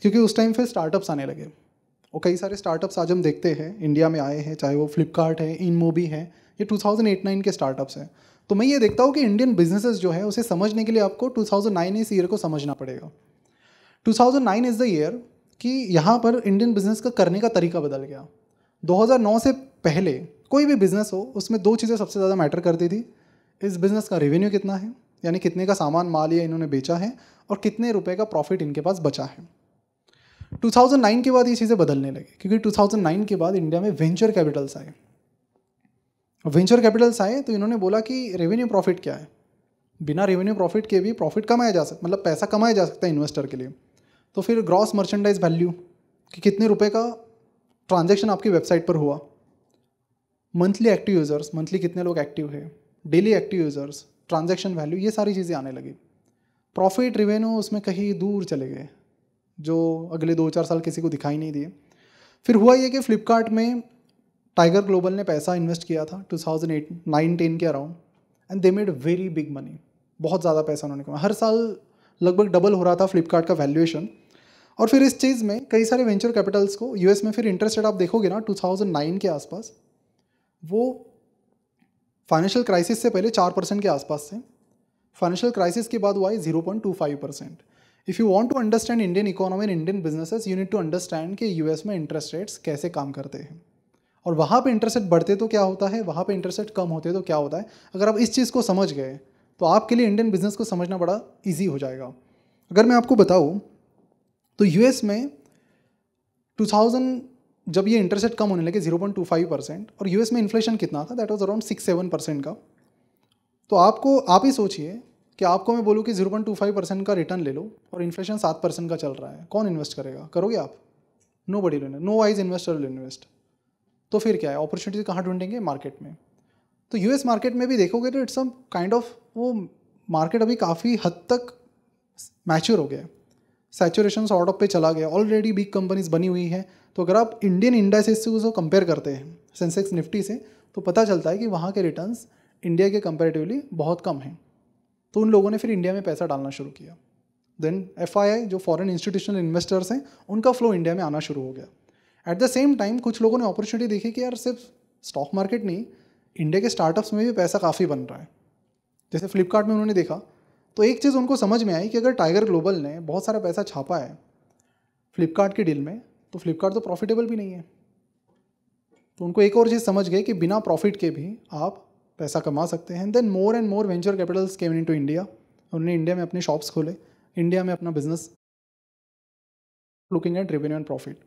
क्योंकि उस टाइम फिर स्टार्टअप्स आने लगे और कई सारे स्टार्टअप्स आज हम देखते हैं इंडिया में आए हैं चाहे वो फ्लिपकार्ट है इनमोबी है ये 2008-9 के स्टार्टअप्स हैं तो मैं ये देखता हूँ कि इंडियन बिजनेसेस जो है उसे समझने के लिए आपको 2009 इस ईयर को समझना पड़ेगा 2009 इज़ द ईयर कि यहाँ पर इंडियन बिजनेस का करने का तरीका बदल गया 2009 से पहले कोई भी बिज़नेस हो उसमें दो चीज़ें सबसे ज़्यादा मैटर करती थी इस बिज़नेस का रेवेन्यू कितना है यानी कितने का सामान माल या इन्होंने बेचा है और कितने रुपए का प्रॉफिट इनके पास बचा है 2009 के बाद ये चीज़ें बदलने लगी क्योंकि 2009 के बाद इंडिया में वेंचर कैपिटल्स आए वेंचर कैपिटल्स आए तो इन्होंने बोला कि रेवेन्यू प्रॉफिट क्या है बिना रेवेन्यू प्रॉफिट के भी प्रॉफिट कमाया जा सकता मतलब पैसा कमाया जा सकता है इन्वेस्टर के लिए तो फिर ग्रॉस मर्चेंडाइज वैल्यू कि कितने रुपए का ट्रांजेक्शन आपकी वेबसाइट पर हुआ मंथली एक्टिव यूज़र्स मंथली कितने लोग एक्टिव है daily active users transaction value ये सारी चीज़ें आने लगी प्रॉफिट रिवेन्यू उसमें कहीं दूर चले गए जो अगले दो चार साल किसी को दिखाई नहीं दिए फिर हुआ ये कि फ्लिपकार्ट में टाइगर ग्लोबल ने पैसा इन्वेस्ट किया था two thousand eight nine ten के around and they made very big money बहुत ज़्यादा पैसा उन्होंने कमाया हर साल लगभग डबल हो रहा था फ्लिपकार्ट का वैल्यूएशन और फिर इस चीज़ में कई सारे वेंचर कैपिटल्स को यूएस में फिर इंटरेस्ट रेट आप देखोगे ना 2009 के आसपास वो फाइनेंशियल क्राइसिस से पहले चार परसेंट के आसपास थे फाइनेंशियल क्राइसिस के बाद हुआ है zero point two five percent if you want to understand Indian economy and Indian businesses you need to understand कि यू में इंटरेस्ट रेट्स कैसे काम करते हैं और वहाँ पे इंटरसेट बढ़ते तो क्या होता है वहाँ पे इंटरसेट कम होते तो क्या होता है अगर आप इस चीज़ को समझ गए तो आपके लिए इंडियन बिजनेस को समझना बड़ा ईजी हो जाएगा अगर मैं आपको बताऊँ तो यू में 2000 जब ये इंटरेस्ट कम होने लगे 0.25 परसेंट और यू में इन्फ्लेशन कितना था that was around six seven percent का तो आपको आप ही सोचिए कि आपको मैं बोलूँ कि 0.25 परसेंट का रिटर्न ले लो और इन्फ्लेशन सात परसेंट का चल रहा है कौन इन्वेस्ट करेगा करोगे आप nobody no wise investor will invest तो फिर क्या है अपॉर्चुनिटी कहाँ ढूंढेंगे मार्केट में तो यूएस मार्केट में भी देखोगे तो इट्स अ काइंड ऑफ वो मार्केट अभी काफ़ी हद तक मैच्योर हो गया है सैचुरेशन सॉर्ट ऑफ पे चला गया ऑलरेडी बिग कंपनीज बनी हुई हैं तो अगर आप इंडियन इंडाइसेस से उसको कंपेयर करते हैं सेंसेक्स निफ्टी से तो पता चलता है कि वहाँ के रिटर्न इंडिया के कंपेरेटिवली बहुत कम हैं तो उन लोगों ने फिर इंडिया में पैसा डालना शुरू किया देन एफ जो फॉरेन इंस्टीट्यूशनल इन्वेस्टर्स हैं उनका फ्लो इंडिया में आना शुरू हो गया एट द सेम टाइम कुछ लोगों ने अपॉर्चुनिटी देखी कि यार सिर्फ स्टॉक मार्केट नहीं इंडिया के स्टार्टअप्स में भी पैसा काफ़ी बन रहा है जैसे फ्लिपकार्ट में उन्होंने देखा तो एक चीज़ उनको समझ में आई कि अगर टाइगर ग्लोबल ने बहुत सारा पैसा छापा है फ्लिपकार्ट की डील में तो फ्लिपकार्ट तो प्रॉफिटेबल भी नहीं है तो उनको एक और चीज़ समझ गए कि बिना प्रॉफिट के भी आप पैसा कमा सकते हैं then more and more venture capitals came into India उन्होंने इंडिया में अपने शॉप्स खोले इंडिया में अपना business looking at revenue and profit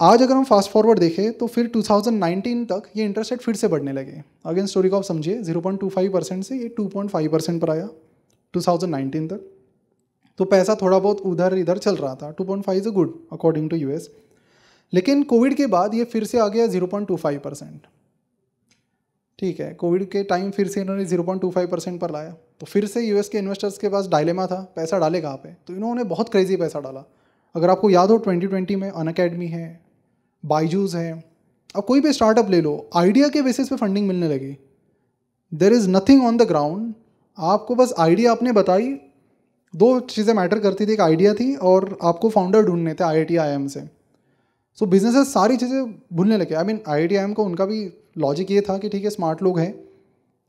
आज अगर हम फास्ट फॉरवर्ड देखें तो फिर 2019 तक ये इंटरेस्ट रेट फिर से बढ़ने लगे अगेन स्टोरी को आप समझिए 0.25 परसेंट से ये 2.5 परसेंट पर आया 2019 तक तो पैसा थोड़ा बहुत उधर इधर चल रहा था 2.5 is a good according to US लेकिन कोविड के बाद ये फिर से आ गया 0.25 परसेंट ठीक है कोविड के टाइम फिर से इन्होंने 0.25 परसेंट पर लाया तो फिर से यूएस के इन्वेस्टर्स के पास डायलेमा था पैसा डाले कहाँ पर तो इन्होंने बहुत क्रेजी पैसा डाला अगर आपको याद हो 2020 में अन है बाइजूज़ हैं अब कोई भी स्टार्टअप ले लो आइडिया के बेसिस पे फंडिंग मिलने लगी there is nothing on the ground आपको बस आइडिया आपने बताई दो चीज़ें मैटर करती थी एक आइडिया थी और आपको फाउंडर ढूंढने थे आई आई टी आई एम से सो so, बिजनेसेस सारी चीज़ें भूलने लगे I mean I I T I M को उनका भी लॉजिक ये था कि ठीक है स्मार्ट लोग हैं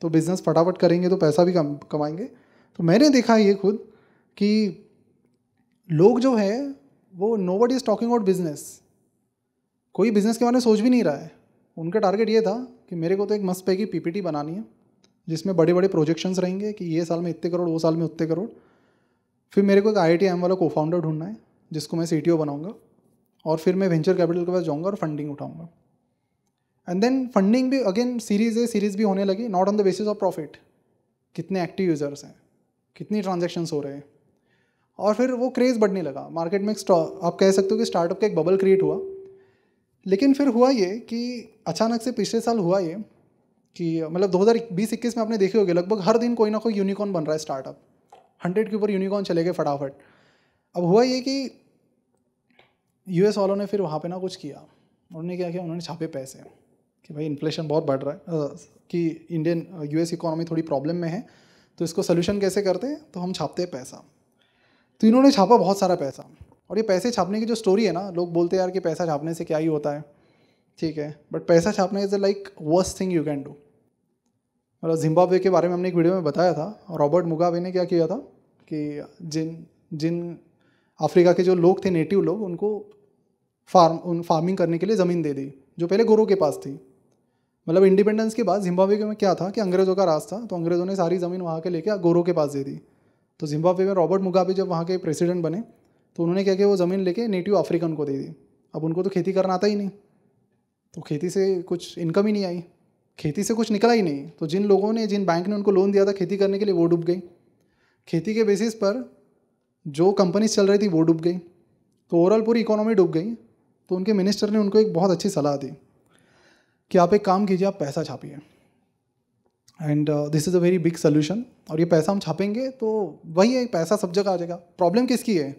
तो बिज़नेस फटाफट करेंगे तो पैसा भी कम कमाएंगे तो मैंने देखा ये खुद कि लोग जो है वो no what is talking about business कोई बिज़नेस के बारे में सोच भी नहीं रहा है उनका टारगेट ये था कि मेरे को तो एक मस्त पी पीपीटी बनानी है जिसमें बड़े बड़े प्रोजेक्शंस रहेंगे कि ये साल में इतने करोड़ वो साल में उतने करोड़ फिर मेरे को एक आई आई वाला को फाउंडर ढूंढना है जिसको मैं सी बनाऊँगा और फिर मैं वेंचर कैपिटल के पास जाऊँगा और फंडिंग उठाऊँगा एंड देन फंडिंग भी अगेन सीरीज है सीरीज भी होने लगी not on the basis of profit कितने एक्टिव यूजर्स हैं कितनी ट्रांजेक्शन्स हो रहे हैं और फिर वो क्रेज़ बढ़ने लगा मार्केट में एक आप कह सकते हो कि स्टार्टअप का एक बबल क्रिएट हुआ लेकिन फिर हुआ ये कि अचानक से पिछले साल हुआ ये कि मतलब दो 21 में आपने देखे होगी लगभग हर दिन कोई ना कोई यूनिकॉर्न बन रहा है स्टार्टअप हंड्रेड के ऊपर यूनिकॉर्न चले गए फटाफट अब हुआ ये कि यूएस वालों ने फिर वहाँ पे ना कुछ किया उन्होंने क्या किया उन्होंने छापे पैसे कि भाई इन्फ्लेशन बहुत बढ़ रहा है कि इंडियन यूएस इकोनॉमी थोड़ी प्रॉब्लम में है तो इसको सोल्यूशन कैसे करते हैं तो हम छापते हैं पैसा तो इन्होंने छापा बहुत सारा पैसा और ये पैसे छापने की जो स्टोरी है ना लोग बोलते हैं यार कि पैसा छापने से क्या ही होता है ठीक है बट पैसा छापना is a like worst thing you can do मतलब जिम्बाब्वे के बारे में हमने एक वीडियो में बताया था रॉबर्ट मुगावे ने क्या किया था कि जिन जिन अफ्रीका के जो लोग थे नेटिव लोग उनको फार्म उन फार्मिंग करने के लिए ज़मीन दे दी जो पहले गुरु के पास थी मतलब इंडिपेंडेंस के बाद जिम्बाब्वे में क्या था कि अंग्रेज़ों का राज था तो अंग्रेज़ों ने सारी ज़मीन वहाँ के लेके गोरों के पास दे दी तो जिम्बाब्वे में रॉबर्ट मुगाबे जब वहाँ के प्रेसिडेंट बने तो उन्होंने क्या किया वो ज़मीन लेके नेटिव अफ्रीकन को दे दी अब उनको तो खेती करना आता ही नहीं तो खेती से कुछ इनकम ही नहीं आई खेती से कुछ निकला ही नहीं तो जिन लोगों ने जिन बैंक ने उनको लोन दिया था खेती करने के लिए वो डूब गई खेती के बेसिस पर जो कंपनीज चल रही थी वो डूब गई तो ओवरऑल पूरी इकोनॉमी डूब गई तो उनके मिनिस्टर ने उनको एक बहुत अच्छी सलाह दी कि आप एक काम कीजिए आप पैसा छापिए and this is a very big solution और ये पैसा हम छापेंगे तो वही है पैसा सब जगह आ जाएगा प्रॉब्लम किसकी है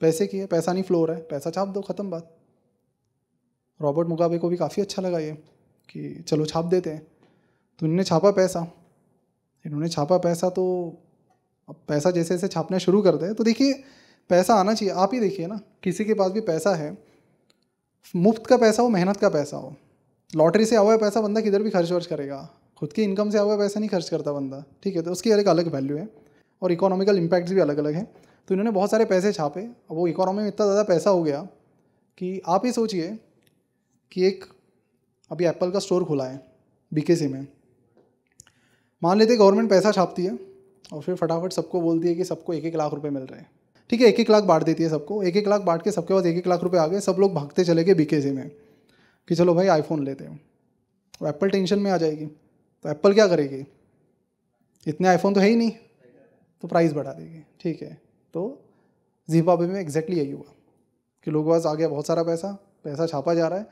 पैसे की है पैसा नहीं फ्लोर है पैसा छाप दो ख़त्म बात रॉबर्ट मुगाबे को भी काफ़ी अच्छा लगा ये कि चलो छाप देते हैं तो इन्होंने छापा पैसा इन्होंने छापा पैसा तो अब पैसा जैसे जैसे छापना शुरू कर दे तो देखिए पैसा आना चाहिए आप ही देखिए ना किसी के पास भी पैसा है मुफ्त का पैसा हो मेहनत का पैसा हो लॉटरी से आया पैसा बंदा किधर भी खर्च वर्च करेगा खुद की इनकम से आया पैसा नहीं खर्च करता बंदा ठीक है तो उसकी एक अलग वैल्यू है और इकोनॉमिकल इम्पैक्ट्स भी अलग अलग हैं तो इन्होंने बहुत सारे पैसे छापे अब वो इकोनॉमी में इतना ज़्यादा पैसा हो गया कि आप ये सोचिए कि एक अभी एप्पल का स्टोर खुला है बीकेसी में मान लेते गवर्नमेंट पैसा छापती है और फिर फटाफट सबको बोलती है कि सबको एक एक लाख रुपए मिल रहे हैं ठीक है एक एक लाख बांट देती है सबको एक एक लाख बांट के सबके पास एक एक लाख रुपए आ गए सब लोग भागते चले गए बीकेसी में कि चलो भाई आईफोन लेते हैं तो एप्पल टेंशन में आ जाएगी तो एप्पल क्या करेगी इतने आईफोन तो है ही नहीं तो प्राइस बढ़ा देगी ठीक है तो जिम्बाब्वे में एग्जैक्टली यही हुआ कि लोगों के पास आ गया बहुत सारा पैसा पैसा छापा जा रहा है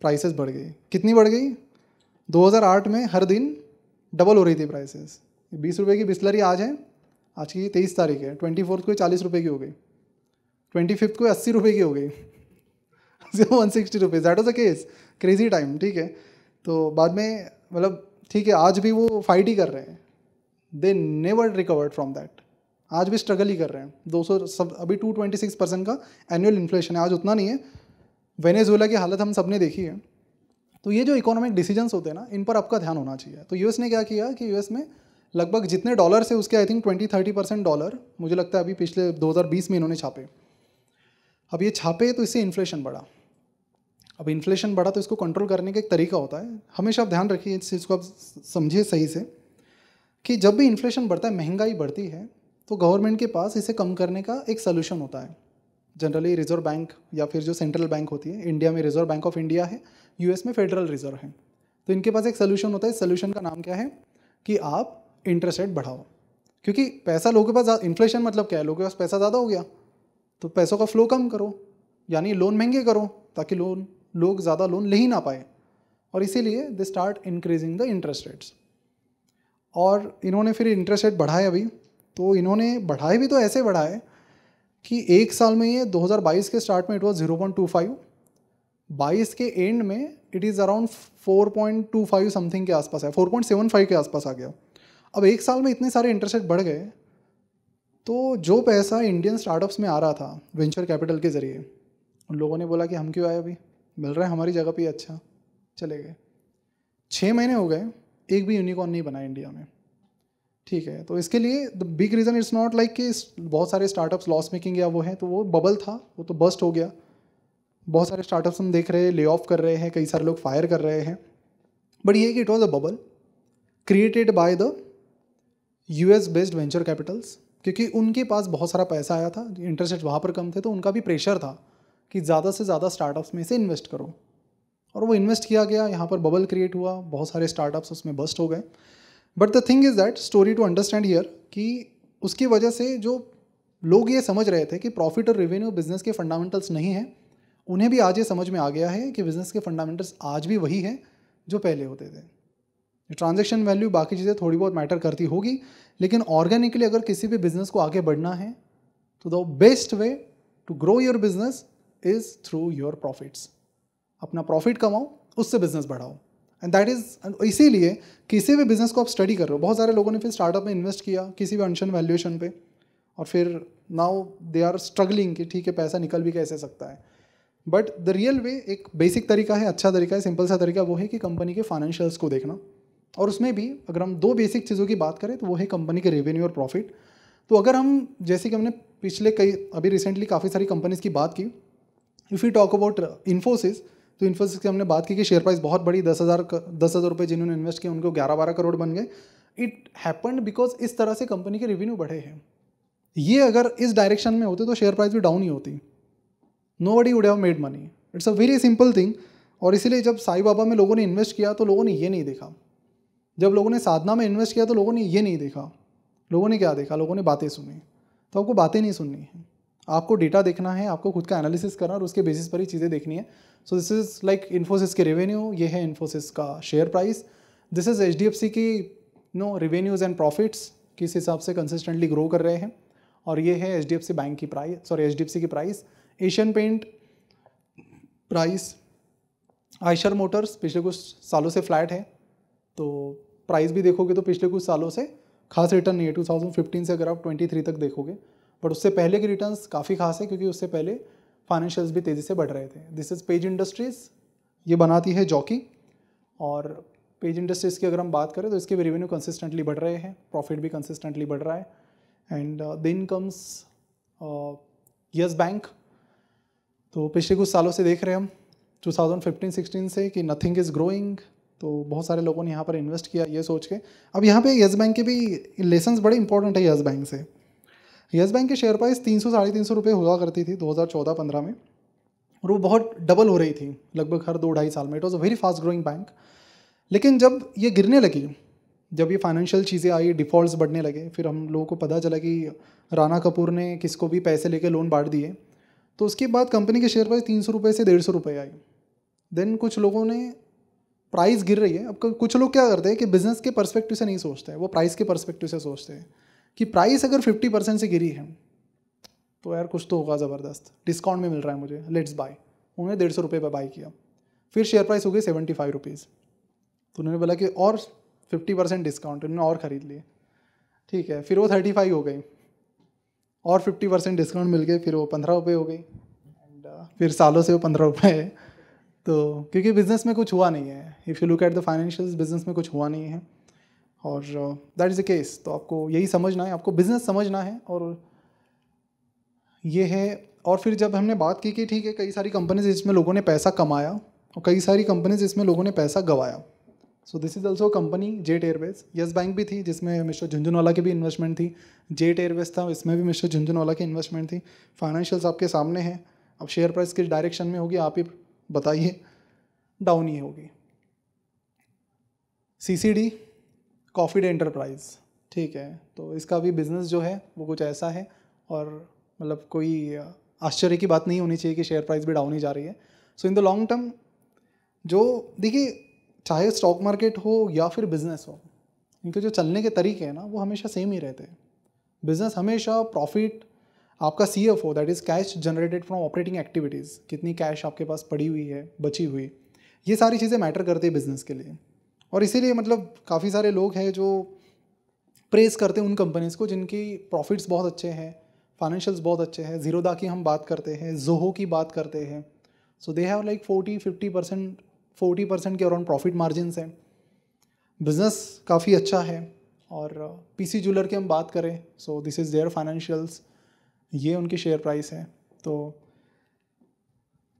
प्राइसेस बढ़ गई कितनी बढ़ गई 2008 में हर दिन डबल हो रही थी प्राइसेस बीस रुपये की बिस्लरी आज है आज की तेईस तारीख है ट्वेंटी फोर्थ को चालीस रुपये की हो गई ट्वेंटी फिफ्थ को अस्सी रुपये की हो गई one sixty rupees that was a case crazy time ठीक है तो बाद में मतलब ठीक है आज भी वो फाइट ही कर रहे हैं they never recovered from that आज भी स्ट्रगल ही कर रहे हैं दो सब अभी सिक्स परसेंट का एनुअल इन्फ्लेशन है आज उतना नहीं है वेनेजुएला की हालत हम सब ने देखी है तो ये जो इकोनॉमिक डिसीजंस होते हैं ना इन पर आपका ध्यान होना चाहिए तो यूएस ने क्या किया कि यूएस में लगभग जितने डॉलर से उसके I think twenty thirty percent dollar मुझे लगता है अभी पिछले 2020 में इन्होंने छापे अब ये छापे तो इससे इन्फ्लेशन बढ़ा अब इन्फ्लेशन बढ़ा तो इसको कंट्रोल करने का एक तरीका होता है हमेशा आप ध्यान रखिए इस चीज़ को आप समझिए सही से कि जब भी इन्फ्लेशन बढ़ता है महंगाई बढ़ती है तो गवर्नमेंट के पास इसे कम करने का एक सोल्यूशन होता है जनरली रिजर्व बैंक या फिर जो सेंट्रल बैंक होती है इंडिया में रिजर्व बैंक ऑफ इंडिया है यूएस में फेडरल रिजर्व है तो इनके पास एक सोल्यूशन होता है इस सोल्यूशन का नाम क्या है कि आप इंटरेस्ट रेट बढ़ाओ क्योंकि पैसा लोगों के पास इन्फ्लेशन मतलब क्या है लोगों के पास पैसा ज़्यादा हो गया तो पैसों का फ्लो कम करो यानी लोन महंगे करो ताकि लोन लोग ज़्यादा लोन ले ही ना पाए और इसीलिए they start increasing the interest rates और इन्होंने फिर इंटरेस्ट रेट बढ़ाया अभी तो इन्होंने बढ़ाए भी तो ऐसे बढ़ाए कि एक साल में ये 2022 के स्टार्ट में it was zero point two five बाईस के एंड में it is around four point two five something के आसपास है फोर पॉइंट सेवन फाइव के आसपास आ गया अब एक साल में इतने सारे इंटरेस्ट बढ़ गए तो जो पैसा इंडियन स्टार्टअप्स में आ रहा था वेंचर कैपिटल के ज़रिए उन लोगों ने बोला कि हम क्यों आए अभी मिल रहा है हमारी जगह पर अच्छा चले गए छः महीने हो गए एक भी यूनिकॉर्न नहीं बना इंडिया में ठीक है तो इसके लिए the big reason it's not like कि बहुत सारे स्टार्टअप्स लॉस मेकिंग या वो है तो वो बबल था वो तो बस्ट हो गया बहुत सारे स्टार्टअप्स हम देख रहे हैं ले ऑफ कर रहे हैं कई सारे लोग फायर कर रहे हैं बट ये कि it was a bubble created by the U S based venture capitals क्योंकि उनके पास बहुत सारा पैसा आया था इंटरेस्ट रेट वहाँ पर कम थे तो उनका भी प्रेशर था कि ज़्यादा से ज़्यादा स्टार्टअप्स में से इन्वेस्ट करो और वो इन्वेस्ट किया गया यहाँ पर बबल क्रिएट हुआ बहुत सारे स्टार्टअप्स उसमें बस्ट हो गए but the thing is that story to understand here कि उसकी वजह से जो लोग ये समझ रहे थे कि प्रॉफिट और रेवेन्यू बिजनेस के फंडामेंटल्स नहीं हैं उन्हें भी आज ये समझ में आ गया है कि बिजनेस के फंडामेंटल्स आज भी वही हैं जो पहले होते थे ट्रांजेक्शन वैल्यू बाकी चीज़ें थोड़ी बहुत मैटर करती होगी लेकिन ऑर्गेनिकली अगर किसी भी बिजनेस को आगे बढ़ना है तो the best way to grow your business is through your profits अपना प्रॉफिट कमाओ उससे बिजनेस बढ़ाओ एंड दैट इज़ इसीलिए किसी भी बिज़नेस को आप स्टडी कर रहे हो बहुत सारे लोगों ने फिर स्टार्टअप में इन्वेस्ट किया किसी भी अनशन वैल्यूएशन पे और फिर नाउ दे आर स्ट्रगलिंग कि ठीक है पैसा निकल भी कैसे सकता है बट द रियल वे एक बेसिक तरीका है अच्छा तरीका है सिंपल सा तरीका वो है कि कंपनी के फाइनेंशियल्स को देखना और उसमें भी अगर हम दो बेसिक चीज़ों की बात करें तो वो है कंपनी के रेवेन्यू और प्रॉफिट तो अगर हम जैसे कि हमने पिछले कई अभी रिसेंटली काफ़ी सारी कंपनीज़ की बात की if you talk about Infosys तो इन्फोसिस की हमने बात की कि शेयर प्राइस बहुत बड़ी दस हज़ार दस हज़ार रुपये जिन्होंने इन्वेस्ट किया उनको ग्यारह बारह करोड़ बन गए इट हैपन बिकॉज इस तरह से कंपनी के रेवेन्यू बढ़े हैं ये अगर इस डायरेक्शन में होते तो शेयर प्राइस भी डाउन ही होती nobody would have made money it's a very simple thing और इसीलिए जब साई बाबा में लोगों ने इन्वेस्ट किया तो लोगों ने ये नहीं देखा जब लोगों ने साधना में इन्वेस्ट किया तो लोगों ने ये नहीं देखा लोगों ने क्या देखा लोगों ने बातें सुनी तो आपको बातें नहीं सुननी है आपको डेटा देखना है आपको खुद का एनालिसिस करना और उसके बेसिस पर ही चीज़ें देखनी है so this is like Infosys के रेवेन्यू ये है इन्फोसिस का share price this is H D F C की नो रिवेन्यूज़ एंड प्रॉफिट्स किस हिसाब से कंसिस्टेंटली ग्रो कर रहे हैं और ये है H D F C bank की price sorry H D F C की price Asian paint price Eicher motors पिछले कुछ सालों से फ्लैट है तो प्राइस भी देखोगे तो पिछले कुछ सालों से खास रिटर्न नहीं है टू थाउजेंड फिफ्टीन से अगर आप ट्वेंटी थ्री तक देखोगे बट उससे पहले के रिटर्न काफ़ी खास है क्योंकि उससे पहले फाइनेंशियल्स भी तेज़ी से बढ़ रहे थे दिस इज़ पेज इंडस्ट्रीज़ ये बनाती है जॉकी और पेज इंडस्ट्रीज़ की अगर हम बात करें तो इसके भी रेवेन्यू कंसिस्टेंटली बढ़ रहे हैं प्रॉफिट भी कंसिस्टेंटली बढ़ रहा है and then comes Yes bank तो पिछले कुछ सालों से देख रहे हैं हम 2015-16 से कि नथिंग इज़ ग्रोइंग तो बहुत सारे लोगों ने यहाँ पर इन्वेस्ट किया ये सोच के अब यहाँ पे यस बैंक के भी लेसन्स बड़े इंपॉर्टेंट है यस बैंक से येस बैंक की शेयर प्राइस तीन सौ साढ़े तीन सौ रुपये हुआ करती थी दो हज़ार चौदह पंद्रह में और वो बहुत डबल हो रही थी लगभग हर दो ढाई साल में it was a very fast growing bank लेकिन जब ये गिरने लगी जब ये फाइनेंशियल चीज़ें आई डिफ़ॉल्ट बढ़ने लगे फिर हम लोगों को पता चला कि राना कपूर ने किसको भी पैसे लेके लोन बांट दिए तो उसके बाद कंपनी के शेयर प्राइस तीन सौ रुपये से डेढ़ सौ रुपये आई देन कुछ लोगों ने प्राइस गिर रही है अब कुछ लोग क्या करते हैं कि बिज़नेस के परस्पेक्टिव से नहीं सोचते हैं वो प्राइस के परस्पेक्टिव से सोचते हैं कि प्राइस अगर 50 परसेंट से गिरी है तो यार कुछ तो होगा ज़बरदस्त डिस्काउंट में मिल रहा है मुझे लेट्स बाय उन्होंने डेढ़ सौ रुपये पर बाई किया फिर शेयर प्राइस हो गई सेवेंटी फाइव रुपीज़ तो उन्होंने बोला कि और फिफ्टी परसेंट डिस्काउंट उन्होंने और ख़रीद लिए ठीक है फिर वो थर्टी फाइव हो गई और फिफ्टी परसेंट डिस्काउंट मिल गए फिर वो पंद्रह रुपये हो गई एंड uh, फिर सालों से वो पंद्रह रुपये है तो क्योंकि बिज़नेस में कुछ हुआ नहीं है if you look at the financial business में कुछ हुआ नहीं है और दैट इज़ द केस तो आपको यही समझना है आपको बिज़नेस समझना है और ये है और फिर जब हमने बात की कि ठीक है कई सारी कंपनीज इसमें लोगों ने पैसा कमाया और कई सारी कंपनीज इसमें लोगों ने पैसा गवाया so this is also company Jet Airways Yes bank भी थी जिसमें मिस्टर झुंझुनवाला की भी इन्वेस्टमेंट थी जेट एयरवेज था इसमें भी मिस्टर झुंझुनवाला की इन्वेस्टमेंट थी फाइनेंशियल्स आपके सामने हैं अब शेयर प्राइस किस डायरेक्शन में होगी आप ही बताइए डाउन ही होगी C C D coffee day enterprise ठीक है तो इसका भी बिज़नेस जो है वो कुछ ऐसा है और मतलब कोई आश्चर्य की बात नहीं होनी चाहिए कि शेयर प्राइस भी डाउन ही जा रही है so in the long term जो देखिए चाहे स्टॉक मार्केट हो या फिर बिज़नेस हो इनके जो चलने के तरीके हैं ना वो हमेशा सेम ही रहते हैं बिज़नेस हमेशा प्रॉफिट आपका C F O that is cash generated from operating activities कितनी कैश आपके पास पड़ी हुई है बची हुई ये सारी चीज़ें मैटर करती है बिज़नेस के लिए और इसीलिए मतलब काफ़ी सारे लोग हैं जो प्रेस करते हैं उन कंपनीज़ को जिनकी प्रॉफिट्स बहुत अच्छे हैं फाइनेंशियल्स बहुत अच्छे हैं जीरोदा की हम बात करते हैं जोहो की बात करते हैं so they have like forty fifty percent forty percent के अराउंड प्रॉफिट मार्जिनस हैं बिजनेस काफ़ी अच्छा है और पी सी ज्वेलर की हम बात करें so this is their financials ये उनकी शेयर प्राइस है तो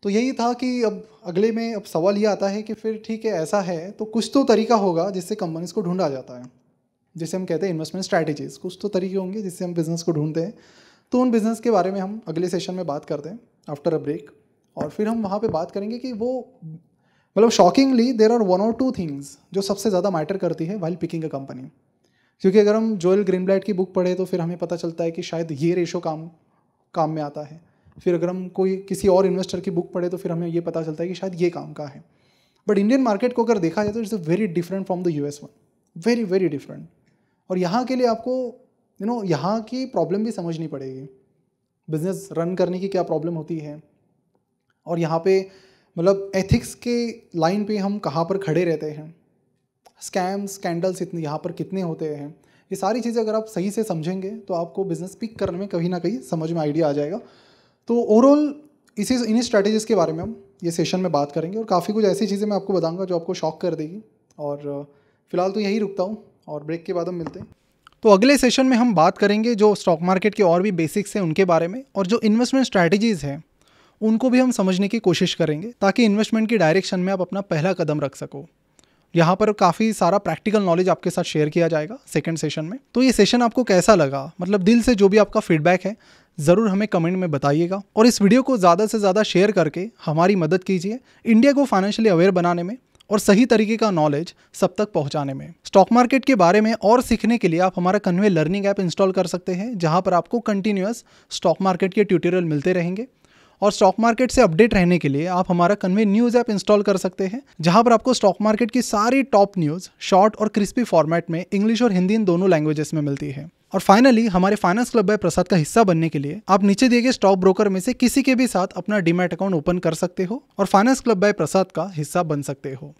तो यही था कि अब अगले में अब सवाल ये आता है कि फिर ठीक है ऐसा है तो कुछ तो तरीका होगा जिससे कंपनीज को ढूंढा जाता है जिसे हम कहते हैं इन्वेस्टमेंट स्ट्रैटेजीज कुछ तो तरीके होंगे जिससे हम बिज़नेस को ढूंढते हैं तो उन बिज़नेस के बारे में हम अगले सेशन में बात करते हैं आफ्टर अ ब्रेक और फिर हम वहाँ पर बात करेंगे कि वो मतलब शॉकिंगली देर आर वन और टू थिंग्स जो सबसे ज़्यादा मैटर करती है वाइल पिकिंग अ कंपनी क्योंकि अगर हम जोएल ग्रीनब्लैट की बुक पढ़े तो फिर हमें पता चलता है कि शायद ये रेशो काम काम में आता है फिर अगर हम कोई किसी और इन्वेस्टर की बुक पढ़े तो फिर हमें ये पता चलता है कि शायद ये काम का है बट इंडियन मार्केट को अगर देखा जाए तो it's very different from the S one very very different और यहाँ के लिए आपको यू नो यहाँ की प्रॉब्लम भी समझनी पड़ेगी बिजनेस रन करने की क्या प्रॉब्लम होती है और यहाँ पे मतलब एथिक्स के लाइन पे हम कहाँ पर खड़े रहते हैं स्कैम स्कैंडल्स इतने यहाँ पर कितने होते हैं ये सारी चीज़ें अगर आप सही से समझेंगे तो आपको बिज़नेस पिक करने में कहीं ना कहीं समझ में आइडिया आ जाएगा तो ओवरऑल इसी इन्हीं स्ट्रैटेजीज़ के बारे में हम ये सेशन में बात करेंगे और काफ़ी कुछ ऐसी चीज़ें मैं आपको बताऊंगा जो आपको शॉक कर देगी और फिलहाल तो यही रुकता हूँ और ब्रेक के बाद हम मिलते हैं तो अगले सेशन में हम बात करेंगे जो स्टॉक मार्केट के और भी बेसिक्स हैं उनके बारे में और जो इन्वेस्टमेंट स्ट्रैटेजीज़ हैं उनको भी हम समझने की कोशिश करेंगे ताकि इन्वेस्टमेंट की डायरेक्शन में आप अपना पहला कदम रख सको यहाँ पर काफ़ी सारा प्रैक्टिकल नॉलेज आपके साथ शेयर किया जाएगा सेकेंड सेशन में तो ये सेशन आपको कैसा लगा मतलब दिल से जो भी आपका फीडबैक है ज़रूर हमें कमेंट में बताइएगा और इस वीडियो को ज़्यादा से ज़्यादा शेयर करके हमारी मदद कीजिए इंडिया को फाइनेंशियली अवेयर बनाने में और सही तरीके का नॉलेज सब तक पहुंचाने में स्टॉक मार्केट के बारे में और सीखने के लिए आप हमारा कन्वे लर्निंग ऐप इंस्टॉल कर सकते हैं जहां पर आपको कंटिन्यूस स्टॉक मार्केट के ट्यूटोरियल मिलते रहेंगे और स्टॉक मार्केट से अपडेट रहने के लिए आप हमारा कन्वे न्यूज़ ऐप इंस्टॉल कर सकते हैं जहाँ पर आपको स्टॉक मार्केट की सारी टॉप न्यूज़ शॉर्ट और क्रिस्पी फॉर्मेट में इंग्लिश और हिंदी इन दोनों लैंग्वेजेस में मिलती है और फाइनली हमारे फाइनेंस क्लब बाय प्रसाद का हिस्सा बनने के लिए आप नीचे दिए गए स्टॉक ब्रोकर में से किसी के भी साथ अपना डीमेट अकाउंट ओपन कर सकते हो और फाइनेंस क्लब बाय प्रसाद का हिस्सा बन सकते हो